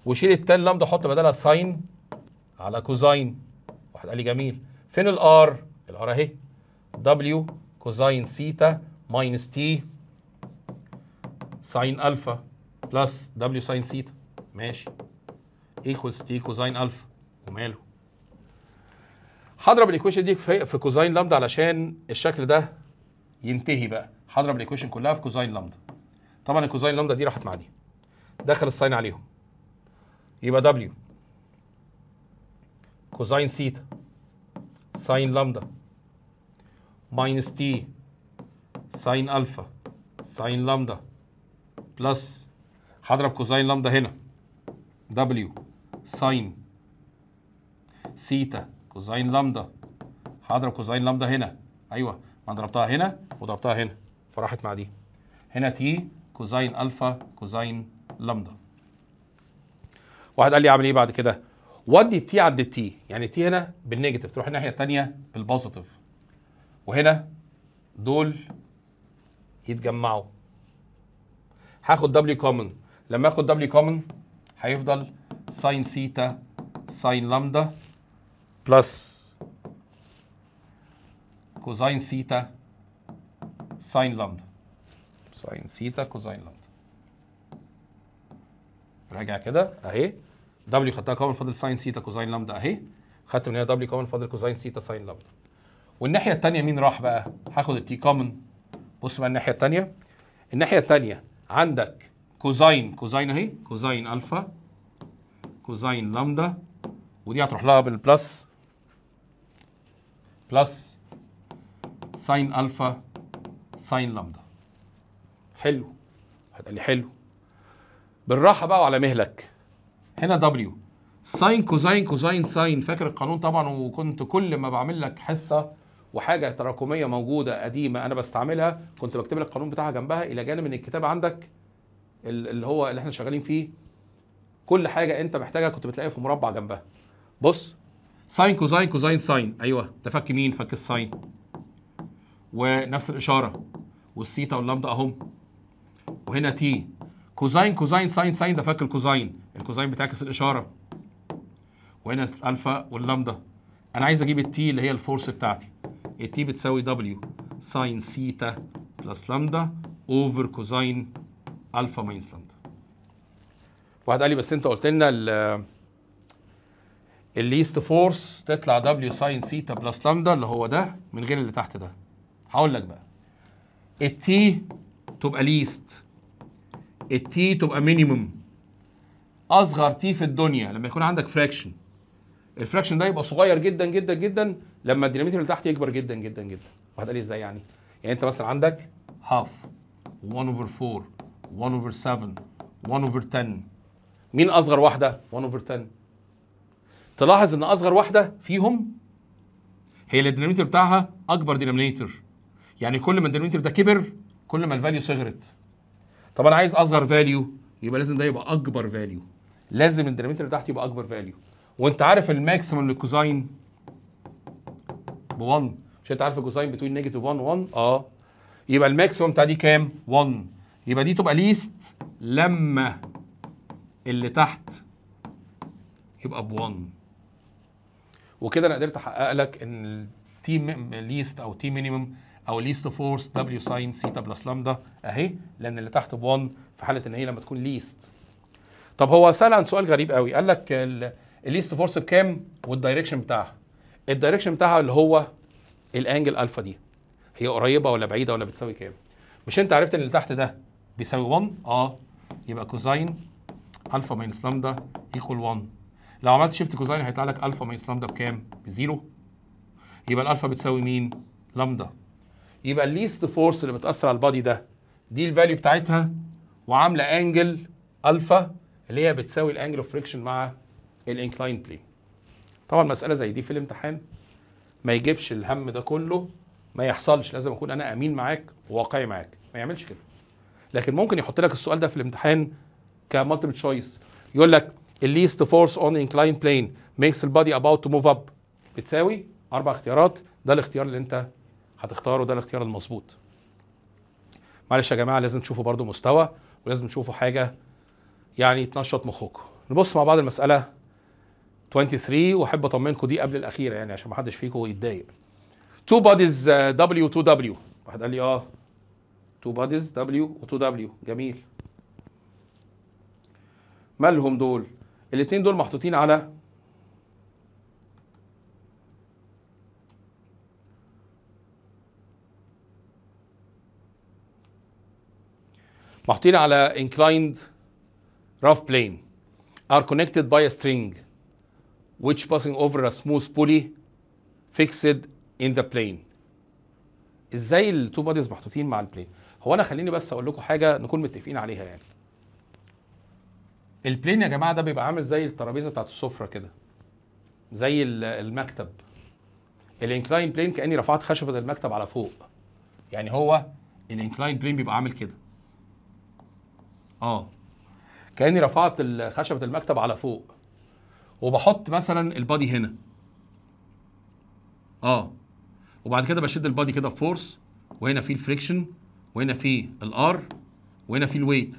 وشيل التان لامدا وحط بدلها ساين على كوزاين واحد قال لي جميل فين الار الار اهي دبليو كوزاين سيتا ماينس تي ساين الفا بلس دبليو ساين سيتا ماشي ايكوالز تي كوزاين الفا وماله هضرب الايكويشن دي في, كوزين كوزاين لامدا علشان الشكل ده ينتهي بقى هضرب الايكويشن كلها في كوزاين لامدا طبعا الكوزاين لامدا دي راحت مع دي دخل الساين عليهم يبقى دبليو كوزاين سيتا ساين لامدا ماينس تي ساين الفا ساين لامدا بلس هضرب كوزاين لامدا هنا دبليو ساين سيتا كوزين لامدا هضرب كوزين لامدا هنا ايوه ما ضربتها هنا وضربتها هنا فراحت مع دي هنا تي كوزين الفا كوزين لامدا واحد قال لي اعمل ايه بعد كده ودي تي عند التي يعني التي هنا بالنيجاتيف تروح الناحيه الثانيه بالبوزيتيف وهنا دول يتجمعوا هاخد دبليو كومن لما اخد دبليو كومن هيفضل ساين سيتا ساين لامدا بلس كوزين ثيتا ساين لامدا ساين ثيتا كوزين لامدا راجع كده اهي دبليو خدتها كومن فاضل ساين ثيتا كوزين لامدا اهي خدت من هنا دبليو كومن فاضل كوزين ثيتا ساين لامدا والناحيه الثانيه مين راح بقى هاخد التي كومن بص بقى الناحيه الثانيه الناحيه الثانيه عندك كوزين كوزين اهي كوزين الفا كوزين لامدا ودي هتروح لها بالبلس بلس ساين الفا ساين لامدا حلو هتقول لي حلو بالراحه بقى وعلى مهلك هنا دبليو ساين كوزاين كوزاين ساين فاكر القانون طبعا وكنت كل ما بعمل لك حصه وحاجه تراكميه موجوده قديمه انا بستعملها كنت بكتب لك القانون بتاعها جنبها الى جانب ان الكتاب عندك اللي هو اللي احنا شغالين فيه كل حاجه انت محتاجها كنت بتلاقيها في مربع جنبها بص ساين كوزاين كوزاين ساين ايوه ده فك مين فك الساين ونفس الاشاره والثيتا واللامدا اهم وهنا تي كوزاين كوزاين ساين ساين ده فك الكوزاين الكوزاين بتعكس الاشاره وهنا الالفا واللامدا انا عايز اجيب التي اللي هي الفورس بتاعتي التي بتساوي دبليو ساين سيتا بلس لامدا اوفر كوزاين الفا ماينس لامدا واحد قال لي بس انت قلت لنا الليست فورس تطلع دبليو ساين ثيتا بلس لامدا اللي هو ده من غير اللي تحت ده هقول لك بقى التي تبقى ليست التي تبقى مينيمم اصغر تي في الدنيا لما يكون عندك فراكشن الفراكشن ده يبقى صغير جدا جدا جدا لما الديناميتر اللي تحت يكبر جدا جدا جدا واحد قال لي ازاي يعني يعني انت مثلا عندك هاف 1 اوفر 4 1 اوفر 7 1 اوفر 10 مين اصغر واحده 1 اوفر 10 تلاحظ ان اصغر واحده فيهم هي الديناميتر بتاعها اكبر ديناميتر يعني كل ما الديناميتر ده كبر كل ما الفاليو صغرت طب انا عايز اصغر فاليو يبقى لازم ده يبقى اكبر فاليو لازم الديناميتر بتاعتي يبقى اكبر فاليو وانت عارف الماكسيمم للكوزاين ب 1 مش انت عارف الكوزاين بتوين نيجاتيف 1 1 اه يبقى الماكسيمم بتاع دي كام 1 يبقى دي تبقى ليست لما اللي تحت يبقى ب 1 وكده انا قدرت احقق لك ان تي ليست او تي مينيمم او ليست فورس دبليو ساين سيتا بلس لامدا اهي لان اللي تحت ب1 في حاله ان هي لما تكون ليست طب هو سال عن سؤال غريب قوي قال لك الليست فورس بكام والدايركشن بتاعها الدايركشن بتاعها اللي هو الانجل الفا دي هي قريبه ولا بعيده ولا بتساوي كام مش انت عرفت ان اللي تحت ده بيساوي 1 اه يبقى كوزين الفا ماينس لامدا ايكوال 1 لو عملت شيفت كوزاين هيطلع لك الفا ماينس لامدا بكام؟ بزيرو يبقى الالفا بتساوي مين؟ لامدا يبقى الليست فورس اللي بتاثر على البادي ده دي الفاليو بتاعتها وعامله انجل الفا اللي هي بتساوي الانجل اوف فريكشن مع الانكلاين بلين طبعا مساله زي دي في الامتحان ما يجيبش الهم ده كله ما يحصلش لازم اكون انا امين معاك وواقعي معاك ما يعملش كده لكن ممكن يحط لك السؤال ده في الامتحان كمالتيبل تشويس يقول لك الليست فورس اون انكلاين بلين ميكس البادي اباوت تو موف اب بتساوي اربع اختيارات ده الاختيار اللي انت هتختاره ده الاختيار المظبوط معلش يا جماعه لازم تشوفوا برده مستوى ولازم تشوفوا حاجه يعني تنشط مخكم نبص مع بعض المساله 23 واحب اطمنكم دي قبل الاخيره يعني عشان ما حدش فيكم يتضايق تو بوديز دبليو تو دبليو واحد قال لي اه تو بوديز دبليو و تو دبليو جميل مالهم دول الاثنين دول محطوطين على محطوطين على inclined rough plane are connected by a string which passing over a smooth pulley fixed in the plane ازاي التو بوديز محطوطين مع البلين هو انا خليني بس اقول لكم حاجه نكون متفقين عليها يعني البلين يا جماعه ده بيبقى عامل زي الترابيزه بتاعت السفره كده زي المكتب الانكلاين بلين كاني رفعت خشبه المكتب على فوق يعني هو الانكلاين بلين بيبقى عامل كده اه كاني رفعت خشبه المكتب على فوق وبحط مثلا البادي هنا اه وبعد كده بشد البادي كده بفورس وهنا في الفريكشن وهنا في الار وهنا في الويت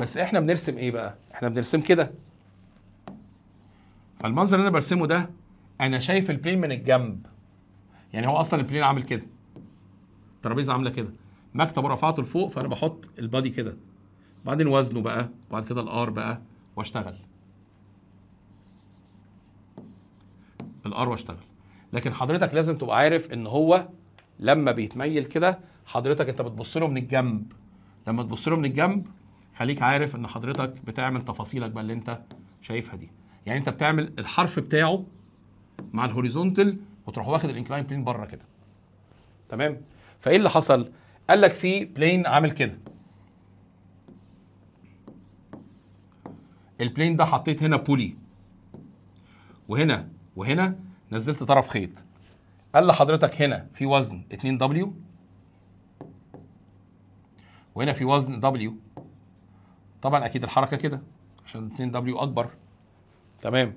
بس احنا بنرسم ايه بقى احنا بنرسم كده فالمنظر اللي انا برسمه ده انا شايف البلين من الجنب يعني هو اصلا البلين عامل كده الترابيزه عامله كده مكتب رفعته لفوق فانا بحط البادي كده بعدين وزنه بقى وبعد كده الار بقى واشتغل الار واشتغل لكن حضرتك لازم تبقى عارف ان هو لما بيتميل كده حضرتك انت بتبص له من الجنب لما تبص له من الجنب خليك عارف ان حضرتك بتعمل تفاصيلك بقى اللي انت شايفها دي يعني انت بتعمل الحرف بتاعه مع الهوريزونتال وتروح واخد الانكلاين بلين بره كده تمام فايه اللي حصل قال لك في بلين عامل كده البلين ده حطيت هنا بولي وهنا وهنا نزلت طرف خيط قال لحضرتك هنا في وزن 2 دبليو وهنا في وزن دبليو طبعا اكيد الحركه كده عشان 2 دبليو اكبر تمام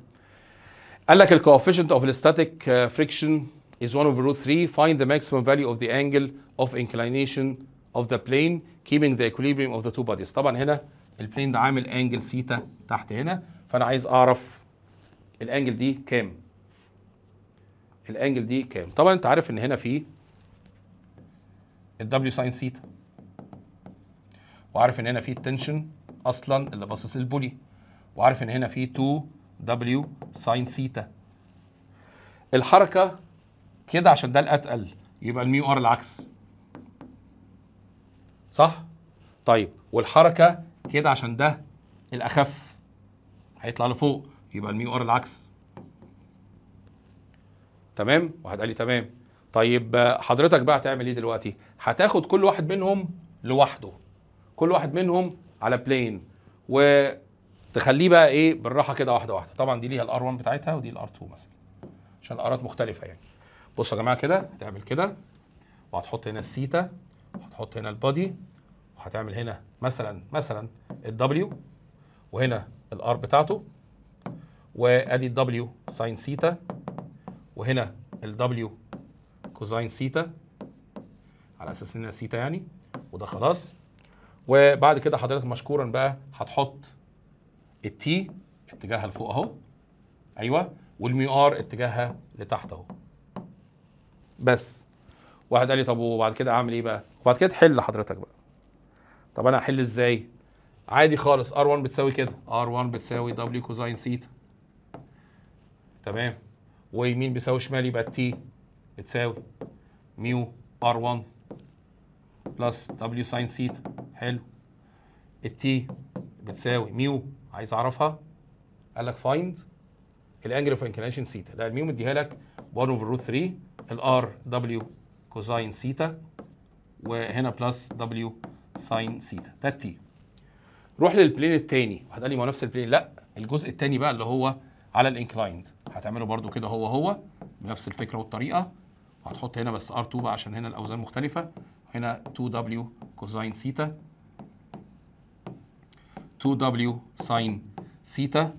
قال لك الكوفيشنت اوف الاستاتيك فريكشن is 1 over root 3 find the maximum value of the angle of inclination of the plane keeping the equilibrium of the two bodies طبعا هنا البلين ده عامل انجل سيتا تحت هنا فانا عايز اعرف الانجل دي كام الانجل دي كام طبعا انت عارف ان هنا في W sin سيتا وعارف ان هنا في التنشن اصلا اللي باصص البولي وعارف ان هنا في 2 دبليو ساين ثيتا الحركه كده عشان ده الاتقل يبقى الميو ار العكس صح طيب والحركه كده عشان ده الاخف هيطلع لفوق يبقى الميو ار العكس تمام واحد قال لي تمام طيب حضرتك بقى هتعمل ايه دلوقتي هتاخد كل واحد منهم لوحده كل واحد منهم على بلين وتخليه بقى ايه بالراحه كده واحده واحده طبعا دي ليها الار 1 بتاعتها ودي الار 2 مثلا عشان الارات مختلفه يعني بصوا يا جماعه كده هتعمل كده وهتحط هنا السيتا وهتحط هنا البادي وهتعمل هنا مثلا مثلا الدبليو وهنا الار بتاعته وادي الدبليو ساين سيتا وهنا الدبليو كوزاين سيتا على اساس ان سيتا يعني وده خلاص وبعد كده حضرتك مشكورا بقى هتحط التي اتجاهها لفوق اهو ايوه والميو ار اتجاهها لتحت اهو بس واحد قال لي طب وبعد كده اعمل ايه بقى وبعد كده تحل حضرتك بقى طب انا هحل ازاي عادي خالص ار1 بتساوي كده ار1 بتساوي دبليو كوزاين سيتا تمام ويمين بيساوي شمال يبقى تي بتساوي ميو ار1 بلس دبليو ساين ثيتا حلو التي بتساوي ميو عايز اعرفها قال لك فايند الانجل اوف انكلينيشن ثيتا لا الميو مديها لك 1 اوفر روت 3 الار دبليو كوزاين ثيتا وهنا بلس دبليو ساين ثيتا ده التي روح للبلين الثاني قال لي ما هو نفس البلين لا الجزء الثاني بقى اللي هو على الانكلايند هتعمله برده كده هو هو بنفس الفكره والطريقه وهتحط هنا بس ار2 بقى عشان هنا الاوزان مختلفه هنا 2W كوساين ثيتا 2W ساين ثيتا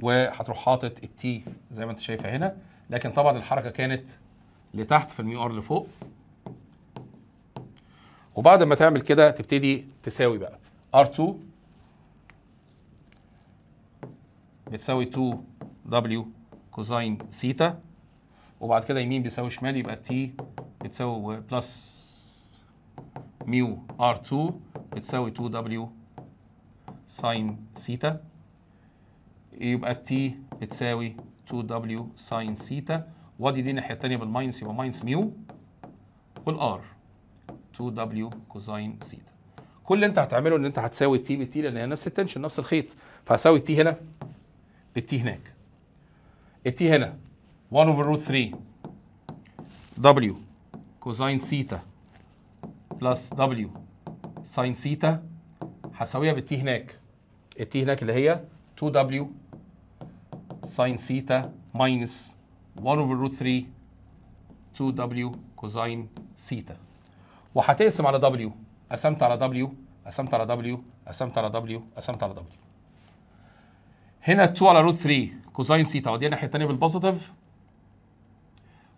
وهتروح حاطط التي زي ما انت شايفها هنا لكن طبعا الحركه كانت لتحت في الميو ار لفوق وبعد ما تعمل كده تبتدي تساوي بقى R2 بتساوي 2W كوساين ثيتا وبعد كده يمين بيساوي شمال يبقى T بتساوي بلس ميو R2 بتساوي 2W ساين سيتا يبقى t بتساوي 2W ساين سيتا وادي دي الناحية التانية بالماينس يبقى ماينس ميو والآر 2W كوزاين سيتا كل اللي انت هتعمله ان انت هتساوي التي بالتي لان هي نفس التنشن نفس الخيط فهساوي التي هنا بالتي هناك التي هنا 1 over root 3 W كوزاين سيتا بلس دبليو ساين ثيتا هساويها بالتي هناك التي هناك اللي هي 2 دبليو ساين ثيتا ماينس 1 اوفر روت 3 2 دبليو كوزاين ثيتا وهتقسم على دبليو قسمت على دبليو قسمت على دبليو قسمت على دبليو قسمت على دبليو هنا 2 على روت 3 كوزاين ثيتا ودي الناحيه الثانيه بالبوزيتيف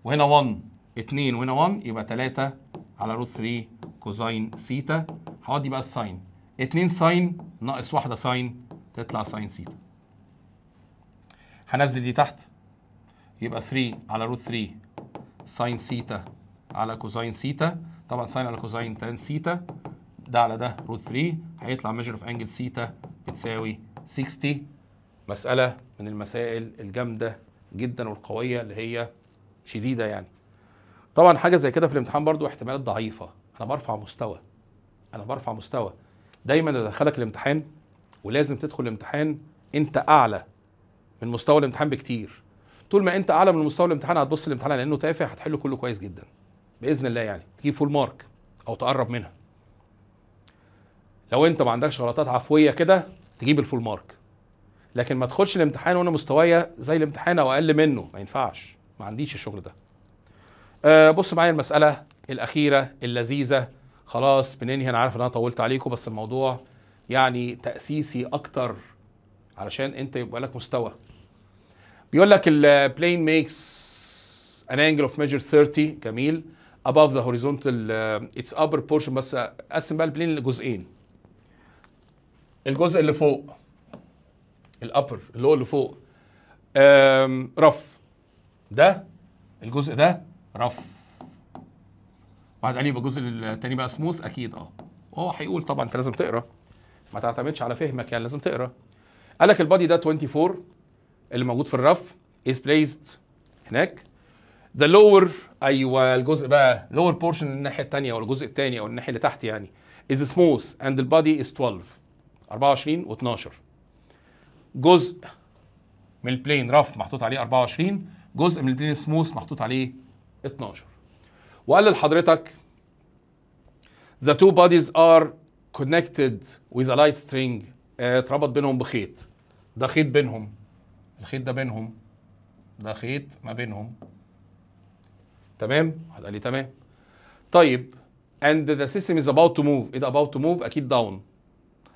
وهنا 1 2 وهنا 1 يبقى 3 على روت 3 كوزين سيتا هقعد بقى الساين 2 ساين ناقص واحده ساين تطلع ساين سيتا هنزل دي تحت يبقى 3 على روت 3 ساين سيتا على كوزين سيتا طبعا ساين على كوزين تان سيتا ده على ده روت 3 هيطلع ميجر اوف انجل سيتا بتساوي 60 مسألة من المسائل الجامدة جدا والقوية اللي هي شديدة يعني طبعا حاجه زي كده في الامتحان برضو احتمالات ضعيفه انا برفع مستوى انا برفع مستوى دايما ادخلك الامتحان ولازم تدخل الامتحان انت اعلى من مستوى الامتحان بكتير طول ما انت اعلى من مستوى الامتحان هتبص الامتحان على انه تافه هتحله كله كويس جدا باذن الله يعني تجيب فول مارك او تقرب منها لو انت ما عندكش غلطات عفويه كده تجيب الفول مارك لكن ما تدخلش الامتحان وانا مستوايا زي الامتحان او اقل منه ما ينفعش ما عنديش الشغل ده آه، بص معايا المساله الاخيره اللذيذه خلاص بننهي انا عارف ان انا طولت عليكم بس الموضوع يعني تاسيسي اكتر علشان انت يبقى لك مستوى بيقول لك البلين ميكس an angle of measure 30 جميل above the horizontal آه، its upper portion بس قسم بقى البلين لجزئين الجزء اللي فوق الابر اللي هو اللي فوق رف ده الجزء ده رف بعد عليه يبقى الجزء التاني بقى سموث اكيد اه وهو هيقول طبعا انت لازم تقرا ما تعتمدش على فهمك يعني لازم تقرا قال لك البادي ده 24 اللي موجود في الرف از بليست هناك ذا لور ايوه الجزء بقى لور بورشن الناحيه الثانيه او الجزء الثاني او الناحيه اللي تحت يعني از سموث اند البادي از 12 24 و12 جزء من البلين رف محطوط عليه 24 جزء من البلين سموث محطوط عليه 12 وقال لحضرتك the two bodies are connected with a light string اتربط بينهم بخيط ده خيط بينهم الخيط ده بينهم ده خيط ما بينهم تمام واحد قال لي تمام طيب and the system is about to move it about to move اكيد down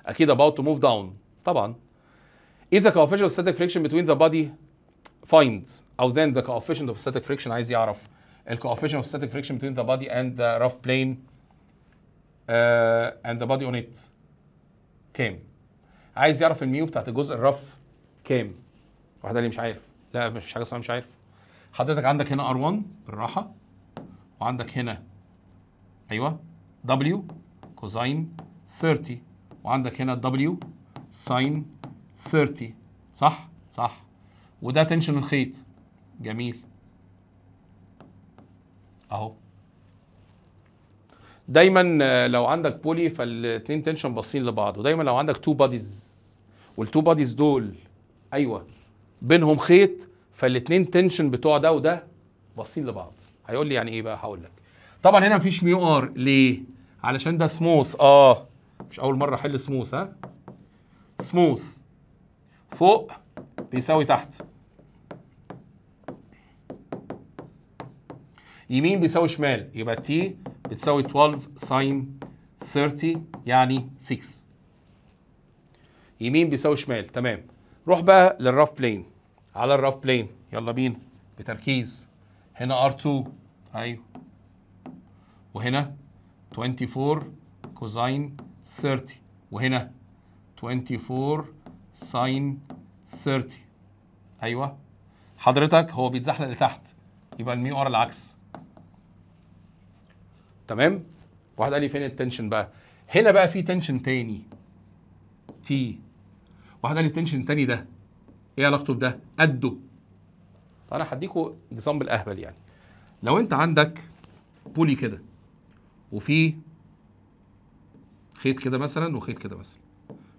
اكيد about to move down طبعا if the coefficient of static friction between the body find او then the coefficient of static friction عايز يعرف الكوفيشن اوف static friction between the body and the rough plane uh, and the body on it كام عايز يعرف الميو بتاعت الجزء الرف كام واحد قال لي مش عارف لا مش حاجه اسمها مش عارف حضرتك عندك هنا ار1 بالراحه وعندك هنا ايوه دبليو كوزاين 30 وعندك هنا دبليو ساين 30 صح صح وده تنشن الخيط جميل اهو دايما آه، لو عندك بولي فالاثنين تنشن باصين لبعض ودايما لو عندك تو باديز والتو باديز دول ايوه بينهم خيط فالاثنين تنشن بتوع ده وده باصين لبعض هيقول لي يعني ايه بقى هقول لك طبعا هنا مفيش ميو ار ليه علشان ده سموث اه مش اول مره احل سموث ها سموث فوق بيساوي تحت يمين بيساوي شمال يبقى تي بتساوي 12 ساين 30 يعني 6 يمين بيساوي شمال تمام روح بقى للراف بلين على الراف بلين يلا بينا بتركيز هنا R2 ايوه وهنا 24 كوزين 30 وهنا 24 ساين 30 ايوه حضرتك هو بيتزحلق لتحت يبقى الميو العكس تمام واحد قال لي فين التنشن بقى هنا بقى في تنشن تاني تي واحد قال لي التنشن التاني ده ايه علاقته بده قده فانا هديكوا اكزامبل اهبل يعني لو انت عندك بولي كده وفي خيط كده مثلا وخيط كده مثلا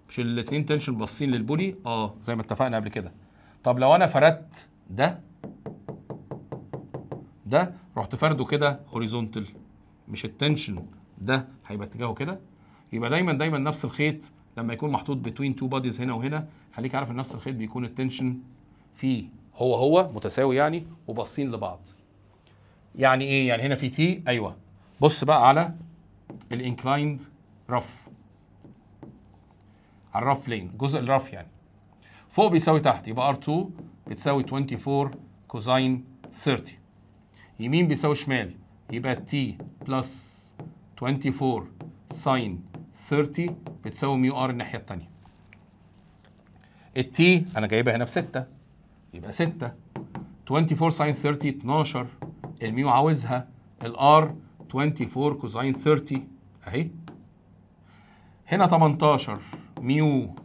مش الاثنين تنشن باصين للبولي اه زي ما اتفقنا قبل كده طب لو انا فردت ده ده رحت فرده كده هوريزونتال مش التنشن ده هيبقى اتجاهه كده يبقى دايما دايما نفس الخيط لما يكون محطوط بين تو باديز هنا وهنا خليك عارف ان نفس الخيط بيكون التنشن فيه هو هو متساوي يعني وباصين لبعض يعني ايه يعني هنا في تي ايوه بص بقى على الانكلايند رف على الرف لين جزء الرف يعني فوق بيساوي تحت يبقى ار2 بتساوي 24 كوزين 30 يمين بيساوي شمال يبقى t بلس 24 ساين 30 بتساوي ميو ار الناحيه التانية. التي انا جايبها هنا بستة يبقى ستة 24 ساين 30 12 الميو عاوزها الار 24 كوزين 30 اهي هنا 18 ميو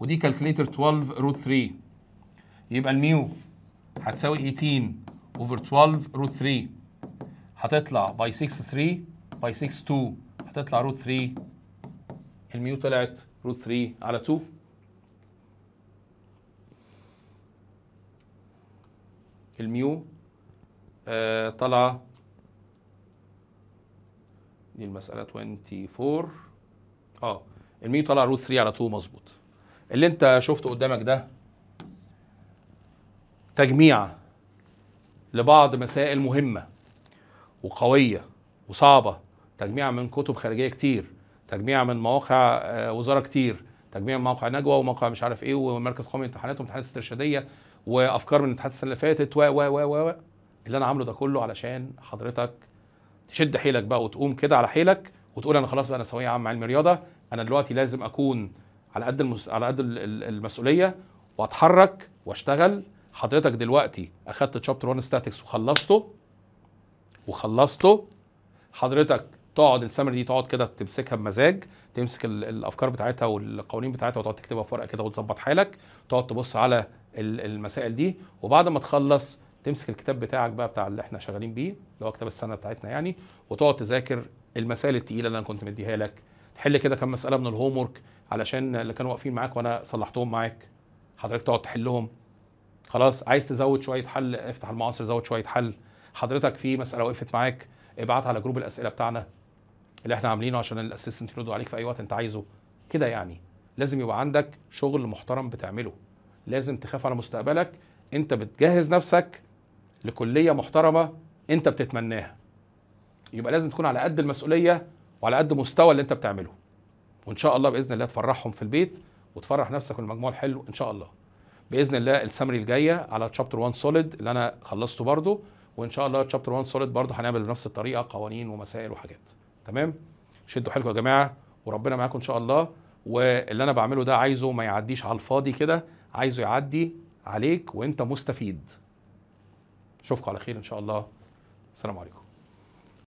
ودي كالكليتر 12 روت 3 يبقى الميو هتساوي 18 اوفر 12 روت 3 هتطلع باي 6 3 باي 6 2 هتطلع روت 3 الميو طلعت روت 3 على 2 الميو آه، طلع دي المسألة 24 اه الميو طلع روت 3 على 2 مظبوط اللي انت شفته قدامك ده تجميع لبعض مسائل مهمه وقويه وصعبه تجميع من كتب خارجيه كتير تجميع من مواقع آه، وزاره كتير تجميع من موقع نجوى وموقع مش عارف ايه ومركز قومي للامتحانات وامتحانات استرشاديه وافكار من امتحانات السنه اللي فاتت و و و و اللي انا عامله ده كله علشان حضرتك تشد حيلك بقى وتقوم كده على حيلك وتقول انا خلاص بقى انا ثانويه عامه علم رياضه انا دلوقتي لازم اكون على قد المس... على قد المسؤوليه واتحرك واشتغل حضرتك دلوقتي اخدت تشابتر 1 ستاتكس وخلصته وخلصته حضرتك تقعد السمر دي تقعد كده تمسكها بمزاج تمسك الافكار بتاعتها والقوانين بتاعتها وتقعد تكتبها في ورقه كده وتظبط حالك تقعد تبص على المسائل دي وبعد ما تخلص تمسك الكتاب بتاعك بقى بتاع اللي احنا شغالين بيه اللي هو كتاب السنه بتاعتنا يعني وتقعد تذاكر المسائل الثقيله اللي انا كنت مديها لك تحل كده كم مساله من الهوم ورك علشان اللي كانوا واقفين معاك وانا صلحتهم معاك حضرتك تقعد تحلهم خلاص عايز تزود شويه حل افتح المعاصر زود شويه حل حضرتك في مساله وقفت معاك ابعتها على جروب الاسئله بتاعنا اللي احنا عاملينه عشان الاسيستنت يرد عليك في اي وقت انت عايزه كده يعني لازم يبقى عندك شغل محترم بتعمله لازم تخاف على مستقبلك انت بتجهز نفسك لكليه محترمه انت بتتمناها يبقى لازم تكون على قد المسؤوليه وعلى قد مستوى اللي انت بتعمله وان شاء الله باذن الله تفرحهم في البيت وتفرح نفسك والمجموع الحلو ان شاء الله باذن الله السمري الجايه على تشابتر 1 سوليد اللي انا خلصته برضه وان شاء الله تشابتر 1 سوليد برضه هنعمل بنفس الطريقه قوانين ومسائل وحاجات تمام شدوا حيلكم يا جماعه وربنا معاكم ان شاء الله واللي انا بعمله ده عايزه ما يعديش على الفاضي كده عايزه يعدي عليك وانت مستفيد اشوفكم على خير ان شاء الله السلام عليكم